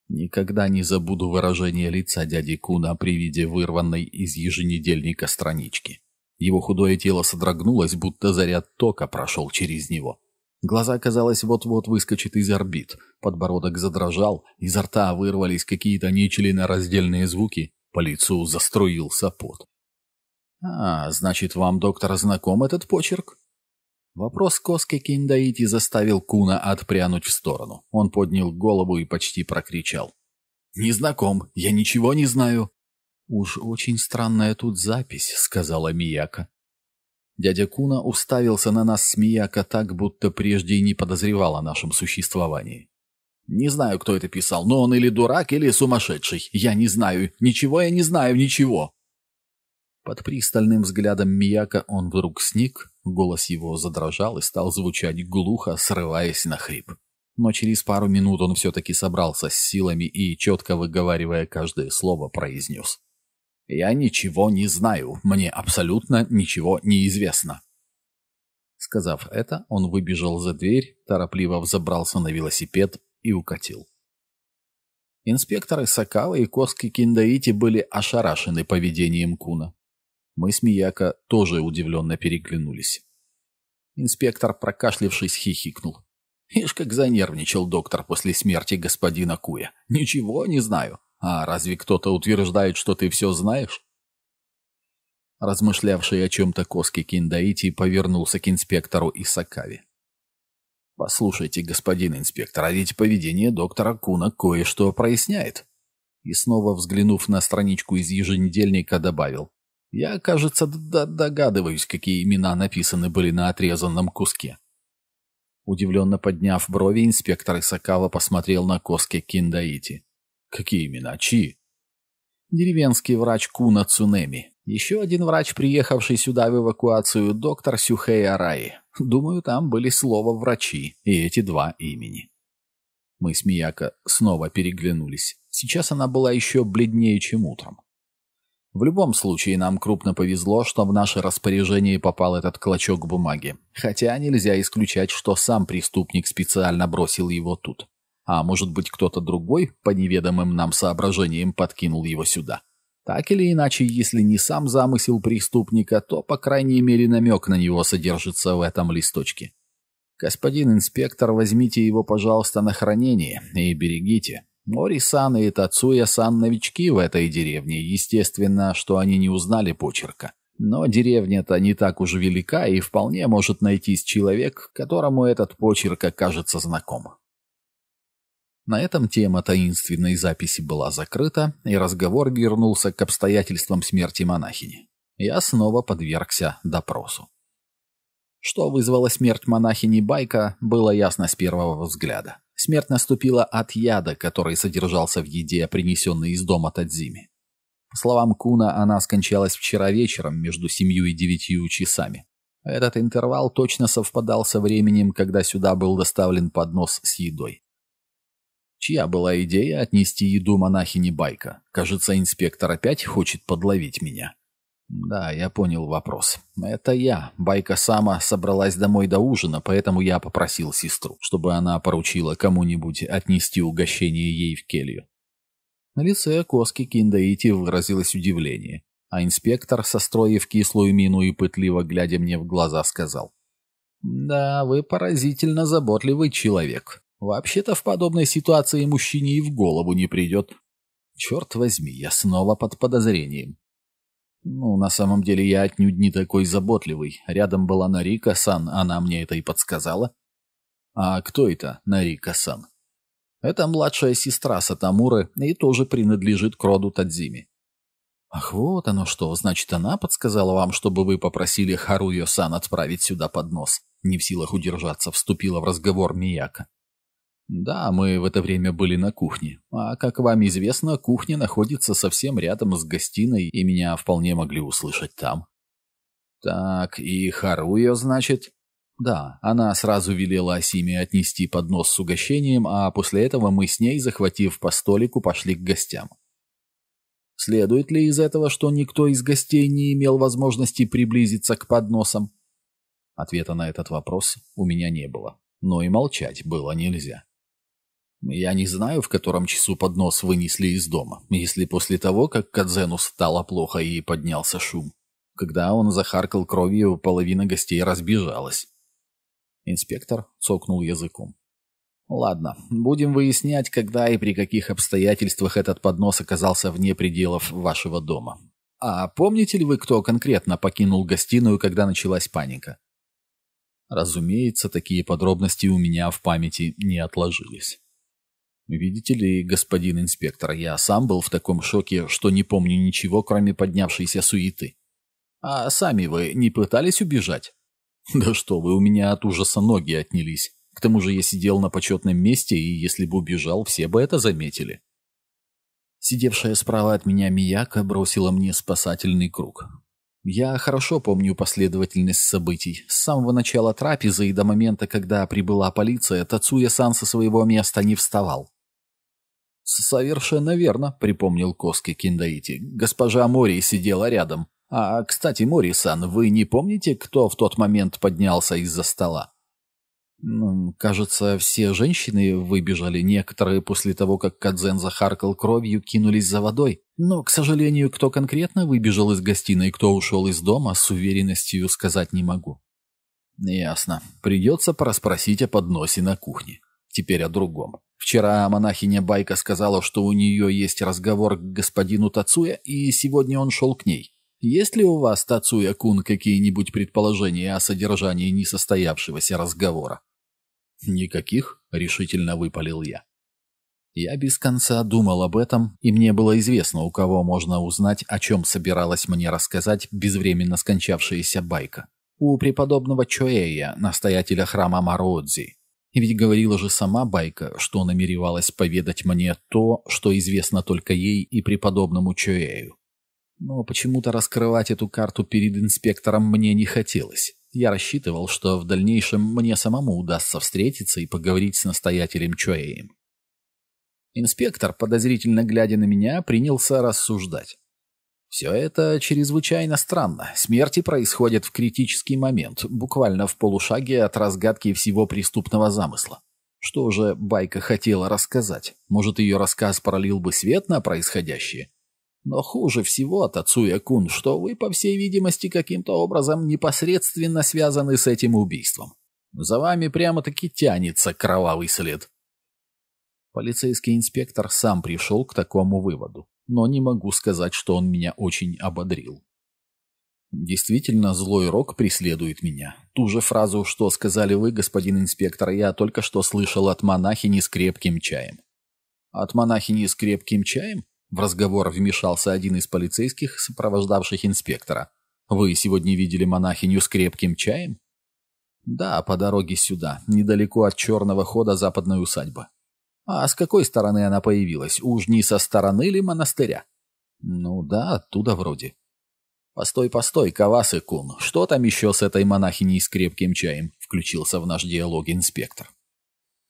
Никогда не забуду выражение лица дяди Куна при виде вырванной из еженедельника странички. Его худое тело содрогнулось, будто заряд тока прошел через него. Глаза, казалось, вот-вот выскочит из орбит. Подбородок задрожал, изо рта вырвались какие-то нечленораздельные звуки, по лицу заструился пот. «А, значит, вам, доктор, знаком этот почерк?» Вопрос Коски Киндаити заставил Куна отпрянуть в сторону. Он поднял голову и почти прокричал. «Не знаком, я ничего не знаю». «Уж очень странная тут запись», — сказала Мияка. Дядя Куна уставился на нас с Мияка так, будто прежде и не подозревал о нашем существовании. «Не знаю, кто это писал, но он или дурак, или сумасшедший. Я не знаю. Ничего я не знаю, ничего». Под пристальным взглядом Мияка он вдруг сник, голос его задрожал и стал звучать глухо, срываясь на хрип. Но через пару минут он все-таки собрался с силами и, четко выговаривая каждое слово, произнес. «Я ничего не знаю, мне абсолютно ничего не известно». Сказав это, он выбежал за дверь, торопливо взобрался на велосипед и укатил. Инспекторы Сакава и Коски Киндаити были ошарашены поведением Куна. Мы с Мияко тоже удивленно переглянулись. Инспектор, прокашлившись, хихикнул. Ишь, как занервничал доктор после смерти господина Куя. Ничего не знаю. А разве кто-то утверждает, что ты все знаешь? Размышлявший о чем-то Коски Киндаити повернулся к инспектору Исакави. «Послушайте, господин инспектор, а ведь поведение доктора Куна кое-что проясняет». И снова взглянув на страничку из еженедельника, добавил. Я, кажется, догадываюсь, какие имена написаны были на отрезанном куске. Удивленно подняв брови, инспектор Исакава посмотрел на Коске Киндаити. «Какие имена? Чьи?» «Деревенский врач Куна Цунеми. Еще один врач, приехавший сюда в эвакуацию, доктор Сюхэй Араи. Думаю, там были слова «врачи» и эти два имени». Мы с Мияко снова переглянулись. Сейчас она была еще бледнее, чем утром. В любом случае, нам крупно повезло, что в наше распоряжение попал этот клочок бумаги. Хотя нельзя исключать, что сам преступник специально бросил его тут. А может быть, кто-то другой, по неведомым нам соображениям, подкинул его сюда. Так или иначе, если не сам замысел преступника, то, по крайней мере, намек на него содержится в этом листочке. Господин инспектор, возьмите его, пожалуйста, на хранение и берегите. Мори-сан и Тацуя-сан новички в этой деревне, естественно, что они не узнали почерка. Но деревня-то не так уж велика, и вполне может найтись человек, которому этот почерк окажется знаком. На этом тема таинственной записи была закрыта, и разговор вернулся к обстоятельствам смерти монахини. Я снова подвергся допросу. Что вызвало смерть монахини Байка, было ясно с первого взгляда. Смерть наступила от яда, который содержался в еде, принесенной из дома Тадзими. По словам Куна, она скончалась вчера вечером между семью и девятью часами. Этот интервал точно совпадал со временем, когда сюда был доставлен поднос с едой. Чья была идея отнести еду монахине Байка? Кажется, инспектор опять хочет подловить меня. Да, я понял вопрос. Это я. Байка сама собралась домой до ужина, поэтому я попросил сестру, чтобы она поручила кому-нибудь отнести угощение ей в келью. На лице Коски Киндаити выразилось удивление, а инспектор, состроив кислую мину и пытливо глядя мне в глаза, сказал. «Да, вы поразительно заботливый человек. Вообще-то в подобной ситуации мужчине и в голову не придет. Черт возьми, я снова под подозрением. Ну, на самом деле я отнюдь не такой заботливый. Рядом была Нарика-сан, она мне это и подсказала. А кто это Нарика-сан? Это младшая сестра Сатамуры и тоже принадлежит к роду Тадзими. Ах, вот оно что, значит, она подсказала вам, чтобы вы попросили Харуйо-сан отправить сюда поднос. Не в силах удержаться, вступила в разговор Мияка. Да, мы в это время были на кухне. А, как вам известно, кухня находится совсем рядом с гостиной, и меня вполне могли услышать там. Так, и Харуя, значит? Да, она сразу велела Асиме отнести поднос с угощением, а после этого мы с ней, захватив по столику, пошли к гостям. Следует ли из этого, что никто из гостей не имел возможности приблизиться к подносам? Ответа на этот вопрос у меня не было, но и молчать было нельзя. Я не знаю, в котором часу поднос вынесли из дома, если после того, как Кадзену стало плохо и поднялся шум. Когда он захаркал кровью, половина гостей разбежалась. Инспектор цокнул языком. Ладно, будем выяснять, когда и при каких обстоятельствах этот поднос оказался вне пределов вашего дома. А помните ли вы, кто конкретно покинул гостиную, когда началась паника? Разумеется, такие подробности у меня в памяти не отложились. Видите ли, господин инспектор, я сам был в таком шоке, что не помню ничего, кроме поднявшейся суеты. А сами вы не пытались убежать? Да что вы, у меня от ужаса ноги отнялись. К тому же я сидел на почетном месте, и если бы убежал, все бы это заметили. Сидевшая справа от меня Мияка бросила мне спасательный круг. Я хорошо помню последовательность событий. С самого начала трапезы и до момента, когда прибыла полиция, Тацуя-сан со своего места не вставал. «Совершенно верно», — припомнил Коски Киндаити. «Госпожа Мори сидела рядом. А, кстати, Мори-сан, вы не помните, кто в тот момент поднялся из-за стола?» «Ну, «Кажется, все женщины выбежали. Некоторые после того, как Кадзен захаркал кровью, кинулись за водой. Но, к сожалению, кто конкретно выбежал из гостиной, кто ушел из дома, с уверенностью сказать не могу». «Ясно. Придется пораспросить о подносе на кухне. Теперь о другом». Вчера монахиня Байка сказала, что у нее есть разговор к господину Тацуя, и сегодня он шел к ней. Есть ли у вас, Тацуя-кун, какие-нибудь предположения о содержании несостоявшегося разговора? Никаких, решительно выпалил я. Я без конца думал об этом, и мне было известно, у кого можно узнать, о чем собиралась мне рассказать безвременно скончавшаяся байка. У преподобного Чоэя, настоятеля храма Мародзи. Ведь говорила же сама Байка, что намеревалась поведать мне то, что известно только ей и преподобному Чоэю. Но почему-то раскрывать эту карту перед инспектором мне не хотелось. Я рассчитывал, что в дальнейшем мне самому удастся встретиться и поговорить с настоятелем Чоэем. Инспектор, подозрительно глядя на меня, принялся рассуждать. Все это чрезвычайно странно. Смерти происходят в критический момент, буквально в полушаге от разгадки всего преступного замысла. Что же Байка хотела рассказать? Может, ее рассказ пролил бы свет на происходящее? Но хуже всего, Тацуя Кун, что вы, по всей видимости, каким-то образом непосредственно связаны с этим убийством. За вами прямо-таки тянется кровавый след. Полицейский инспектор сам пришел к такому выводу но не могу сказать, что он меня очень ободрил. Действительно, злой рок преследует меня. Ту же фразу, что сказали вы, господин инспектор, я только что слышал от монахини с крепким чаем. От монахини с крепким чаем? В разговор вмешался один из полицейских, сопровождавших инспектора. Вы сегодня видели монахиню с крепким чаем? Да, по дороге сюда, недалеко от черного хода западной усадьбы. А с какой стороны она появилась? Уж не со стороны ли монастыря? Ну да, оттуда вроде. Постой, постой, Кавасы-кун, что там еще с этой монахиней с крепким чаем? Включился в наш диалог инспектор.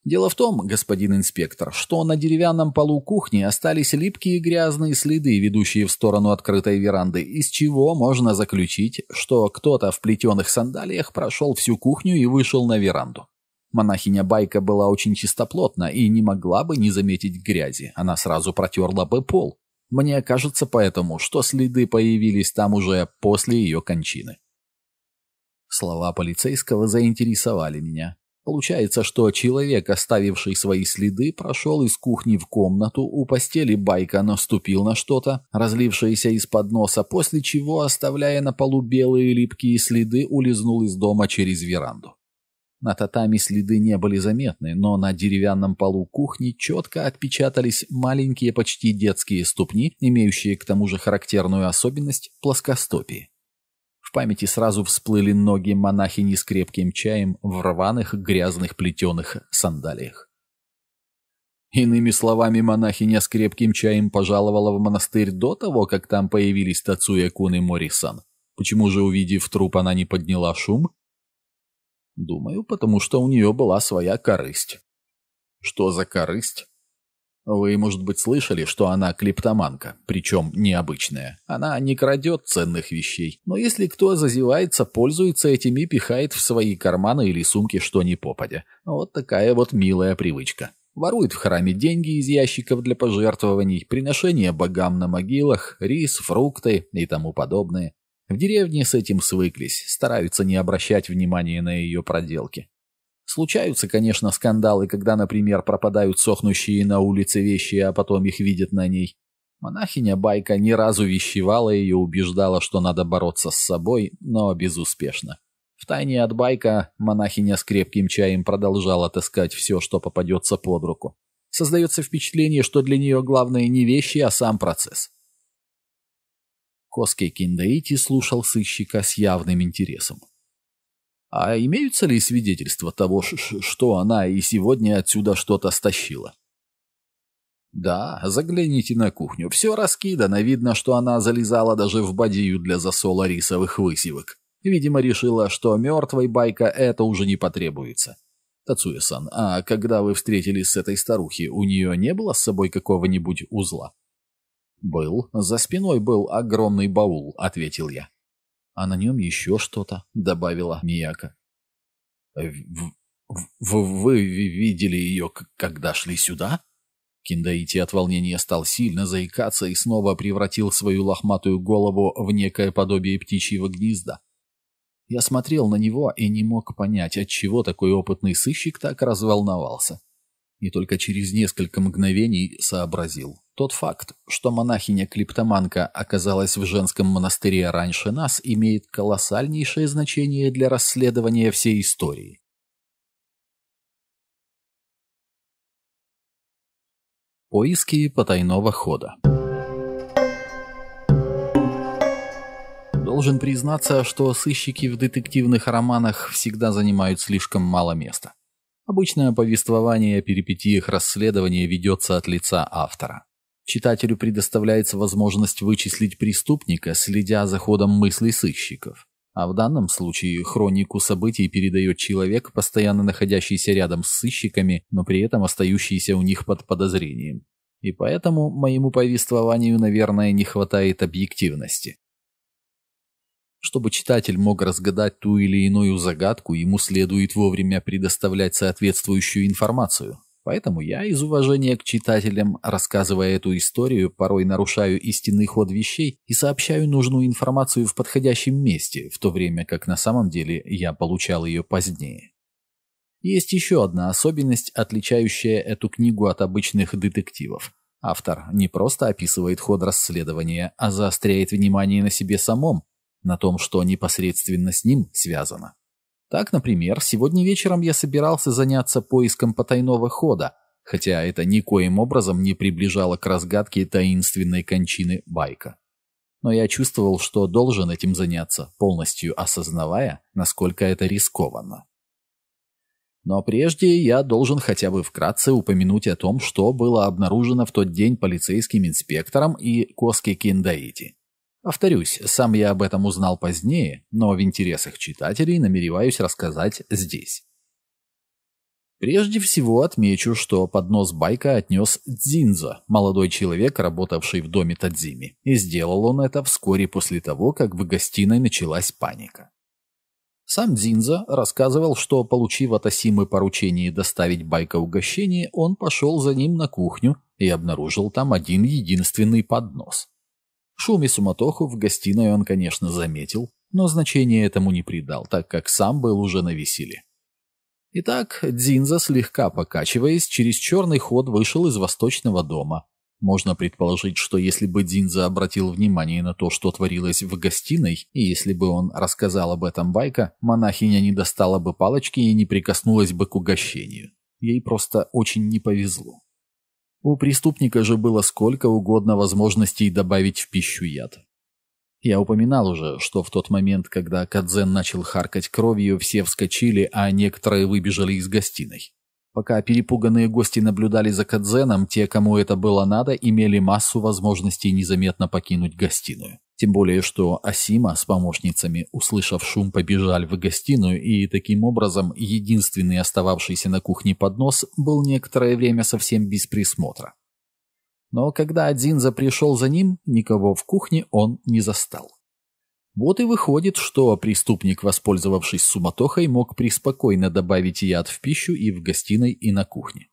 Дело в том, господин инспектор, что на деревянном полу кухни остались липкие грязные следы, ведущие в сторону открытой веранды, из чего можно заключить, что кто-то в плетеных сандалиях прошел всю кухню и вышел на веранду. Монахиня Байка была очень чистоплотна и не могла бы не заметить грязи, она сразу протерла бы пол. Мне кажется поэтому, что следы появились там уже после ее кончины. Слова полицейского заинтересовали меня. Получается, что человек, оставивший свои следы, прошел из кухни в комнату, у постели байка наступил на что-то, разлившееся из-под носа, после чего, оставляя на полу белые липкие следы, улизнул из дома через веранду. На татами следы не были заметны, но на деревянном полу кухни четко отпечатались маленькие почти детские ступни, имеющие к тому же характерную особенность плоскостопии. В памяти сразу всплыли ноги монахини с крепким чаем в рваных грязных плетеных сандалиях. Иными словами, монахиня с крепким чаем пожаловала в монастырь до того, как там появились Тацуя Кун и Морисан. Почему же, увидев труп, она не подняла шум? Думаю, потому что у нее была своя корысть. Что за корысть? Вы, может быть, слышали, что она клептоманка, причем необычная. Она не крадет ценных вещей, но если кто зазевается, пользуется этими и пихает в свои карманы или сумки что ни попадя. Вот такая вот милая привычка. Ворует в храме деньги из ящиков для пожертвований, приношения богам на могилах, рис, фрукты и тому подобное. В деревне с этим свыклись, стараются не обращать внимания на ее проделки. Случаются, конечно, скандалы, когда, например, пропадают сохнущие на улице вещи, а потом их видят на ней. Монахиня Байка ни разу вещевала и убеждала, что надо бороться с собой, но безуспешно. Втайне от Байка монахиня с крепким чаем продолжала таскать все, что попадется под руку. Создается впечатление, что для нее главное не вещи, а сам процесс. Коски Киндаити слушал сыщика с явным интересом. «А имеются ли свидетельства того, что она и сегодня отсюда что-то стащила?» «Да, загляните на кухню. Все раскидано. Видно, что она залезала даже в бадью для засола рисовых высевок. Видимо, решила, что мертвой байка это уже не потребуется. Тацуя-сан, а когда вы встретились с этой старухи, у нее не было с собой какого-нибудь узла?» «Был. За спиной был огромный баул», — ответил я. «А на нем еще что-то», — добавила Мияка. «Э, в, в, «Вы видели ее, когда шли сюда?» Киндаити от волнения стал сильно заикаться и снова превратил свою лохматую голову в некое подобие птичьего гнезда. Я смотрел на него и не мог понять, отчего такой опытный сыщик так разволновался и только через несколько мгновений сообразил. Тот факт, что монахиня-клептоманка оказалась в женском монастыре раньше нас, имеет колоссальнейшее значение для расследования всей истории. Поиски потайного хода Должен признаться, что сыщики в детективных романах всегда занимают слишком мало места. Обычное повествование о перипетиях расследования ведется от лица автора. Читателю предоставляется возможность вычислить преступника, следя за ходом мыслей сыщиков. А в данном случае хронику событий передает человек, постоянно находящийся рядом с сыщиками, но при этом остающийся у них под подозрением. И поэтому моему повествованию, наверное, не хватает объективности. Чтобы читатель мог разгадать ту или иную загадку, ему следует вовремя предоставлять соответствующую информацию. Поэтому я из уважения к читателям, рассказывая эту историю, порой нарушаю истинный ход вещей и сообщаю нужную информацию в подходящем месте, в то время как на самом деле я получал ее позднее. Есть еще одна особенность, отличающая эту книгу от обычных детективов. Автор не просто описывает ход расследования, а заостряет внимание на себе самом, на том, что непосредственно с ним связано. Так, например, сегодня вечером я собирался заняться поиском потайного хода, хотя это никоим образом не приближало к разгадке таинственной кончины Байка. Но я чувствовал, что должен этим заняться, полностью осознавая, насколько это рискованно. Но прежде я должен хотя бы вкратце упомянуть о том, что было обнаружено в тот день полицейским инспектором и Коски Киндаити. Повторюсь, сам я об этом узнал позднее, но в интересах читателей намереваюсь рассказать здесь. Прежде всего отмечу, что поднос байка отнес Дзинзо, молодой человек, работавший в доме Тадзими, и сделал он это вскоре после того, как в гостиной началась паника. Сам Дзинзо рассказывал, что, получив от Асимы поручение доставить байка угощение, он пошел за ним на кухню и обнаружил там один единственный поднос. Шум и суматоху в гостиной он, конечно, заметил, но значения этому не придал, так как сам был уже на веселе. Итак, Дзинза, слегка покачиваясь, через черный ход вышел из восточного дома. Можно предположить, что если бы Дзинза обратил внимание на то, что творилось в гостиной, и если бы он рассказал об этом Байка, монахиня не достала бы палочки и не прикоснулась бы к угощению. Ей просто очень не повезло. У преступника же было сколько угодно возможностей добавить в пищу яд. Я упоминал уже, что в тот момент, когда Кадзен начал харкать кровью, все вскочили, а некоторые выбежали из гостиной. Пока перепуганные гости наблюдали за Кадзеном, те, кому это было надо, имели массу возможностей незаметно покинуть гостиную. Тем более, что Асима с помощницами, услышав шум, побежали в гостиную, и таким образом единственный остававшийся на кухне поднос был некоторое время совсем без присмотра. Но когда Адзинза пришел за ним, никого в кухне он не застал. Вот и выходит, что преступник, воспользовавшись суматохой, мог преспокойно добавить яд в пищу и в гостиной, и на кухне.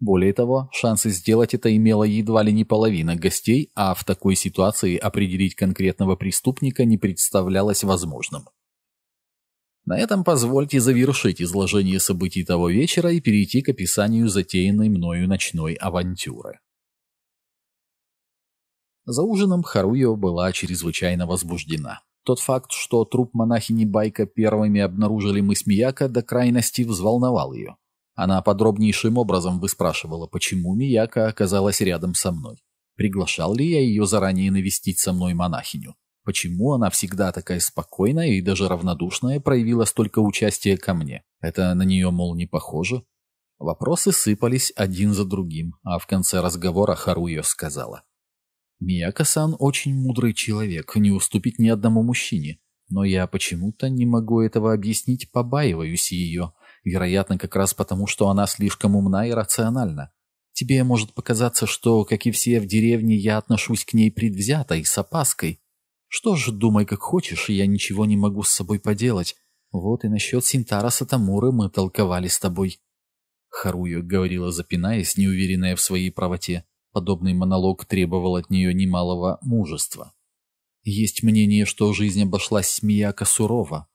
Более того, шансы сделать это имела едва ли не половина гостей, а в такой ситуации определить конкретного преступника не представлялось возможным. На этом позвольте завершить изложение событий того вечера и перейти к описанию затеянной мною ночной авантюры. За ужином Харуио была чрезвычайно возбуждена. Тот факт, что труп монахини Байка первыми обнаружили мы с Мияко, до крайности взволновал ее. Она подробнейшим образом выспрашивала, почему Мияка оказалась рядом со мной. Приглашал ли я ее заранее навестить со мной монахиню? Почему она всегда такая спокойная и даже равнодушная проявила столько участия ко мне? Это на нее, мол, не похоже? Вопросы сыпались один за другим, а в конце разговора Харуyo сказала. «Мияка-сан очень мудрый человек, не уступить ни одному мужчине. Но я почему-то не могу этого объяснить, побаиваюсь ее, Вероятно, как раз потому, что она слишком умна и рациональна. Тебе может показаться, что, как и все в деревне, я отношусь к ней предвзято и с опаской. Что ж, думай как хочешь, я ничего не могу с собой поделать. Вот и насчет Синтара Сатамуры мы толковали с тобой. Харуя говорила, запинаясь, неуверенная в своей правоте. Подобный монолог требовал от нее немалого мужества. Есть мнение, что жизнь обошлась Мияка сурово,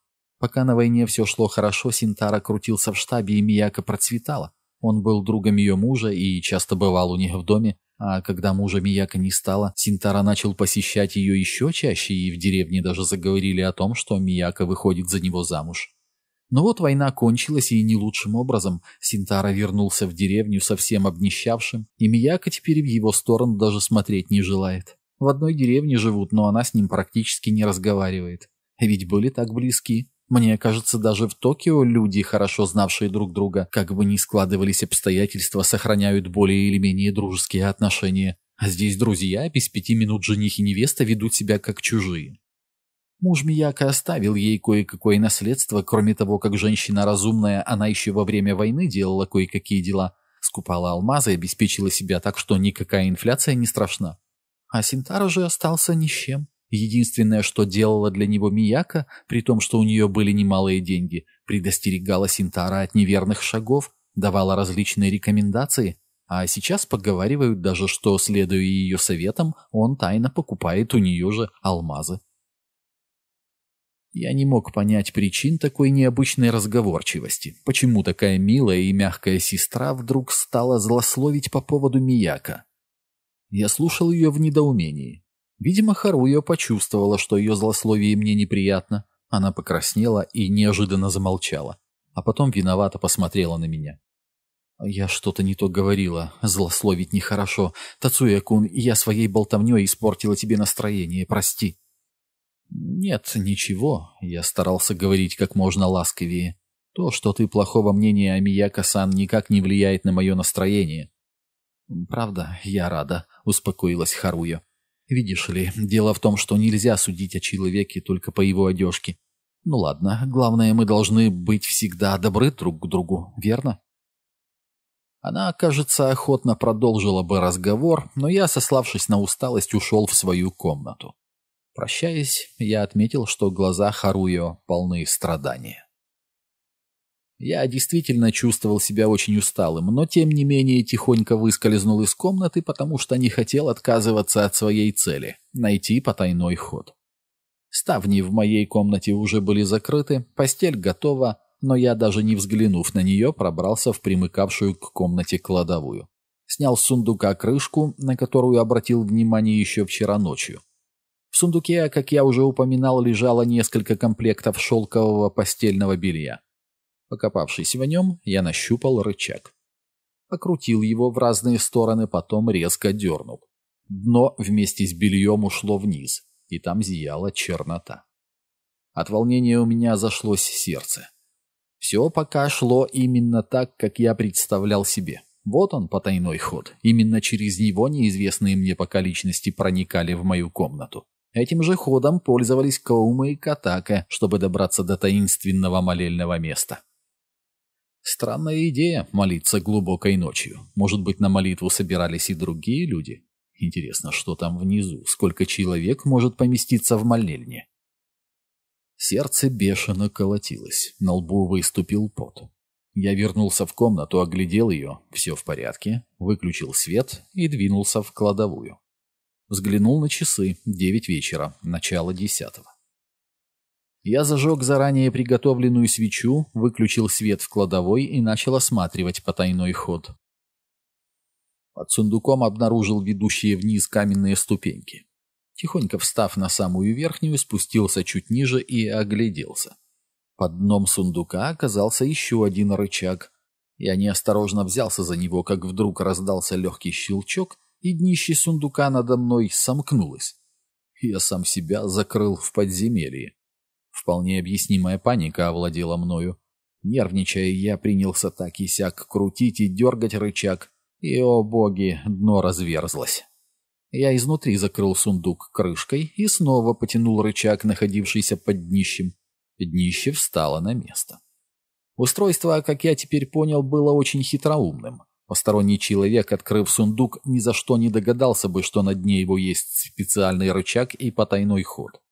Пока на войне все шло хорошо, Синтара крутился в штабе, и Мияка процветала. Он был другом ее мужа и часто бывал у них в доме, а когда мужа Мияка не стало, Синтара начал посещать ее еще чаще, и в деревне даже заговорили о том, что Мияка выходит за него замуж. Но вот война кончилась и не лучшим образом. Синтара вернулся в деревню совсем обнищавшим, и Мияка теперь в его сторону даже смотреть не желает. В одной деревне живут, но она с ним практически не разговаривает. Ведь были так близки. Мне кажется, даже в Токио люди, хорошо знавшие друг друга, как бы ни складывались обстоятельства, сохраняют более или менее дружеские отношения. А здесь друзья без пяти минут жених и невеста ведут себя как чужие. Муж Мияка оставил ей кое-какое наследство, кроме того, как женщина разумная, она еще во время войны делала кое-какие дела, скупала алмазы и обеспечила себя так, что никакая инфляция не страшна. А Синтара же остался ни с чем. Единственное, что делала для него Мияка, при том, что у нее были немалые деньги, предостерегала Синтара от неверных шагов, давала различные рекомендации, а сейчас поговаривают даже, что, следуя ее советам, он тайно покупает у нее же алмазы. Я не мог понять причин такой необычной разговорчивости. Почему такая милая и мягкая сестра вдруг стала злословить по поводу Мияка? Я слушал ее в недоумении. Видимо, Харуя почувствовала, что ее злословие мне неприятно. Она покраснела и неожиданно замолчала. А потом виновато посмотрела на меня. «Я что-то не то говорила. Злословить нехорошо. Тацуя-кун, я своей болтовней испортила тебе настроение. Прости». «Нет, ничего. Я старался говорить как можно ласковее. То, что ты плохого мнения о Мияко-сан, никак не влияет на мое настроение». «Правда, я рада», — успокоилась Харуя. Видишь ли, дело в том, что нельзя судить о человеке только по его одежке. Ну ладно, главное, мы должны быть всегда добры друг к другу, верно? Она, кажется, охотно продолжила бы разговор, но я, сославшись на усталость, ушел в свою комнату. Прощаясь, я отметил, что глаза Харуио полны страдания. Я действительно чувствовал себя очень усталым, но тем не менее тихонько выскользнул из комнаты, потому что не хотел отказываться от своей цели — найти потайной ход. Ставни в моей комнате уже были закрыты, постель готова, но я, даже не взглянув на нее, пробрался в примыкавшую к комнате кладовую. Снял с сундука крышку, на которую обратил внимание еще вчера ночью. В сундуке, как я уже упоминал, лежало несколько комплектов шелкового постельного белья. Покопавшись в нем, я нащупал рычаг. Покрутил его в разные стороны, потом резко дернул. Дно вместе с бельем ушло вниз, и там зияла чернота. От волнения у меня зашлось сердце. Все пока шло именно так, как я представлял себе. Вот он, потайной ход. Именно через него неизвестные мне пока личности проникали в мою комнату. Этим же ходом пользовались Коума и Катака, чтобы добраться до таинственного молельного места. Странная идея — молиться глубокой ночью. Может быть, на молитву собирались и другие люди? Интересно, что там внизу? Сколько человек может поместиться в молельне? Сердце бешено колотилось, на лбу выступил пот. Я вернулся в комнату, оглядел ее, все в порядке, выключил свет и двинулся в кладовую. Взглянул на часы, девять вечера, начало десятого. Я зажег заранее приготовленную свечу, выключил свет в кладовой и начал осматривать потайной ход. Под сундуком обнаружил ведущие вниз каменные ступеньки. Тихонько встав на самую верхнюю, спустился чуть ниже и огляделся. Под дном сундука оказался еще один рычаг. Я неосторожно взялся за него, как вдруг раздался легкий щелчок, и днище сундука надо мной сомкнулось. Я сам себя закрыл в подземелье. Вполне объяснимая паника овладела мною. Нервничая, я принялся так и сяк крутить и дергать рычаг, и, о боги, дно разверзлось. Я изнутри закрыл сундук крышкой и снова потянул рычаг, находившийся под днищем. Днище встало на место. Устройство, как я теперь понял, было очень хитроумным. Посторонний человек, открыв сундук, ни за что не догадался бы, что на дне его есть специальный рычаг и потайной ход.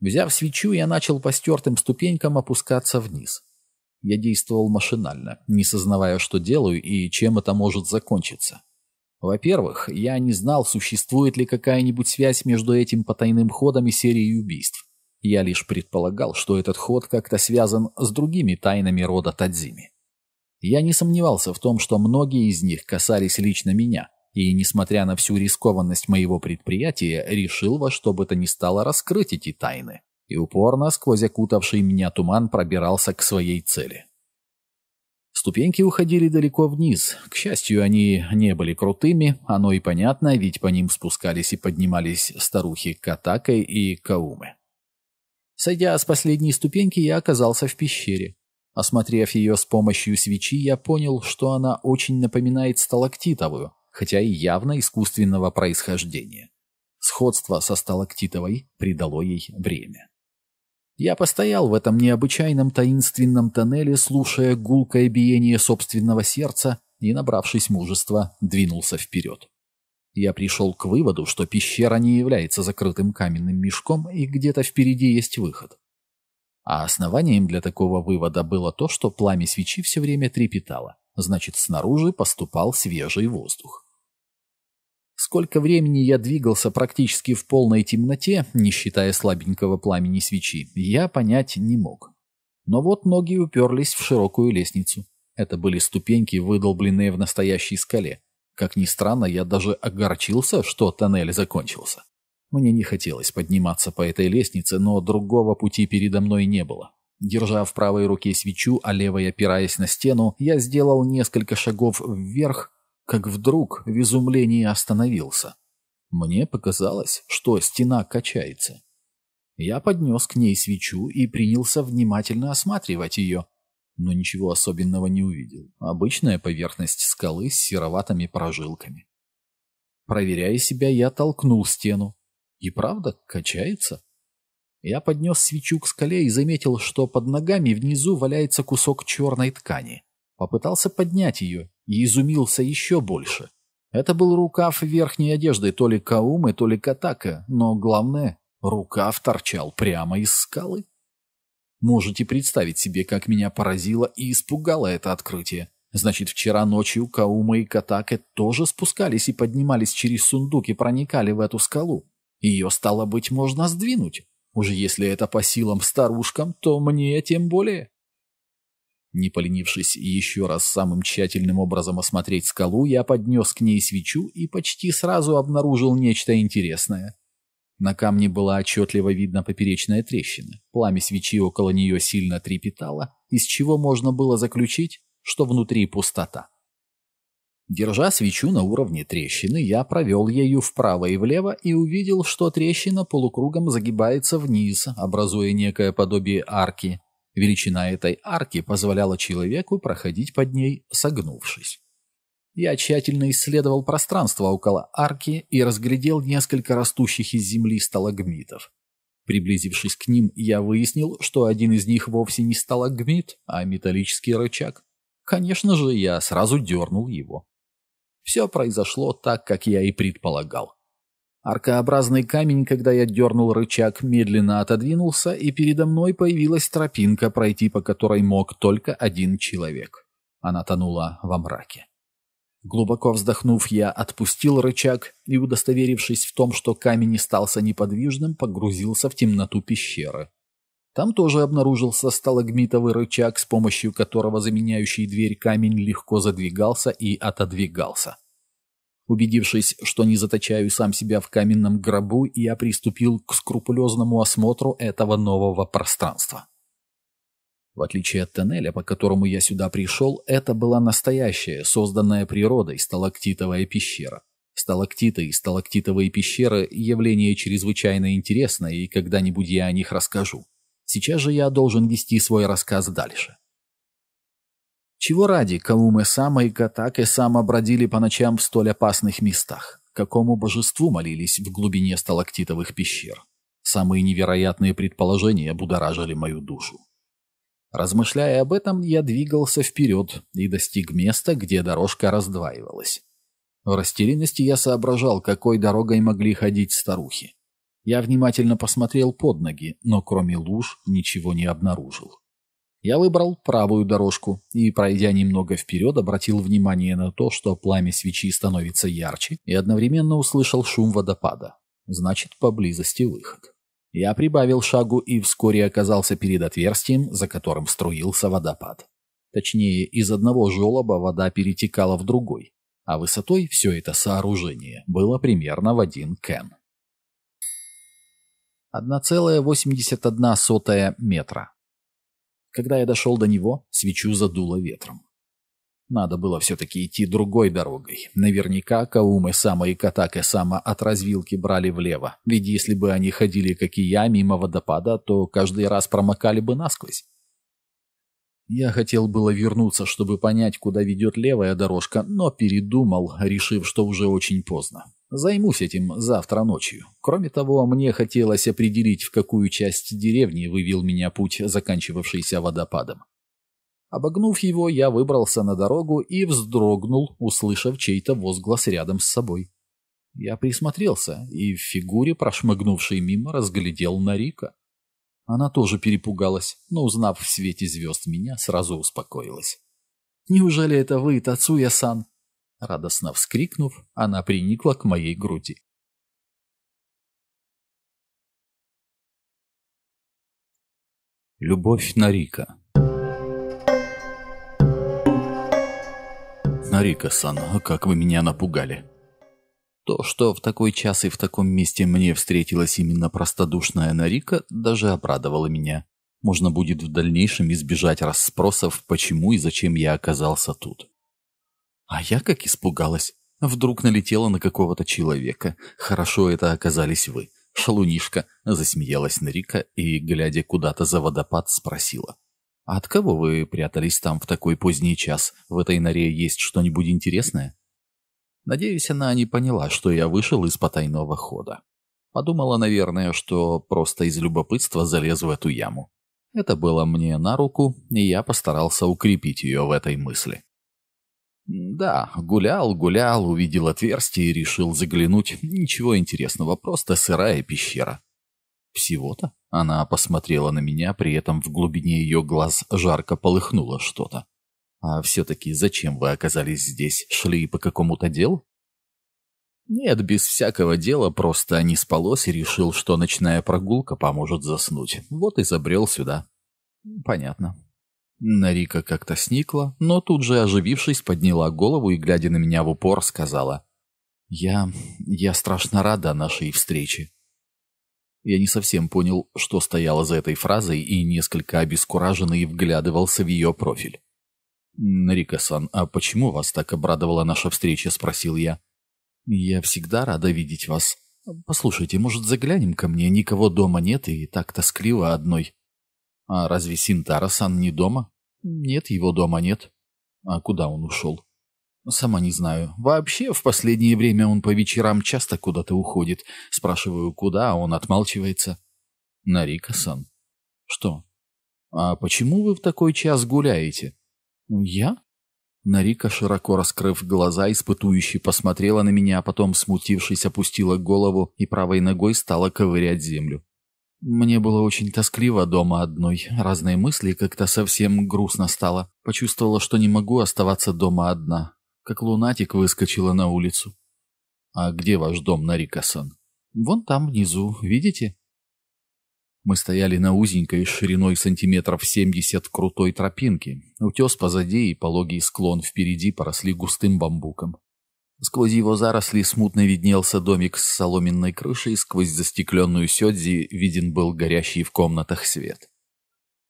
Взяв свечу, я начал по стертым ступенькам опускаться вниз. Я действовал машинально, не сознавая, что делаю и чем это может закончиться. Во-первых, я не знал, существует ли какая-нибудь связь между этим потайным ходом и серией убийств. Я лишь предполагал, что этот ход как-то связан с другими тайнами рода Тадзими. Я не сомневался в том, что многие из них касались лично меня, и, несмотря на всю рискованность моего предприятия, решил во что бы то ни стало раскрыть эти тайны. И упорно, сквозь окутавший меня туман, пробирался к своей цели. Ступеньки уходили далеко вниз. К счастью, они не были крутыми, оно и понятно, ведь по ним спускались и поднимались старухи Катака и Каумы. Сойдя с последней ступеньки, я оказался в пещере. Осмотрев ее с помощью свечи, я понял, что она очень напоминает сталактитовую, хотя и явно искусственного происхождения. Сходство со сталактитовой придало ей время. Я постоял в этом необычайном таинственном тоннеле, слушая гулкое биение собственного сердца и, набравшись мужества, двинулся вперед. Я пришел к выводу, что пещера не является закрытым каменным мешком и где-то впереди есть выход. А основанием для такого вывода было то, что пламя свечи все время трепетало значит снаружи поступал свежий воздух. Сколько времени я двигался практически в полной темноте, не считая слабенького пламени свечи, я понять не мог. Но вот ноги уперлись в широкую лестницу. Это были ступеньки, выдолбленные в настоящей скале. Как ни странно, я даже огорчился, что тоннель закончился. Мне не хотелось подниматься по этой лестнице, но другого пути передо мной не было. Держа в правой руке свечу, а левой опираясь на стену, я сделал несколько шагов вверх, как вдруг в изумлении остановился. Мне показалось, что стена качается. Я поднес к ней свечу и принялся внимательно осматривать ее, но ничего особенного не увидел. Обычная поверхность скалы с сероватыми прожилками. Проверяя себя, я толкнул стену. И правда, качается. Я поднес свечу к скале и заметил, что под ногами внизу валяется кусок черной ткани. Попытался поднять ее и изумился еще больше. Это был рукав верхней одежды то ли Каумы, то ли Катака, но главное, рукав торчал прямо из скалы. Можете представить себе, как меня поразило и испугало это открытие. Значит, вчера ночью Каумы и Катака тоже спускались и поднимались через сундук и проникали в эту скалу. Ее, стало быть, можно сдвинуть уже если это по силам старушкам, то мне тем более. Не поленившись еще раз самым тщательным образом осмотреть скалу, я поднес к ней свечу и почти сразу обнаружил нечто интересное. На камне была отчетливо видна поперечная трещина. Пламя свечи около нее сильно трепетало, из чего можно было заключить, что внутри пустота. Держа свечу на уровне трещины, я провел ею вправо и влево и увидел, что трещина полукругом загибается вниз, образуя некое подобие арки. Величина этой арки позволяла человеку проходить под ней, согнувшись. Я тщательно исследовал пространство около арки и разглядел несколько растущих из земли сталагмитов. Приблизившись к ним, я выяснил, что один из них вовсе не сталагмит, а металлический рычаг. Конечно же, я сразу дернул его. Все произошло так, как я и предполагал. Аркообразный камень, когда я дернул рычаг, медленно отодвинулся, и передо мной появилась тропинка, пройти по которой мог только один человек. Она тонула во мраке. Глубоко вздохнув, я отпустил рычаг и, удостоверившись в том, что камень остался неподвижным, погрузился в темноту пещеры. Там тоже обнаружился сталагмитовый рычаг, с помощью которого заменяющий дверь камень легко задвигался и отодвигался. Убедившись, что не заточаю сам себя в каменном гробу, я приступил к скрупулезному осмотру этого нового пространства. В отличие от тоннеля, по которому я сюда пришел, это была настоящая, созданная природой, сталактитовая пещера. Сталактиты и сталактитовые пещеры – явление чрезвычайно интересное, и когда-нибудь я о них расскажу. Сейчас же я должен вести свой рассказ дальше. Чего ради Кауме-сама и Катаке-сама бродили по ночам в столь опасных местах? Какому божеству молились в глубине сталактитовых пещер? Самые невероятные предположения будоражили мою душу. Размышляя об этом, я двигался вперед и достиг места, где дорожка раздваивалась. В растерянности я соображал, какой дорогой могли ходить старухи. Я внимательно посмотрел под ноги, но кроме луж ничего не обнаружил. Я выбрал правую дорожку и, пройдя немного вперед, обратил внимание на то, что пламя свечи становится ярче, и одновременно услышал шум водопада. Значит, поблизости выход. Я прибавил шагу и вскоре оказался перед отверстием, за которым струился водопад. Точнее, из одного желоба вода перетекала в другой, а высотой все это сооружение было примерно в один кен. 1,81 метра. Когда я дошел до него, свечу задуло ветром. Надо было все-таки идти другой дорогой. Наверняка Каумы Сама и Катаке Сама от развилки брали влево. Ведь если бы они ходили, как и я, мимо водопада, то каждый раз промокали бы насквозь. Я хотел было вернуться, чтобы понять, куда ведет левая дорожка, но передумал, решив, что уже очень поздно. Займусь этим завтра ночью. Кроме того, мне хотелось определить, в какую часть деревни вывел меня путь, заканчивавшийся водопадом. Обогнув его, я выбрался на дорогу и вздрогнул, услышав чей-то возглас рядом с собой. Я присмотрелся и в фигуре, прошмыгнувшей мимо, разглядел Нарика. Она тоже перепугалась, но, узнав в свете звезд меня, сразу успокоилась. «Неужели это вы, Тацуя-сан?» Радостно вскрикнув, она приникла к моей груди. Любовь Нарика Нарика-сан, как вы меня напугали. То, что в такой час и в таком месте мне встретилась именно простодушная Нарика, даже обрадовало меня. Можно будет в дальнейшем избежать расспросов, почему и зачем я оказался тут. А я как испугалась. Вдруг налетела на какого-то человека. Хорошо это оказались вы. Шалунишка засмеялась Нарика и, глядя куда-то за водопад, спросила. «А от кого вы прятались там в такой поздний час? В этой норе есть что-нибудь интересное?» Надеюсь, она не поняла, что я вышел из потайного хода. Подумала, наверное, что просто из любопытства залез в эту яму. Это было мне на руку, и я постарался укрепить ее в этой мысли. Да, гулял, гулял, увидел отверстие и решил заглянуть. Ничего интересного, просто сырая пещера. Всего-то? Она посмотрела на меня, при этом в глубине ее глаз жарко полыхнуло что-то. А все-таки зачем вы оказались здесь? Шли по какому-то делу? Нет, без всякого дела, просто не спалось и решил, что ночная прогулка поможет заснуть. Вот и забрел сюда. Понятно. Нарика как-то сникла, но тут же, оживившись, подняла голову и, глядя на меня в упор, сказала. «Я... я страшно рада нашей встрече». Я не совсем понял, что стояло за этой фразой, и несколько обескураженный вглядывался в ее профиль. «Нарика-сан, а почему вас так обрадовала наша встреча?» — спросил я. «Я всегда рада видеть вас. Послушайте, может, заглянем ко мне? Никого дома нет и так тоскливо одной». А разве Синтара-сан не дома? Нет, его дома нет. А куда он ушел? Сама не знаю. Вообще, в последнее время он по вечерам часто куда-то уходит. Спрашиваю, куда, а он отмалчивается. Нарика-сан. Что? А почему вы в такой час гуляете? Я? Нарика, широко раскрыв глаза, испытующе посмотрела на меня, а потом, смутившись, опустила голову и правой ногой стала ковырять землю. Мне было очень тоскливо дома одной. Разные мысли как-то совсем грустно стало. Почувствовала, что не могу оставаться дома одна. Как лунатик выскочила на улицу. «А где ваш дом, Нарикасан?» «Вон там, внизу. Видите?» Мы стояли на узенькой, шириной сантиметров семьдесят, крутой тропинке. Утес позади и пологий склон впереди поросли густым бамбуком. Сквозь его заросли смутно виднелся домик с соломенной крышей, сквозь застекленную сёдзи виден был горящий в комнатах свет.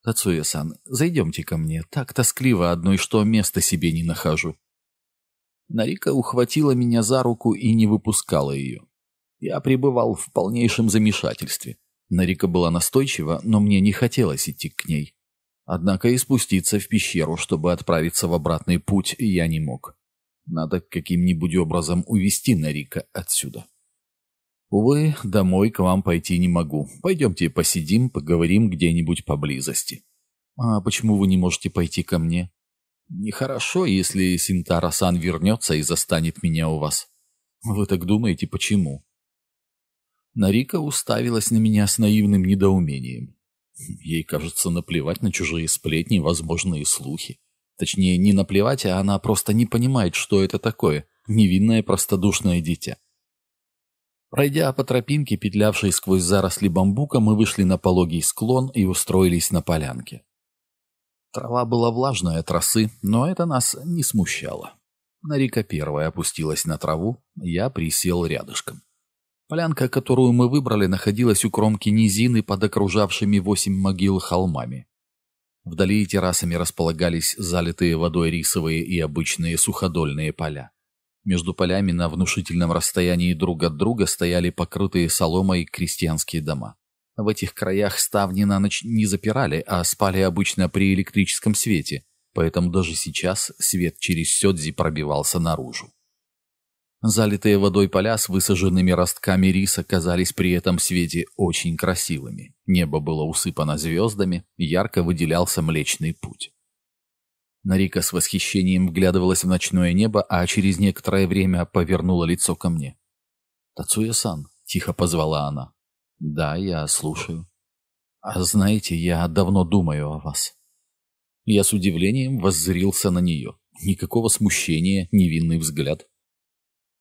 «Тацуя-сан, зайдемте ко мне, так тоскливо одной, что места себе не нахожу». Нарика ухватила меня за руку и не выпускала ее. Я пребывал в полнейшем замешательстве. Нарика была настойчива, но мне не хотелось идти к ней. Однако и спуститься в пещеру, чтобы отправиться в обратный путь, я не мог. Надо каким-нибудь образом увести Нарика отсюда. Увы, домой к вам пойти не могу. Пойдемте посидим, поговорим где-нибудь поблизости. А почему вы не можете пойти ко мне? Нехорошо, если Синтара-сан вернется и застанет меня у вас. Вы так думаете, почему? Нарика уставилась на меня с наивным недоумением. Ей, кажется, наплевать на чужие сплетни и возможные слухи. Точнее, не наплевать, а она просто не понимает, что это такое. Невинное простодушное дитя. Пройдя по тропинке, петлявшей сквозь заросли бамбука, мы вышли на пологий склон и устроились на полянке. Трава была влажная от росы, но это нас не смущало. Нарика первая опустилась на траву, я присел рядышком. Полянка, которую мы выбрали, находилась у кромки низины под окружавшими восемь могил холмами. Вдали террасами располагались залитые водой рисовые и обычные суходольные поля. Между полями на внушительном расстоянии друг от друга стояли покрытые соломой крестьянские дома. В этих краях ставни на ночь не запирали, а спали обычно при электрическом свете, поэтому даже сейчас свет через сёдзи пробивался наружу. Залитые водой поля с высаженными ростками риса казались при этом свете очень красивыми. Небо было усыпано звездами, ярко выделялся Млечный Путь. Нарика с восхищением вглядывалась в ночное небо, а через некоторое время повернула лицо ко мне. «Тацуя-сан», — тихо позвала она. «Да, я слушаю». «А знаете, я давно думаю о вас». Я с удивлением воззрился на нее. Никакого смущения, невинный взгляд.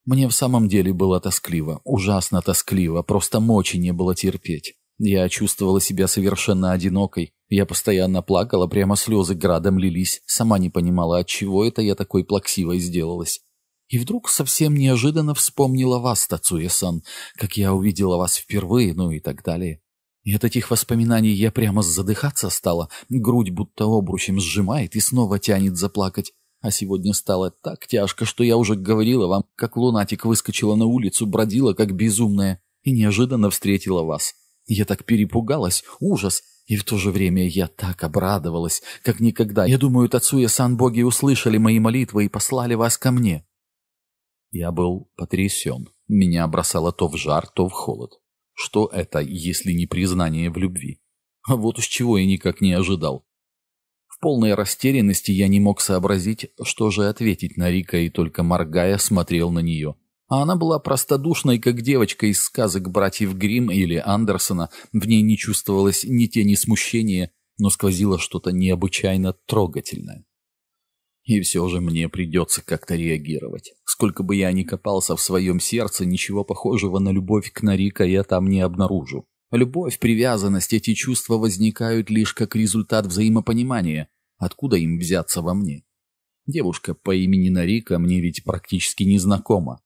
Мне в самом деле было тоскливо, ужасно тоскливо, просто мочи не было терпеть. Я чувствовала себя совершенно одинокой. Я постоянно плакала, прямо слезы градом лились. Сама не понимала, от чего это я такой плаксивой сделалась. И вдруг совсем неожиданно вспомнила вас, Тацуя-сан, как я увидела вас впервые, ну и так далее. И от этих воспоминаний я прямо задыхаться стала, грудь будто обручем сжимает и снова тянет заплакать. А сегодня стало так тяжко, что я уже говорила вам, как лунатик выскочила на улицу, бродила как безумная и неожиданно встретила вас. Я так перепугалась, ужас, и в то же время я так обрадовалась, как никогда. Я думаю, Тацуя-сан боги услышали мои молитвы и послали вас ко мне. Я был потрясен. Меня бросало то в жар, то в холод. Что это, если не признание в любви? А вот уж чего я никак не ожидал. В полной растерянности я не мог сообразить, что же ответить на Рика, и только моргая смотрел на нее. А она была простодушной, как девочка из сказок братьев Гримм или Андерсона. В ней не чувствовалось ни тени смущения, но сквозило что-то необычайно трогательное. И все же мне придется как-то реагировать. Сколько бы я ни копался в своем сердце, ничего похожего на любовь к Нарика я там не обнаружу. Любовь, привязанность, эти чувства возникают лишь как результат взаимопонимания. Откуда им взяться во мне? Девушка по имени Нарика мне ведь практически незнакома.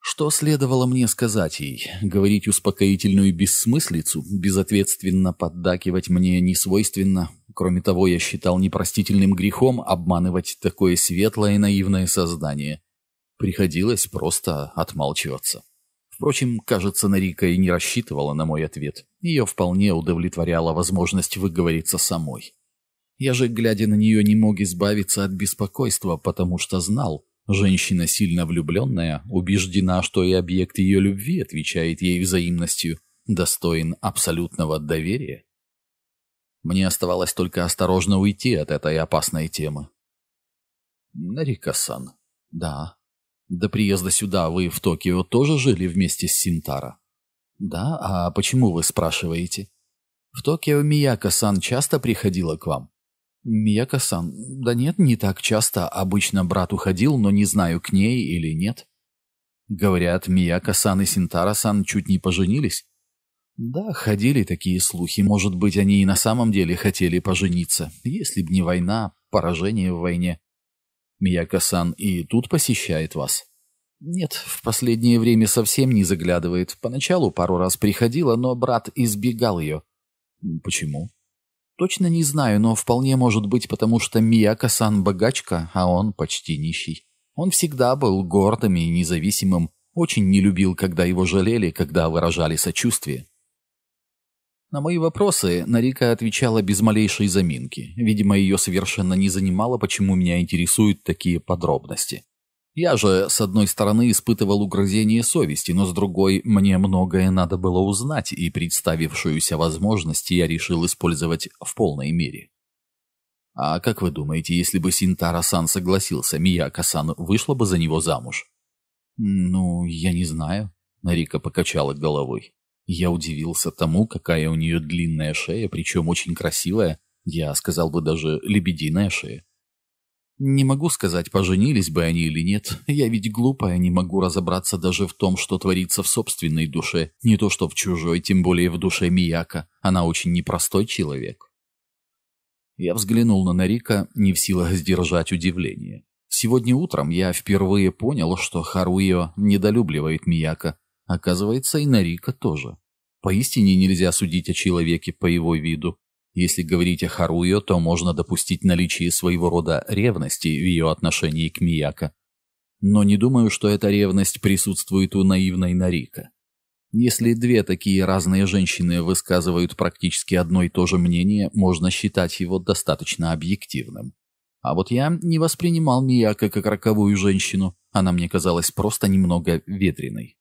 Что следовало мне сказать ей? Говорить успокоительную бессмыслицу, безответственно поддакивать мне не свойственно. Кроме того, я считал непростительным грехом обманывать такое светлое и наивное создание. Приходилось просто отмалчиваться. Впрочем, кажется, Нарика и не рассчитывала на мой ответ. Ее вполне удовлетворяла возможность выговориться самой. Я же, глядя на нее, не мог избавиться от беспокойства, потому что знал, женщина сильно влюбленная, убеждена, что и объект ее любви отвечает ей взаимностью, достоин абсолютного доверия. Мне оставалось только осторожно уйти от этой опасной темы. «Нарика-сан». «Да», до приезда сюда вы в Токио тоже жили вместе с Синтара? Да, а почему вы спрашиваете? В Токио Мияко-сан часто приходила к вам? Мияко-сан, да нет, не так часто. Обычно брат уходил, но не знаю, к ней или нет. Говорят, Мияко-сан и Синтара-сан чуть не поженились. Да, ходили такие слухи. Может быть, они и на самом деле хотели пожениться, если б не война, поражение в войне. Мияка-сан и тут посещает вас? Нет, в последнее время совсем не заглядывает. Поначалу пару раз приходила, но брат избегал ее. Почему? Точно не знаю, но вполне может быть, потому что Мияка-сан богачка, а он почти нищий. Он всегда был гордым и независимым, очень не любил, когда его жалели, когда выражали сочувствие. На мои вопросы Нарика отвечала без малейшей заминки. Видимо, ее совершенно не занимало, почему меня интересуют такие подробности. Я же, с одной стороны, испытывал угрызение совести, но с другой, мне многое надо было узнать, и представившуюся возможность я решил использовать в полной мере. А как вы думаете, если бы Синтара-сан согласился, Мияка-сан вышла бы за него замуж? «Ну, я не знаю», — Нарика покачала головой. Я удивился тому, какая у нее длинная шея, причем очень красивая, я сказал бы даже лебединая шея. Не могу сказать, поженились бы они или нет. Я ведь глупая, не могу разобраться даже в том, что творится в собственной душе, не то что в чужой, тем более в душе Мияка. Она очень непростой человек. Я взглянул на Нарика, не в силах сдержать удивление. Сегодня утром я впервые понял, что Харуио недолюбливает Мияка. Оказывается, и Нарика тоже. Поистине нельзя судить о человеке по его виду. Если говорить о Харуе, то можно допустить наличие своего рода ревности в ее отношении к Мияко. Но не думаю, что эта ревность присутствует у наивной Нарика. Если две такие разные женщины высказывают практически одно и то же мнение, можно считать его достаточно объективным. А вот я не воспринимал Мияко как роковую женщину, она мне казалась просто немного ветреной.